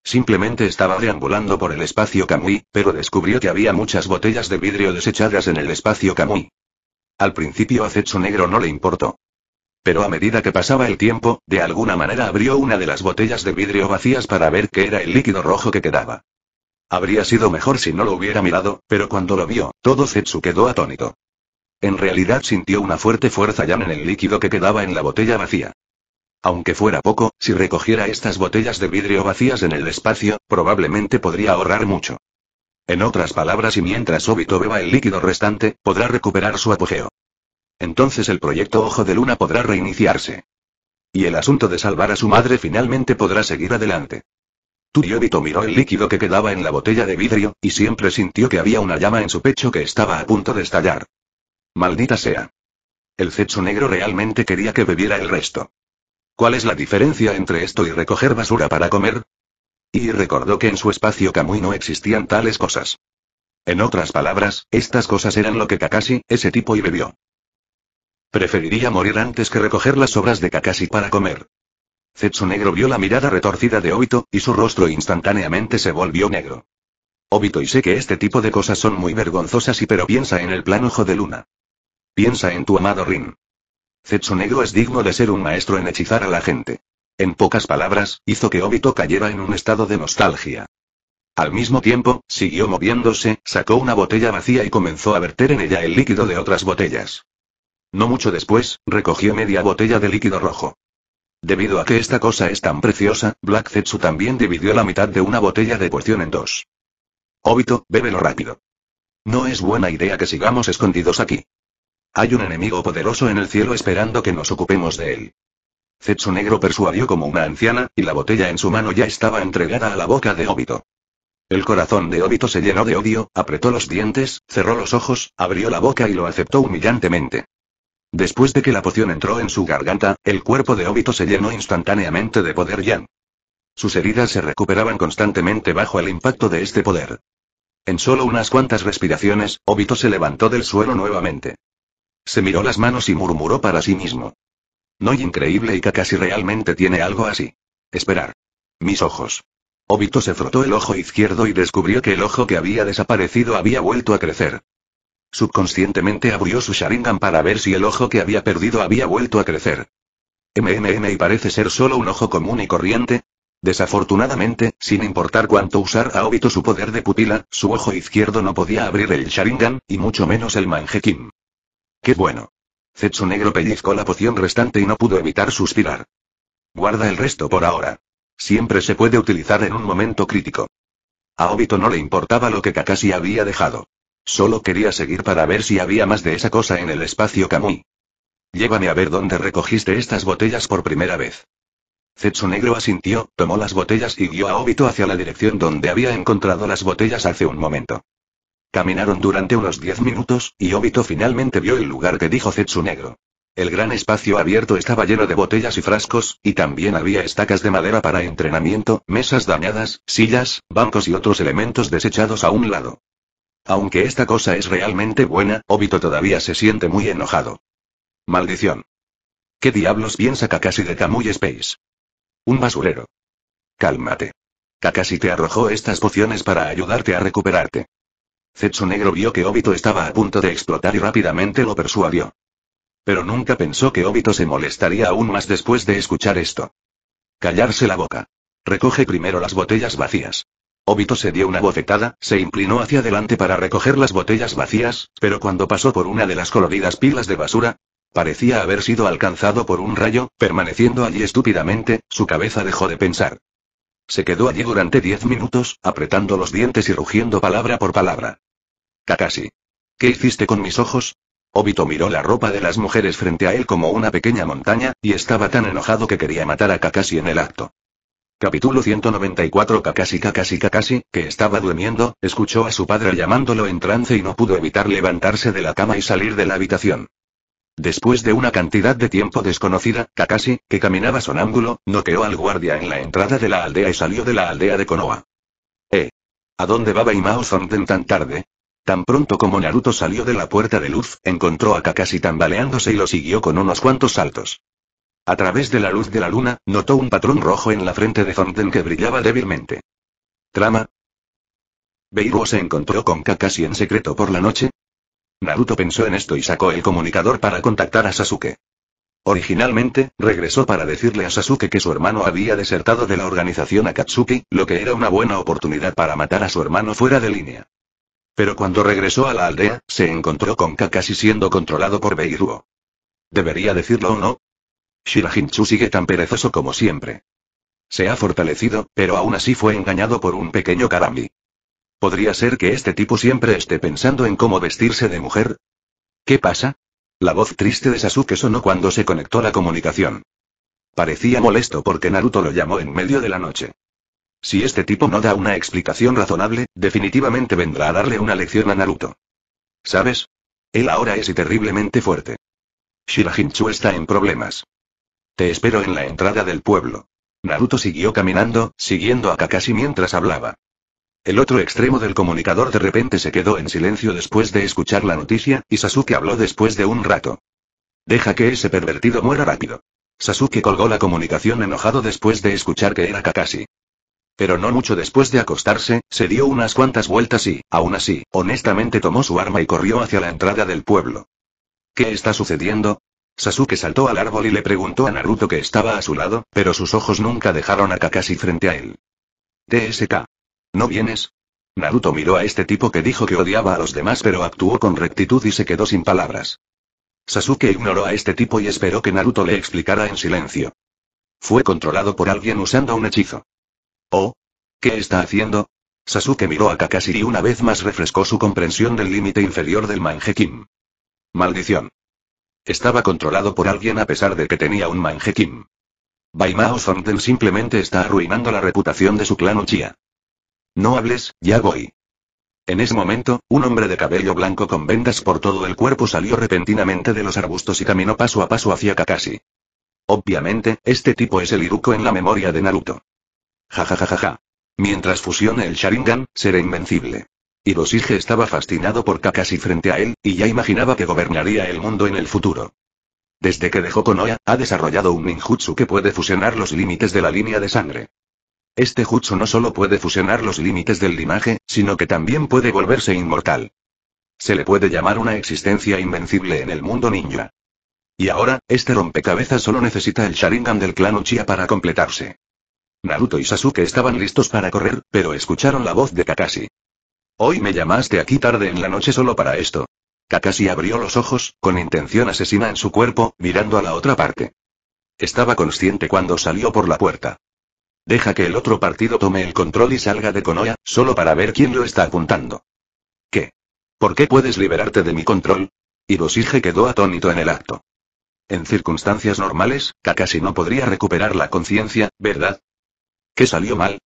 Simplemente estaba deambulando por el espacio Kamui, pero descubrió que había muchas botellas de vidrio desechadas en el espacio Kamui. Al principio a Zetsu Negro no le importó. Pero a medida que pasaba el tiempo, de alguna manera abrió una de las botellas de vidrio vacías para ver qué era el líquido rojo que quedaba. Habría sido mejor si no lo hubiera mirado, pero cuando lo vio, todo Zetsu quedó atónito. En realidad sintió una fuerte fuerza ya en el líquido que quedaba en la botella vacía. Aunque fuera poco, si recogiera estas botellas de vidrio vacías en el espacio, probablemente podría ahorrar mucho. En otras palabras, y mientras Obito beba el líquido restante, podrá recuperar su apogeo. Entonces el proyecto Ojo de Luna podrá reiniciarse. Y el asunto de salvar a su madre finalmente podrá seguir adelante. Obito miró el líquido que quedaba en la botella de vidrio, y siempre sintió que había una llama en su pecho que estaba a punto de estallar. Maldita sea. El cecho negro realmente quería que bebiera el resto. ¿Cuál es la diferencia entre esto y recoger basura para comer? Y recordó que en su espacio Kamui no existían tales cosas. En otras palabras, estas cosas eran lo que Kakashi, ese tipo y bebió. Preferiría morir antes que recoger las obras de Kakashi para comer. Zetsu Negro vio la mirada retorcida de Obito, y su rostro instantáneamente se volvió negro. Obito y sé que este tipo de cosas son muy vergonzosas y pero piensa en el plan ojo de luna. Piensa en tu amado Rin negro es digno de ser un maestro en hechizar a la gente. En pocas palabras, hizo que Obito cayera en un estado de nostalgia. Al mismo tiempo, siguió moviéndose, sacó una botella vacía y comenzó a verter en ella el líquido de otras botellas. No mucho después, recogió media botella de líquido rojo. Debido a que esta cosa es tan preciosa, Black Zetsu también dividió la mitad de una botella de poción en dos. Obito, bébelo rápido. No es buena idea que sigamos escondidos aquí. Hay un enemigo poderoso en el cielo esperando que nos ocupemos de él. Zetsu Negro persuadió como una anciana, y la botella en su mano ya estaba entregada a la boca de Obito. El corazón de Obito se llenó de odio, apretó los dientes, cerró los ojos, abrió la boca y lo aceptó humillantemente. Después de que la poción entró en su garganta, el cuerpo de Obito se llenó instantáneamente de poder Yan. Sus heridas se recuperaban constantemente bajo el impacto de este poder. En solo unas cuantas respiraciones, Obito se levantó del suelo nuevamente. Se miró las manos y murmuró para sí mismo. No increíble y casi realmente tiene algo así. Esperar. Mis ojos. Obito se frotó el ojo izquierdo y descubrió que el ojo que había desaparecido había vuelto a crecer. Subconscientemente abrió su Sharingan para ver si el ojo que había perdido había vuelto a crecer. MMM y parece ser solo un ojo común y corriente. Desafortunadamente, sin importar cuánto usar a Obito su poder de pupila, su ojo izquierdo no podía abrir el Sharingan, y mucho menos el Manjekim. ¡Qué bueno! Zetsu negro pellizcó la poción restante y no pudo evitar suspirar. Guarda el resto por ahora. Siempre se puede utilizar en un momento crítico. A Obito no le importaba lo que Kakashi había dejado. Solo quería seguir para ver si había más de esa cosa en el espacio Kamui. Llévame a ver dónde recogiste estas botellas por primera vez. Zetsu Negro asintió, tomó las botellas y guió a Obito hacia la dirección donde había encontrado las botellas hace un momento. Caminaron durante unos diez minutos, y Obito finalmente vio el lugar que dijo Zetsu Negro. El gran espacio abierto estaba lleno de botellas y frascos, y también había estacas de madera para entrenamiento, mesas dañadas, sillas, bancos y otros elementos desechados a un lado. Aunque esta cosa es realmente buena, Obito todavía se siente muy enojado. Maldición. ¿Qué diablos piensa Kakashi de Kamui Space? Un basurero. Cálmate. Kakashi te arrojó estas pociones para ayudarte a recuperarte. Zetsu Negro vio que Obito estaba a punto de explotar y rápidamente lo persuadió. Pero nunca pensó que Obito se molestaría aún más después de escuchar esto. Callarse la boca. Recoge primero las botellas vacías. Obito se dio una bofetada, se inclinó hacia adelante para recoger las botellas vacías, pero cuando pasó por una de las coloridas pilas de basura, parecía haber sido alcanzado por un rayo, permaneciendo allí estúpidamente, su cabeza dejó de pensar. Se quedó allí durante diez minutos, apretando los dientes y rugiendo palabra por palabra. Kakashi. ¿Qué hiciste con mis ojos? Obito miró la ropa de las mujeres frente a él como una pequeña montaña, y estaba tan enojado que quería matar a Kakashi en el acto. Capítulo 194 Kakashi Kakashi Kakashi, que estaba durmiendo, escuchó a su padre llamándolo en trance y no pudo evitar levantarse de la cama y salir de la habitación. Después de una cantidad de tiempo desconocida, Kakashi, que caminaba sonámbulo, noqueó al guardia en la entrada de la aldea y salió de la aldea de Konoha. ¿Eh? ¿A dónde va Baimao Sonden tan tarde? Tan pronto como Naruto salió de la puerta de luz, encontró a Kakashi tambaleándose y lo siguió con unos cuantos saltos. A través de la luz de la luna, notó un patrón rojo en la frente de Zonden que brillaba débilmente. Trama. ¿Beiruo se encontró con Kakashi en secreto por la noche. Naruto pensó en esto y sacó el comunicador para contactar a Sasuke. Originalmente, regresó para decirle a Sasuke que su hermano había desertado de la organización Akatsuki, lo que era una buena oportunidad para matar a su hermano fuera de línea. Pero cuando regresó a la aldea, se encontró con Kakashi siendo controlado por Beiruo. ¿Debería decirlo o no? Shirajinchu sigue tan perezoso como siempre. Se ha fortalecido, pero aún así fue engañado por un pequeño Karami. ¿Podría ser que este tipo siempre esté pensando en cómo vestirse de mujer? ¿Qué pasa? La voz triste de Sasuke sonó cuando se conectó la comunicación. Parecía molesto porque Naruto lo llamó en medio de la noche. Si este tipo no da una explicación razonable, definitivamente vendrá a darle una lección a Naruto. ¿Sabes? Él ahora es y terriblemente fuerte. Shirajinchu está en problemas. Te espero en la entrada del pueblo. Naruto siguió caminando, siguiendo a Kakashi mientras hablaba. El otro extremo del comunicador de repente se quedó en silencio después de escuchar la noticia, y Sasuke habló después de un rato. Deja que ese pervertido muera rápido. Sasuke colgó la comunicación enojado después de escuchar que era Kakashi. Pero no mucho después de acostarse, se dio unas cuantas vueltas y, aún así, honestamente tomó su arma y corrió hacia la entrada del pueblo. ¿Qué está sucediendo? Sasuke saltó al árbol y le preguntó a Naruto que estaba a su lado, pero sus ojos nunca dejaron a Kakashi frente a él. TSK. ¿No vienes? Naruto miró a este tipo que dijo que odiaba a los demás pero actuó con rectitud y se quedó sin palabras. Sasuke ignoró a este tipo y esperó que Naruto le explicara en silencio. Fue controlado por alguien usando un hechizo. Oh. ¿Qué está haciendo? Sasuke miró a Kakashi y una vez más refrescó su comprensión del límite inferior del manjekin. Maldición. Estaba controlado por alguien a pesar de que tenía un manjekin. Baimao Sonden simplemente está arruinando la reputación de su clan Uchiha. No hables, ya voy. En ese momento, un hombre de cabello blanco con vendas por todo el cuerpo salió repentinamente de los arbustos y caminó paso a paso hacia Kakashi. Obviamente, este tipo es el Iruko en la memoria de Naruto. Jajajaja. Mientras fusione el Sharingan, seré invencible. Hiroshige estaba fascinado por Kakashi frente a él, y ya imaginaba que gobernaría el mundo en el futuro. Desde que dejó Konoha, ha desarrollado un ninjutsu que puede fusionar los límites de la línea de sangre. Este jutsu no solo puede fusionar los límites del linaje, sino que también puede volverse inmortal. Se le puede llamar una existencia invencible en el mundo ninja. Y ahora, este rompecabezas solo necesita el Sharingan del clan Uchiha para completarse. Naruto y Sasuke estaban listos para correr, pero escucharon la voz de Kakashi. Hoy me llamaste aquí tarde en la noche solo para esto. Kakashi abrió los ojos, con intención asesina en su cuerpo, mirando a la otra parte. Estaba consciente cuando salió por la puerta. Deja que el otro partido tome el control y salga de Konoha, solo para ver quién lo está apuntando. ¿Qué? ¿Por qué puedes liberarte de mi control? Hiroshige quedó atónito en el acto. En circunstancias normales, Kakashi no podría recuperar la conciencia, ¿verdad? ¿Qué salió mal?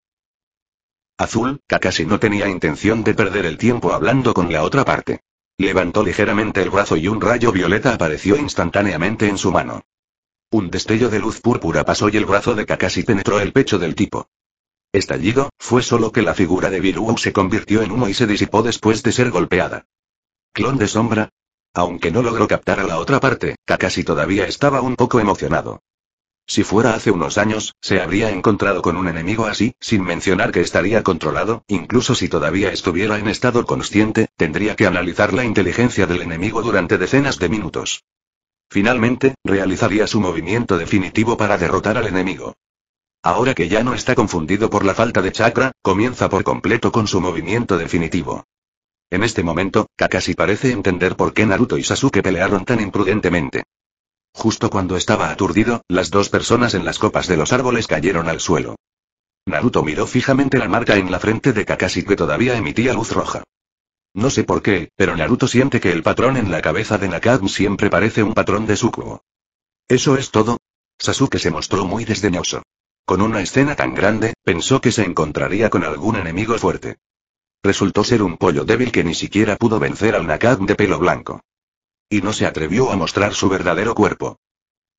Azul, Kakashi no tenía intención de perder el tiempo hablando con la otra parte. Levantó ligeramente el brazo y un rayo violeta apareció instantáneamente en su mano. Un destello de luz púrpura pasó y el brazo de Kakashi penetró el pecho del tipo. Estallido, fue solo que la figura de Viruou se convirtió en humo y se disipó después de ser golpeada. Clon de sombra. Aunque no logró captar a la otra parte, Kakashi todavía estaba un poco emocionado. Si fuera hace unos años, se habría encontrado con un enemigo así, sin mencionar que estaría controlado, incluso si todavía estuviera en estado consciente, tendría que analizar la inteligencia del enemigo durante decenas de minutos. Finalmente, realizaría su movimiento definitivo para derrotar al enemigo. Ahora que ya no está confundido por la falta de chakra, comienza por completo con su movimiento definitivo. En este momento, Kakashi parece entender por qué Naruto y Sasuke pelearon tan imprudentemente. Justo cuando estaba aturdido, las dos personas en las copas de los árboles cayeron al suelo. Naruto miró fijamente la marca en la frente de Kakashi que todavía emitía luz roja. No sé por qué, pero Naruto siente que el patrón en la cabeza de Nakam siempre parece un patrón de Sukubo. ¿Eso es todo? Sasuke se mostró muy desdeñoso. Con una escena tan grande, pensó que se encontraría con algún enemigo fuerte. Resultó ser un pollo débil que ni siquiera pudo vencer al Nakam de pelo blanco. Y no se atrevió a mostrar su verdadero cuerpo.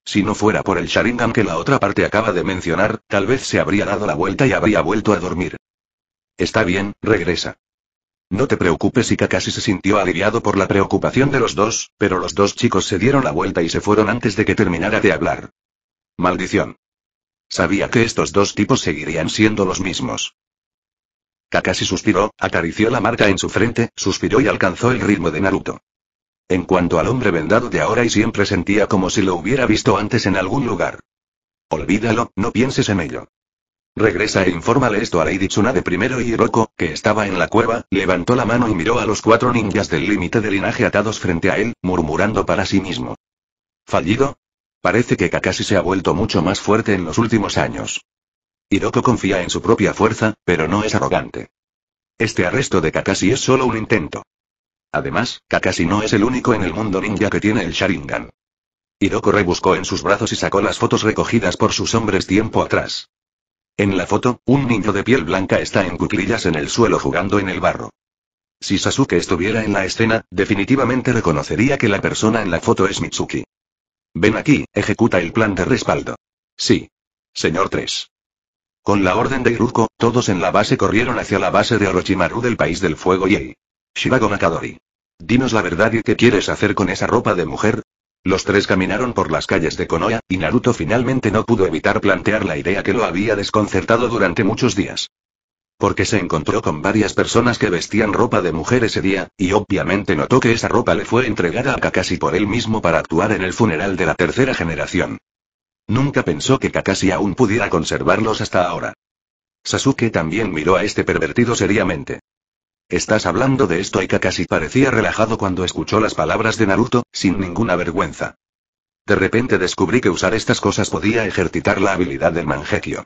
Si no fuera por el Sharingan que la otra parte acaba de mencionar, tal vez se habría dado la vuelta y habría vuelto a dormir. Está bien, regresa. No te preocupes, y Kakashi se sintió aliviado por la preocupación de los dos, pero los dos chicos se dieron la vuelta y se fueron antes de que terminara de hablar. Maldición. Sabía que estos dos tipos seguirían siendo los mismos. Kakashi suspiró, acarició la marca en su frente, suspiró y alcanzó el ritmo de Naruto. En cuanto al hombre vendado de ahora y siempre sentía como si lo hubiera visto antes en algún lugar. Olvídalo, no pienses en ello. Regresa e infórmale esto a Lady de primero y Hiroko, que estaba en la cueva, levantó la mano y miró a los cuatro ninjas del límite de linaje atados frente a él, murmurando para sí mismo. ¿Fallido? Parece que Kakashi se ha vuelto mucho más fuerte en los últimos años. Hiroko confía en su propia fuerza, pero no es arrogante. Este arresto de Kakashi es solo un intento. Además, Kakashi no es el único en el mundo ninja que tiene el Sharingan. Hiroko rebuscó en sus brazos y sacó las fotos recogidas por sus hombres tiempo atrás. En la foto, un niño de piel blanca está en cuclillas en el suelo jugando en el barro. Si Sasuke estuviera en la escena, definitivamente reconocería que la persona en la foto es Mitsuki. Ven aquí, ejecuta el plan de respaldo. Sí. Señor 3. Con la orden de Hiroko, todos en la base corrieron hacia la base de Orochimaru del País del Fuego y Shibago Makadori. Dinos la verdad y qué quieres hacer con esa ropa de mujer. Los tres caminaron por las calles de Konoha, y Naruto finalmente no pudo evitar plantear la idea que lo había desconcertado durante muchos días. Porque se encontró con varias personas que vestían ropa de mujer ese día, y obviamente notó que esa ropa le fue entregada a Kakashi por él mismo para actuar en el funeral de la tercera generación. Nunca pensó que Kakashi aún pudiera conservarlos hasta ahora. Sasuke también miró a este pervertido seriamente. Estás hablando de esto y Kakashi parecía relajado cuando escuchó las palabras de Naruto, sin ninguna vergüenza. De repente descubrí que usar estas cosas podía ejercitar la habilidad del Mangekyo.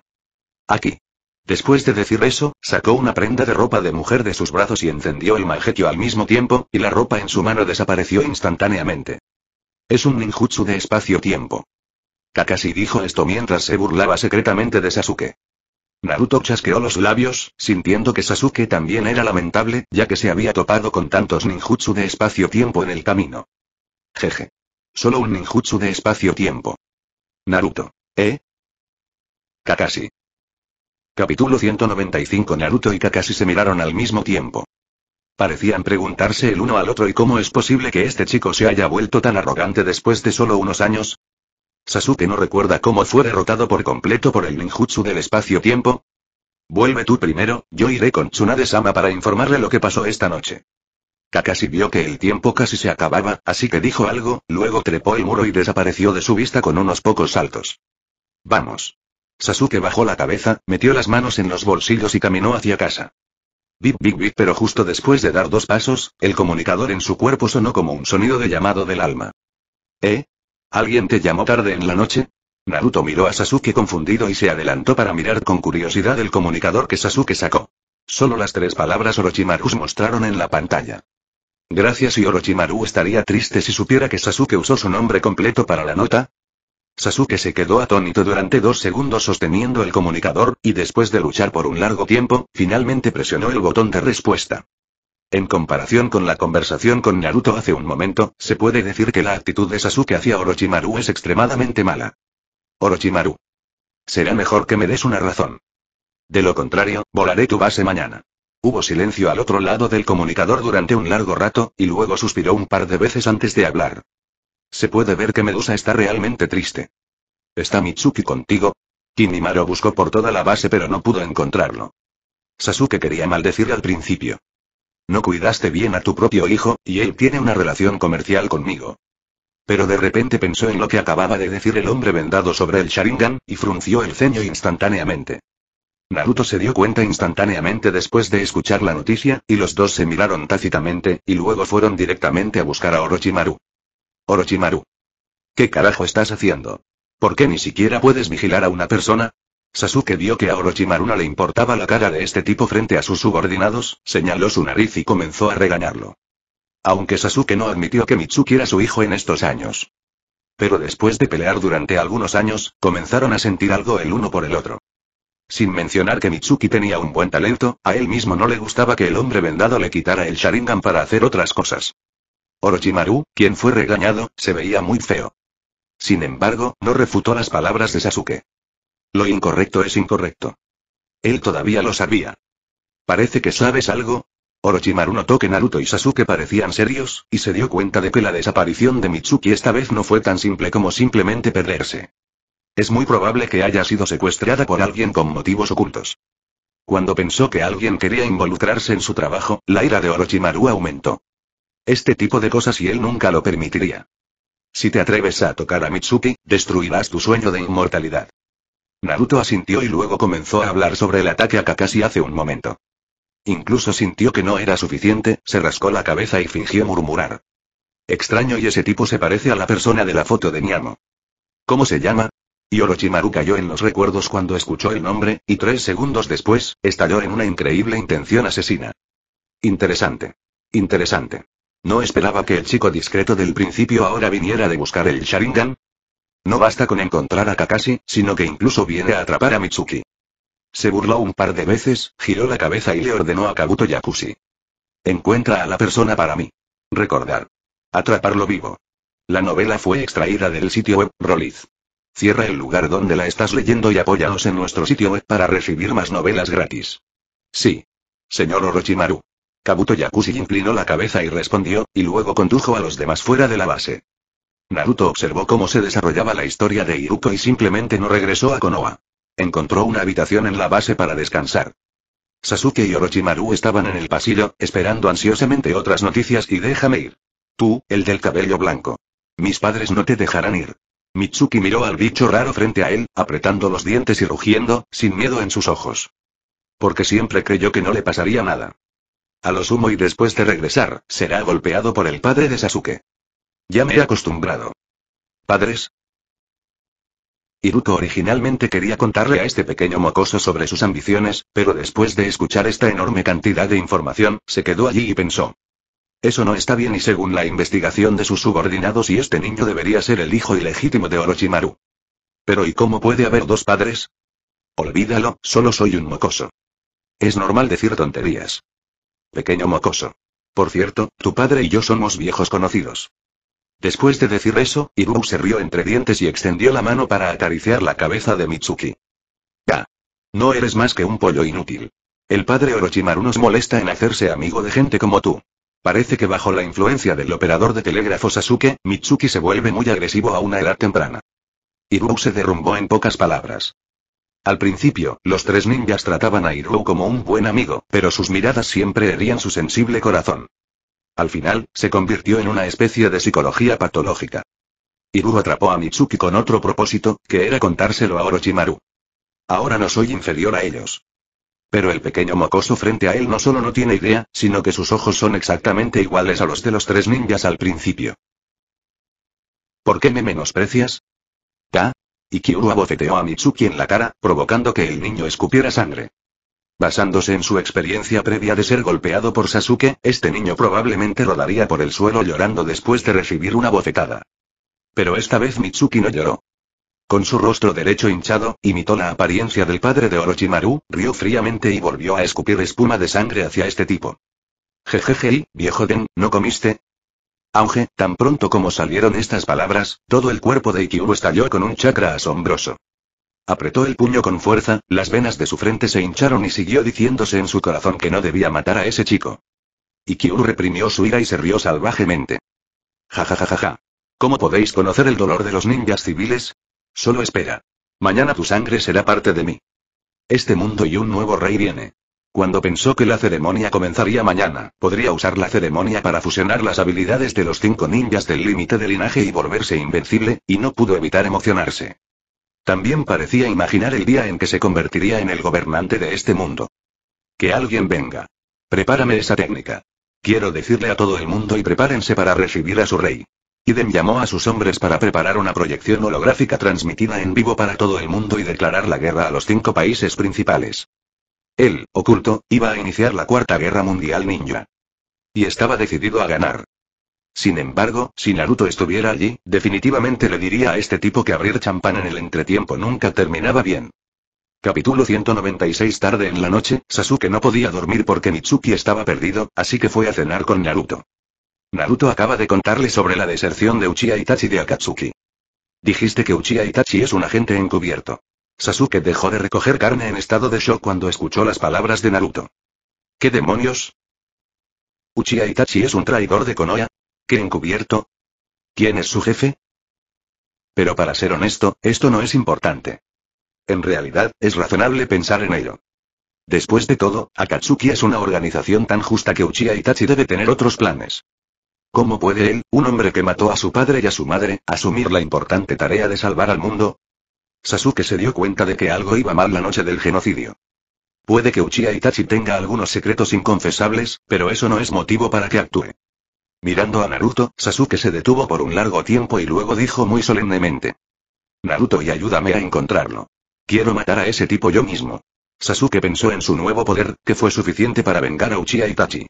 Aquí. Después de decir eso, sacó una prenda de ropa de mujer de sus brazos y encendió el Mangekyo al mismo tiempo, y la ropa en su mano desapareció instantáneamente. Es un ninjutsu de espacio-tiempo. Kakashi dijo esto mientras se burlaba secretamente de Sasuke. Naruto chasqueó los labios, sintiendo que Sasuke también era lamentable, ya que se había topado con tantos ninjutsu de espacio-tiempo en el camino. Jeje. Solo un ninjutsu de espacio-tiempo. Naruto. ¿Eh? Kakashi. Capítulo 195 Naruto y Kakashi se miraron al mismo tiempo. Parecían preguntarse el uno al otro y cómo es posible que este chico se haya vuelto tan arrogante después de solo unos años, Sasuke no recuerda cómo fue derrotado por completo por el ninjutsu del espacio-tiempo. Vuelve tú primero, yo iré con Tsunade-sama para informarle lo que pasó esta noche. Kakashi vio que el tiempo casi se acababa, así que dijo algo, luego trepó el muro y desapareció de su vista con unos pocos saltos. Vamos. Sasuke bajó la cabeza, metió las manos en los bolsillos y caminó hacia casa. Bip bip bip pero justo después de dar dos pasos, el comunicador en su cuerpo sonó como un sonido de llamado del alma. ¿Eh? ¿Alguien te llamó tarde en la noche? Naruto miró a Sasuke confundido y se adelantó para mirar con curiosidad el comunicador que Sasuke sacó. Solo las tres palabras Orochimaru mostraron en la pantalla. Gracias y Orochimaru estaría triste si supiera que Sasuke usó su nombre completo para la nota. Sasuke se quedó atónito durante dos segundos sosteniendo el comunicador, y después de luchar por un largo tiempo, finalmente presionó el botón de respuesta. En comparación con la conversación con Naruto hace un momento, se puede decir que la actitud de Sasuke hacia Orochimaru es extremadamente mala. Orochimaru. Será mejor que me des una razón. De lo contrario, volaré tu base mañana. Hubo silencio al otro lado del comunicador durante un largo rato, y luego suspiró un par de veces antes de hablar. Se puede ver que Medusa está realmente triste. ¿Está Mitsuki contigo? Kinimaro buscó por toda la base pero no pudo encontrarlo. Sasuke quería maldecir al principio. No cuidaste bien a tu propio hijo, y él tiene una relación comercial conmigo. Pero de repente pensó en lo que acababa de decir el hombre vendado sobre el Sharingan, y frunció el ceño instantáneamente. Naruto se dio cuenta instantáneamente después de escuchar la noticia, y los dos se miraron tácitamente, y luego fueron directamente a buscar a Orochimaru. Orochimaru. ¿Qué carajo estás haciendo? ¿Por qué ni siquiera puedes vigilar a una persona? Sasuke vio que a Orochimaru no le importaba la cara de este tipo frente a sus subordinados, señaló su nariz y comenzó a regañarlo. Aunque Sasuke no admitió que Mitsuki era su hijo en estos años. Pero después de pelear durante algunos años, comenzaron a sentir algo el uno por el otro. Sin mencionar que Mitsuki tenía un buen talento, a él mismo no le gustaba que el hombre vendado le quitara el Sharingan para hacer otras cosas. Orochimaru, quien fue regañado, se veía muy feo. Sin embargo, no refutó las palabras de Sasuke. Lo incorrecto es incorrecto. Él todavía lo sabía. Parece que sabes algo. Orochimaru notó que Naruto y Sasuke parecían serios, y se dio cuenta de que la desaparición de Mitsuki esta vez no fue tan simple como simplemente perderse. Es muy probable que haya sido secuestrada por alguien con motivos ocultos. Cuando pensó que alguien quería involucrarse en su trabajo, la ira de Orochimaru aumentó. Este tipo de cosas y él nunca lo permitiría. Si te atreves a tocar a Mitsuki, destruirás tu sueño de inmortalidad. Naruto asintió y luego comenzó a hablar sobre el ataque a Kakashi hace un momento. Incluso sintió que no era suficiente, se rascó la cabeza y fingió murmurar. Extraño y ese tipo se parece a la persona de la foto de Niamo. ¿Cómo se llama? Y Orochimaru cayó en los recuerdos cuando escuchó el nombre, y tres segundos después, estalló en una increíble intención asesina. Interesante. Interesante. No esperaba que el chico discreto del principio ahora viniera de buscar el Sharingan, no basta con encontrar a Kakashi, sino que incluso viene a atrapar a Mitsuki. Se burló un par de veces, giró la cabeza y le ordenó a Kabuto Yakushi. Encuentra a la persona para mí. Recordar. Atraparlo vivo. La novela fue extraída del sitio web Roliz. Cierra el lugar donde la estás leyendo y apóyanos en nuestro sitio web para recibir más novelas gratis. Sí. Señor Orochimaru. Kabuto Yakushi inclinó la cabeza y respondió, y luego condujo a los demás fuera de la base. Naruto observó cómo se desarrollaba la historia de Iruko y simplemente no regresó a Konoha. Encontró una habitación en la base para descansar. Sasuke y Orochimaru estaban en el pasillo, esperando ansiosamente otras noticias y déjame ir. Tú, el del cabello blanco. Mis padres no te dejarán ir. Mitsuki miró al bicho raro frente a él, apretando los dientes y rugiendo, sin miedo en sus ojos. Porque siempre creyó que no le pasaría nada. A lo sumo y después de regresar, será golpeado por el padre de Sasuke. Ya me he acostumbrado. Padres. Iruko originalmente quería contarle a este pequeño mocoso sobre sus ambiciones, pero después de escuchar esta enorme cantidad de información, se quedó allí y pensó. Eso no está bien y según la investigación de sus subordinados y este niño debería ser el hijo ilegítimo de Orochimaru. Pero ¿y cómo puede haber dos padres? Olvídalo, solo soy un mocoso. Es normal decir tonterías. Pequeño mocoso. Por cierto, tu padre y yo somos viejos conocidos. Después de decir eso, Iru se rió entre dientes y extendió la mano para acariciar la cabeza de Mitsuki. Ah. No eres más que un pollo inútil. El padre Orochimaru nos molesta en hacerse amigo de gente como tú. Parece que bajo la influencia del operador de telégrafo Sasuke, Mitsuki se vuelve muy agresivo a una edad temprana. Iru se derrumbó en pocas palabras. Al principio, los tres ninjas trataban a Iru como un buen amigo, pero sus miradas siempre herían su sensible corazón. Al final, se convirtió en una especie de psicología patológica. Iru atrapó a Mitsuki con otro propósito, que era contárselo a Orochimaru. Ahora no soy inferior a ellos. Pero el pequeño mocoso frente a él no solo no tiene idea, sino que sus ojos son exactamente iguales a los de los tres ninjas al principio. ¿Por qué me menosprecias? ¿Ta? Ikiru abofeteó a Mitsuki en la cara, provocando que el niño escupiera sangre. Basándose en su experiencia previa de ser golpeado por Sasuke, este niño probablemente rodaría por el suelo llorando después de recibir una bofetada. Pero esta vez Mitsuki no lloró. Con su rostro derecho hinchado, imitó la apariencia del padre de Orochimaru, rió fríamente y volvió a escupir espuma de sangre hacia este tipo. Jejejei, viejo Den, ¿no comiste? Auge, tan pronto como salieron estas palabras, todo el cuerpo de ikuo estalló con un chakra asombroso. Apretó el puño con fuerza, las venas de su frente se hincharon y siguió diciéndose en su corazón que no debía matar a ese chico. Kyu reprimió su ira y se rió salvajemente. Ja ja ja ja ja. ¿Cómo podéis conocer el dolor de los ninjas civiles? Solo espera. Mañana tu sangre será parte de mí. Este mundo y un nuevo rey viene. Cuando pensó que la ceremonia comenzaría mañana, podría usar la ceremonia para fusionar las habilidades de los cinco ninjas del límite del linaje y volverse invencible, y no pudo evitar emocionarse. También parecía imaginar el día en que se convertiría en el gobernante de este mundo. Que alguien venga. Prepárame esa técnica. Quiero decirle a todo el mundo y prepárense para recibir a su rey. Idem llamó a sus hombres para preparar una proyección holográfica transmitida en vivo para todo el mundo y declarar la guerra a los cinco países principales. Él, oculto, iba a iniciar la Cuarta Guerra Mundial Ninja. Y estaba decidido a ganar. Sin embargo, si Naruto estuviera allí, definitivamente le diría a este tipo que abrir champán en el entretiempo nunca terminaba bien. Capítulo 196 Tarde en la noche, Sasuke no podía dormir porque Mitsuki estaba perdido, así que fue a cenar con Naruto. Naruto acaba de contarle sobre la deserción de Uchiha Itachi de Akatsuki. Dijiste que Uchiha Itachi es un agente encubierto. Sasuke dejó de recoger carne en estado de shock cuando escuchó las palabras de Naruto. ¿Qué demonios? Uchiha Itachi es un traidor de Konoha, ¿Qué encubierto? ¿Quién es su jefe? Pero para ser honesto, esto no es importante. En realidad, es razonable pensar en ello. Después de todo, Akatsuki es una organización tan justa que Uchiha Itachi debe tener otros planes. ¿Cómo puede él, un hombre que mató a su padre y a su madre, asumir la importante tarea de salvar al mundo? Sasuke se dio cuenta de que algo iba mal la noche del genocidio. Puede que Uchiha Itachi tenga algunos secretos inconfesables, pero eso no es motivo para que actúe. Mirando a Naruto, Sasuke se detuvo por un largo tiempo y luego dijo muy solemnemente. Naruto y ayúdame a encontrarlo. Quiero matar a ese tipo yo mismo. Sasuke pensó en su nuevo poder, que fue suficiente para vengar a Uchiha Itachi.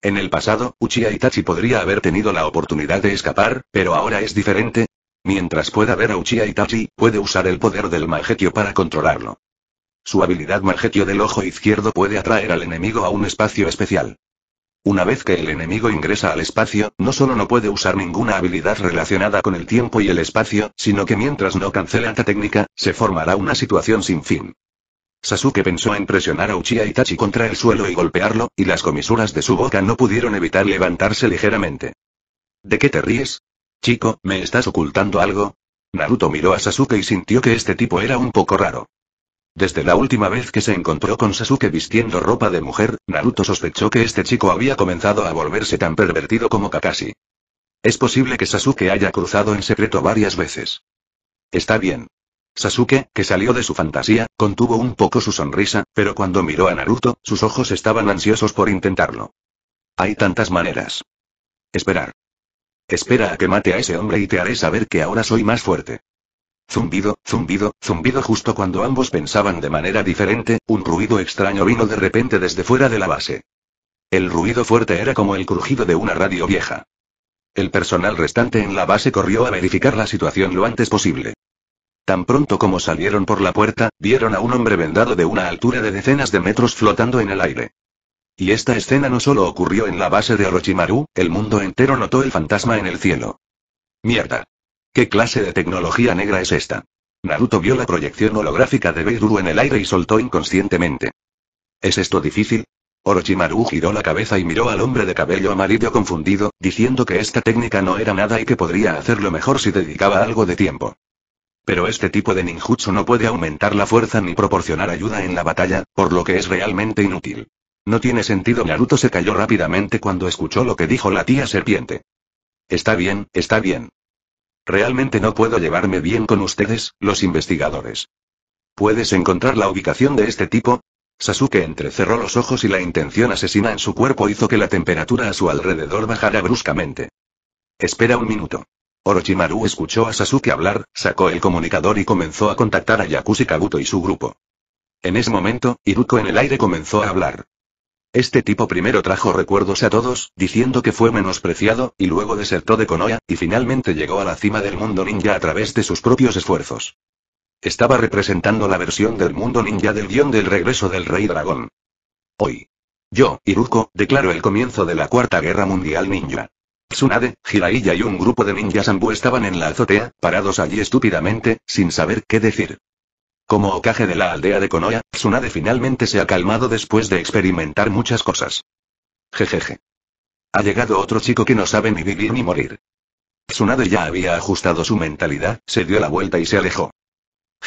En el pasado, Uchiha Itachi podría haber tenido la oportunidad de escapar, pero ahora es diferente. Mientras pueda ver a Uchiha Itachi, puede usar el poder del magetio para controlarlo. Su habilidad magetio del ojo izquierdo puede atraer al enemigo a un espacio especial. Una vez que el enemigo ingresa al espacio, no solo no puede usar ninguna habilidad relacionada con el tiempo y el espacio, sino que mientras no cancele esta técnica, se formará una situación sin fin. Sasuke pensó en presionar a Uchiha Itachi contra el suelo y golpearlo, y las comisuras de su boca no pudieron evitar levantarse ligeramente. ¿De qué te ríes? Chico, ¿me estás ocultando algo? Naruto miró a Sasuke y sintió que este tipo era un poco raro. Desde la última vez que se encontró con Sasuke vistiendo ropa de mujer, Naruto sospechó que este chico había comenzado a volverse tan pervertido como Kakashi. Es posible que Sasuke haya cruzado en secreto varias veces. Está bien. Sasuke, que salió de su fantasía, contuvo un poco su sonrisa, pero cuando miró a Naruto, sus ojos estaban ansiosos por intentarlo. Hay tantas maneras. Esperar. Espera a que mate a ese hombre y te haré saber que ahora soy más fuerte. Zumbido, zumbido, zumbido justo cuando ambos pensaban de manera diferente, un ruido extraño vino de repente desde fuera de la base. El ruido fuerte era como el crujido de una radio vieja. El personal restante en la base corrió a verificar la situación lo antes posible. Tan pronto como salieron por la puerta, vieron a un hombre vendado de una altura de decenas de metros flotando en el aire. Y esta escena no solo ocurrió en la base de Orochimaru, el mundo entero notó el fantasma en el cielo. Mierda. ¿Qué clase de tecnología negra es esta? Naruto vio la proyección holográfica de Beiruru en el aire y soltó inconscientemente. ¿Es esto difícil? Orochimaru giró la cabeza y miró al hombre de cabello amarillo confundido, diciendo que esta técnica no era nada y que podría hacerlo mejor si dedicaba algo de tiempo. Pero este tipo de ninjutsu no puede aumentar la fuerza ni proporcionar ayuda en la batalla, por lo que es realmente inútil. No tiene sentido. Naruto se cayó rápidamente cuando escuchó lo que dijo la tía serpiente. Está bien, está bien. Realmente no puedo llevarme bien con ustedes, los investigadores. ¿Puedes encontrar la ubicación de este tipo? Sasuke entrecerró los ojos y la intención asesina en su cuerpo hizo que la temperatura a su alrededor bajara bruscamente. Espera un minuto. Orochimaru escuchó a Sasuke hablar, sacó el comunicador y comenzó a contactar a Yakushi Kabuto y su grupo. En ese momento, Iruko en el aire comenzó a hablar. Este tipo primero trajo recuerdos a todos, diciendo que fue menospreciado, y luego desertó de Konoha, y finalmente llegó a la cima del mundo ninja a través de sus propios esfuerzos. Estaba representando la versión del mundo ninja del guión del regreso del rey dragón. Hoy. Yo, Iruko, declaro el comienzo de la Cuarta Guerra Mundial Ninja. Tsunade, Hiraiya y un grupo de ninjas ambú estaban en la azotea, parados allí estúpidamente, sin saber qué decir. Como ocaje de la aldea de Konoya, Tsunade finalmente se ha calmado después de experimentar muchas cosas. Jejeje. Ha llegado otro chico que no sabe ni vivir ni morir. Tsunade ya había ajustado su mentalidad, se dio la vuelta y se alejó.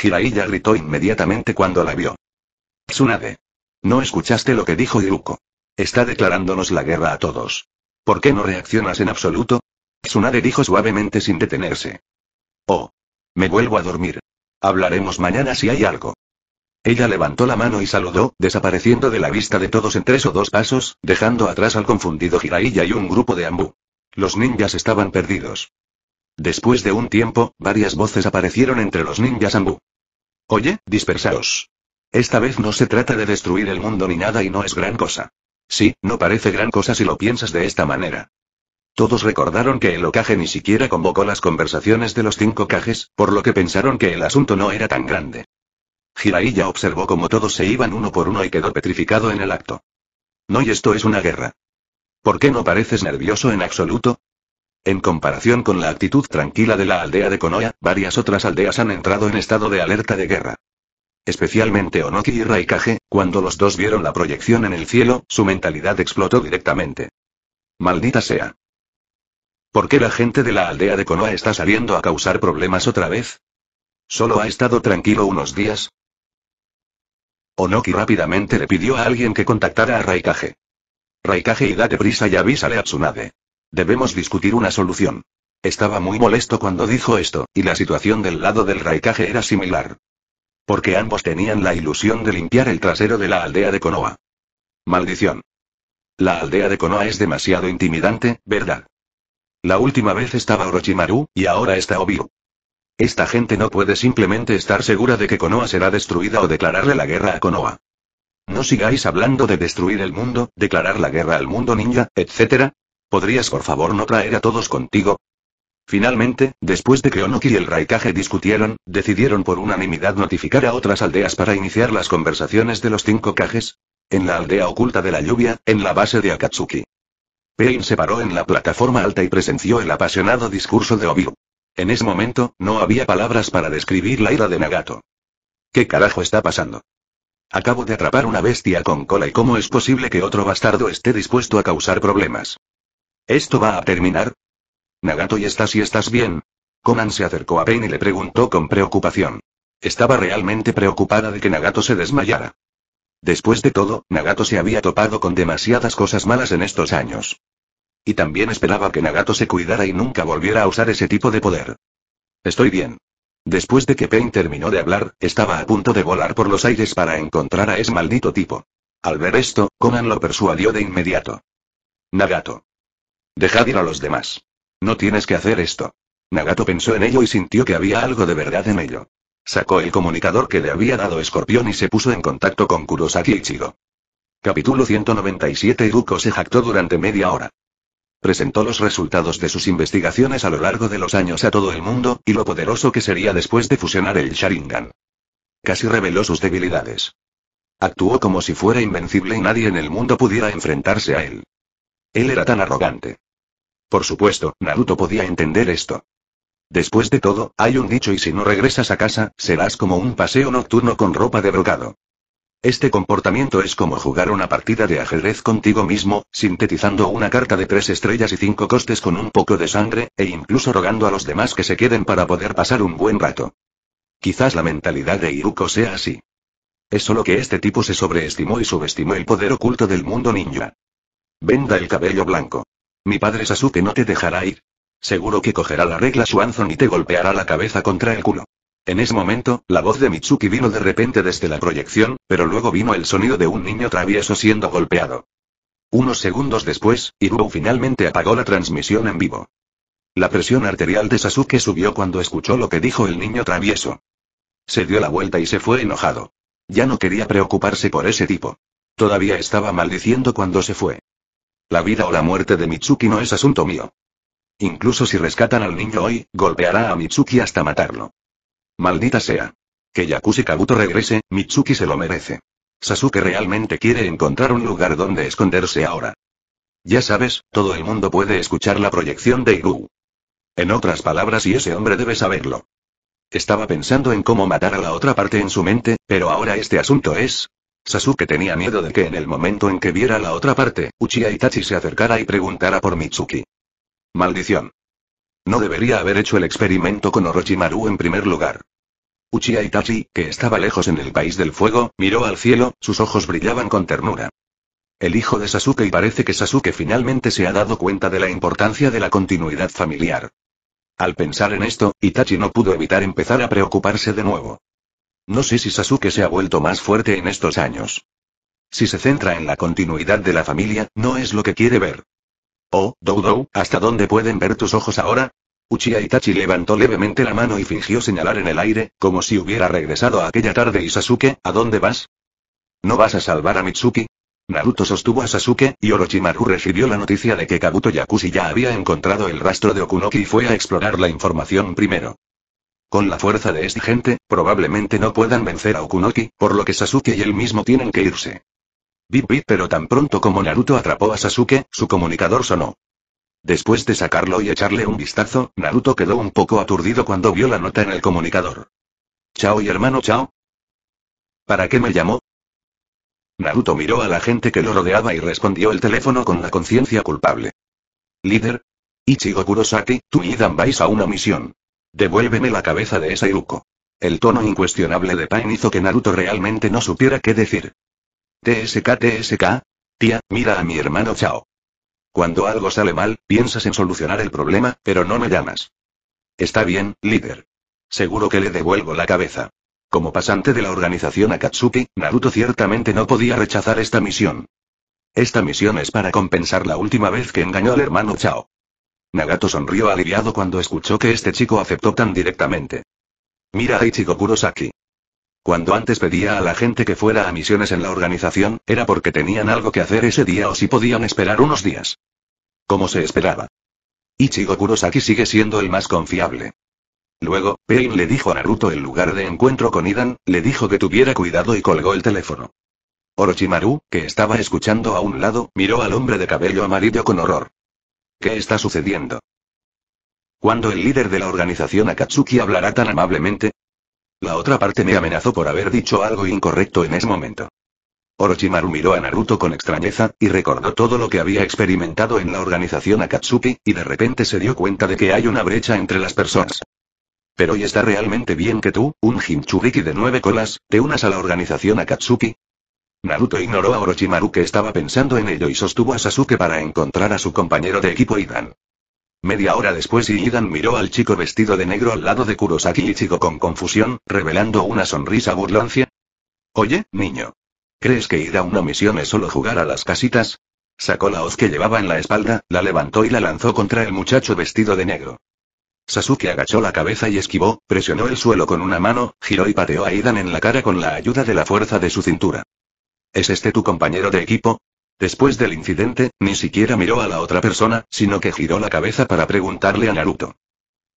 Hirai gritó inmediatamente cuando la vio. Tsunade. No escuchaste lo que dijo Hiruko? Está declarándonos la guerra a todos. ¿Por qué no reaccionas en absoluto? Tsunade dijo suavemente sin detenerse. Oh. Me vuelvo a dormir. Hablaremos mañana si hay algo. Ella levantó la mano y saludó, desapareciendo de la vista de todos en tres o dos pasos, dejando atrás al confundido Jiraiya y un grupo de ambu Los ninjas estaban perdidos. Después de un tiempo, varias voces aparecieron entre los ninjas ambu Oye, dispersaos. Esta vez no se trata de destruir el mundo ni nada y no es gran cosa. Sí, no parece gran cosa si lo piensas de esta manera. Todos recordaron que el ocaje ni siquiera convocó las conversaciones de los cinco cajes, por lo que pensaron que el asunto no era tan grande. Jiraiya observó como todos se iban uno por uno y quedó petrificado en el acto. No y esto es una guerra. ¿Por qué no pareces nervioso en absoluto? En comparación con la actitud tranquila de la aldea de Konoha, varias otras aldeas han entrado en estado de alerta de guerra. Especialmente Onoki y Raikage, cuando los dos vieron la proyección en el cielo, su mentalidad explotó directamente. Maldita sea. ¿Por qué la gente de la aldea de Konoha está saliendo a causar problemas otra vez? Solo ha estado tranquilo unos días. Onoki rápidamente le pidió a alguien que contactara a Raikage. Raikage y date prisa y avísale a Tsunade. Debemos discutir una solución. Estaba muy molesto cuando dijo esto, y la situación del lado del Raikage era similar. Porque ambos tenían la ilusión de limpiar el trasero de la aldea de Konoha. Maldición. La aldea de Konoha es demasiado intimidante, ¿verdad? La última vez estaba Orochimaru, y ahora está Obiu. Esta gente no puede simplemente estar segura de que Konoha será destruida o declararle la guerra a Konoha. No sigáis hablando de destruir el mundo, declarar la guerra al mundo ninja, etc. ¿Podrías por favor no traer a todos contigo? Finalmente, después de que Onoki y el Raikage discutieron, decidieron por unanimidad notificar a otras aldeas para iniciar las conversaciones de los cinco cajes En la aldea oculta de la lluvia, en la base de Akatsuki. Payne se paró en la plataforma alta y presenció el apasionado discurso de Obiu. En ese momento, no había palabras para describir la ira de Nagato. ¿Qué carajo está pasando? Acabo de atrapar una bestia con cola y cómo es posible que otro bastardo esté dispuesto a causar problemas. ¿Esto va a terminar? Nagato, ¿y estás y estás bien? Conan se acercó a Payne y le preguntó con preocupación. Estaba realmente preocupada de que Nagato se desmayara. Después de todo, Nagato se había topado con demasiadas cosas malas en estos años. Y también esperaba que Nagato se cuidara y nunca volviera a usar ese tipo de poder. Estoy bien. Después de que Pain terminó de hablar, estaba a punto de volar por los aires para encontrar a ese maldito tipo. Al ver esto, Conan lo persuadió de inmediato. Nagato. Dejad ir a los demás. No tienes que hacer esto. Nagato pensó en ello y sintió que había algo de verdad en ello. Sacó el comunicador que le había dado Escorpión y se puso en contacto con Kurosaki Ichigo. Capítulo 197 Iruko se jactó durante media hora. Presentó los resultados de sus investigaciones a lo largo de los años a todo el mundo, y lo poderoso que sería después de fusionar el Sharingan. Casi reveló sus debilidades. Actuó como si fuera invencible y nadie en el mundo pudiera enfrentarse a él. Él era tan arrogante. Por supuesto, Naruto podía entender esto. Después de todo, hay un dicho y si no regresas a casa, serás como un paseo nocturno con ropa de brocado. Este comportamiento es como jugar una partida de ajedrez contigo mismo, sintetizando una carta de tres estrellas y cinco costes con un poco de sangre, e incluso rogando a los demás que se queden para poder pasar un buen rato. Quizás la mentalidad de Iruko sea así. Es solo que este tipo se sobreestimó y subestimó el poder oculto del mundo ninja. Venda el cabello blanco. Mi padre Sasuke no te dejará ir. Seguro que cogerá la regla Swanson y te golpeará la cabeza contra el culo. En ese momento, la voz de Mitsuki vino de repente desde la proyección, pero luego vino el sonido de un niño travieso siendo golpeado. Unos segundos después, Iru finalmente apagó la transmisión en vivo. La presión arterial de Sasuke subió cuando escuchó lo que dijo el niño travieso. Se dio la vuelta y se fue enojado. Ya no quería preocuparse por ese tipo. Todavía estaba maldiciendo cuando se fue. La vida o la muerte de Mitsuki no es asunto mío. Incluso si rescatan al niño hoy, golpeará a Mitsuki hasta matarlo. Maldita sea. Que Yakushi Kabuto regrese, Mitsuki se lo merece. Sasuke realmente quiere encontrar un lugar donde esconderse ahora. Ya sabes, todo el mundo puede escuchar la proyección de Igu. En otras palabras, y ese hombre debe saberlo. Estaba pensando en cómo matar a la otra parte en su mente, pero ahora este asunto es... Sasuke tenía miedo de que en el momento en que viera la otra parte, Uchiha Itachi se acercara y preguntara por Mitsuki. Maldición. No debería haber hecho el experimento con Orochimaru en primer lugar. Uchiha Itachi, que estaba lejos en el país del fuego, miró al cielo, sus ojos brillaban con ternura. El hijo de Sasuke y parece que Sasuke finalmente se ha dado cuenta de la importancia de la continuidad familiar. Al pensar en esto, Itachi no pudo evitar empezar a preocuparse de nuevo. No sé si Sasuke se ha vuelto más fuerte en estos años. Si se centra en la continuidad de la familia, no es lo que quiere ver. Oh, Doudou, ¿hasta dónde pueden ver tus ojos ahora? Uchiha Itachi levantó levemente la mano y fingió señalar en el aire, como si hubiera regresado a aquella tarde y Sasuke, ¿a dónde vas? ¿No vas a salvar a Mitsuki? Naruto sostuvo a Sasuke, y Orochimaru recibió la noticia de que Kabuto Yakushi ya había encontrado el rastro de Okunoki y fue a explorar la información primero. Con la fuerza de esta gente, probablemente no puedan vencer a Okunoki, por lo que Sasuke y él mismo tienen que irse. Bip bip pero tan pronto como Naruto atrapó a Sasuke, su comunicador sonó. Después de sacarlo y echarle un vistazo, Naruto quedó un poco aturdido cuando vio la nota en el comunicador. Chao y hermano chao. ¿Para qué me llamó? Naruto miró a la gente que lo rodeaba y respondió el teléfono con la conciencia culpable. Líder. Ichigo Kurosaki, tú y Dan vais a una misión. Devuélveme la cabeza de esa Iruko. El tono incuestionable de Pain hizo que Naruto realmente no supiera qué decir. TSK, TSK. Tía, mira a mi hermano Chao. Cuando algo sale mal, piensas en solucionar el problema, pero no me llamas. Está bien, líder. Seguro que le devuelvo la cabeza. Como pasante de la organización Akatsuki, Naruto ciertamente no podía rechazar esta misión. Esta misión es para compensar la última vez que engañó al hermano Chao. Nagato sonrió aliviado cuando escuchó que este chico aceptó tan directamente. Mira a Ichigo Kurosaki. Cuando antes pedía a la gente que fuera a misiones en la organización, era porque tenían algo que hacer ese día o si podían esperar unos días. Como se esperaba. Ichigo Kurosaki sigue siendo el más confiable. Luego, Pain le dijo a Naruto el lugar de encuentro con Idan, le dijo que tuviera cuidado y colgó el teléfono. Orochimaru, que estaba escuchando a un lado, miró al hombre de cabello amarillo con horror. ¿Qué está sucediendo? Cuando el líder de la organización Akatsuki hablará tan amablemente? La otra parte me amenazó por haber dicho algo incorrecto en ese momento. Orochimaru miró a Naruto con extrañeza, y recordó todo lo que había experimentado en la organización Akatsuki, y de repente se dio cuenta de que hay una brecha entre las personas. Pero ¿y está realmente bien que tú, un Jinchuriki de nueve colas, te unas a la organización Akatsuki? Naruto ignoró a Orochimaru que estaba pensando en ello y sostuvo a Sasuke para encontrar a su compañero de equipo Idan. Media hora después Iidan miró al chico vestido de negro al lado de Kurosaki Ichigo con confusión, revelando una sonrisa burlancia. Oye, niño. ¿Crees que ir a una misión es solo jugar a las casitas? Sacó la hoz que llevaba en la espalda, la levantó y la lanzó contra el muchacho vestido de negro. Sasuke agachó la cabeza y esquivó, presionó el suelo con una mano, giró y pateó a Idan en la cara con la ayuda de la fuerza de su cintura. ¿Es este tu compañero de equipo? Después del incidente, ni siquiera miró a la otra persona, sino que giró la cabeza para preguntarle a Naruto.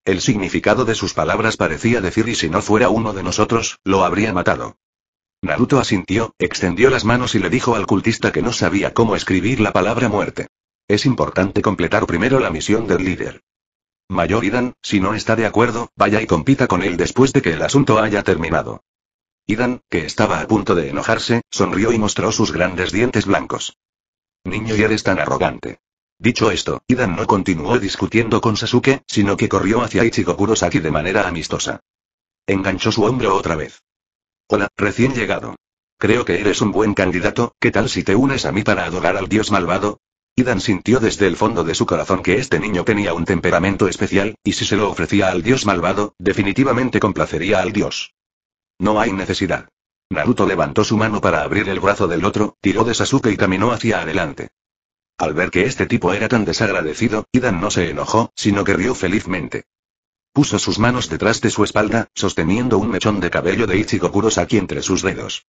El significado de sus palabras parecía decir y si no fuera uno de nosotros, lo habría matado. Naruto asintió, extendió las manos y le dijo al cultista que no sabía cómo escribir la palabra muerte. Es importante completar primero la misión del líder. Mayor Idan, si no está de acuerdo, vaya y compita con él después de que el asunto haya terminado. Idan, que estaba a punto de enojarse, sonrió y mostró sus grandes dientes blancos. Niño, y eres tan arrogante. Dicho esto, Idan no continuó discutiendo con Sasuke, sino que corrió hacia Ichigo Kurosaki de manera amistosa. Enganchó su hombro otra vez. Hola, recién llegado. Creo que eres un buen candidato, ¿qué tal si te unes a mí para adorar al dios malvado? Idan sintió desde el fondo de su corazón que este niño tenía un temperamento especial, y si se lo ofrecía al dios malvado, definitivamente complacería al dios. No hay necesidad. Naruto levantó su mano para abrir el brazo del otro, tiró de Sasuke y caminó hacia adelante. Al ver que este tipo era tan desagradecido, Idan no se enojó, sino que rió felizmente. Puso sus manos detrás de su espalda, sosteniendo un mechón de cabello de Ichigo Kurosaki entre sus dedos.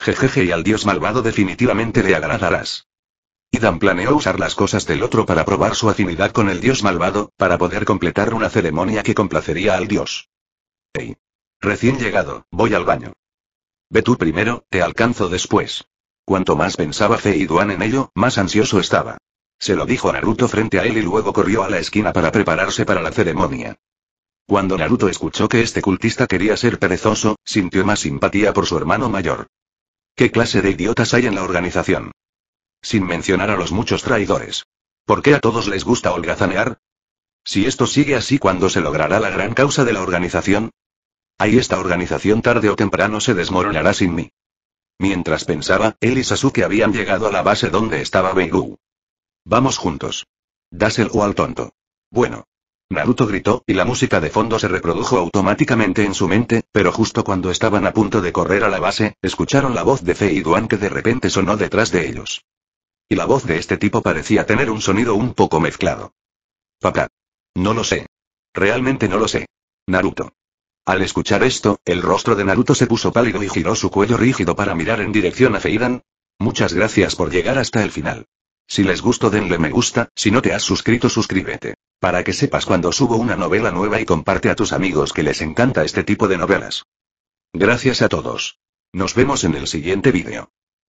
Jejeje y al dios malvado definitivamente le agradarás. Idan planeó usar las cosas del otro para probar su afinidad con el dios malvado, para poder completar una ceremonia que complacería al dios. Hey. Recién llegado, voy al baño. Ve tú primero, te alcanzo después. Cuanto más pensaba Duan en ello, más ansioso estaba. Se lo dijo Naruto frente a él y luego corrió a la esquina para prepararse para la ceremonia. Cuando Naruto escuchó que este cultista quería ser perezoso, sintió más simpatía por su hermano mayor. ¿Qué clase de idiotas hay en la organización? Sin mencionar a los muchos traidores. ¿Por qué a todos les gusta holgazanear? Si esto sigue así, ¿cuándo se logrará la gran causa de la organización? Ahí esta organización tarde o temprano se desmoronará sin mí. Mientras pensaba, él y Sasuke habían llegado a la base donde estaba Beigu. Vamos juntos. Dásel o al tonto. Bueno. Naruto gritó, y la música de fondo se reprodujo automáticamente en su mente, pero justo cuando estaban a punto de correr a la base, escucharon la voz de Fei Duan que de repente sonó detrás de ellos. Y la voz de este tipo parecía tener un sonido un poco mezclado. Papá. No lo sé. Realmente no lo sé. Naruto. Al escuchar esto, el rostro de Naruto se puso pálido y giró su cuello rígido para mirar en dirección a Feidan. Muchas gracias por llegar hasta el final. Si les gustó denle me gusta, si no te has suscrito suscríbete. Para que sepas cuando subo una novela nueva y comparte a tus amigos que les encanta este tipo de novelas. Gracias a todos. Nos vemos en el siguiente vídeo.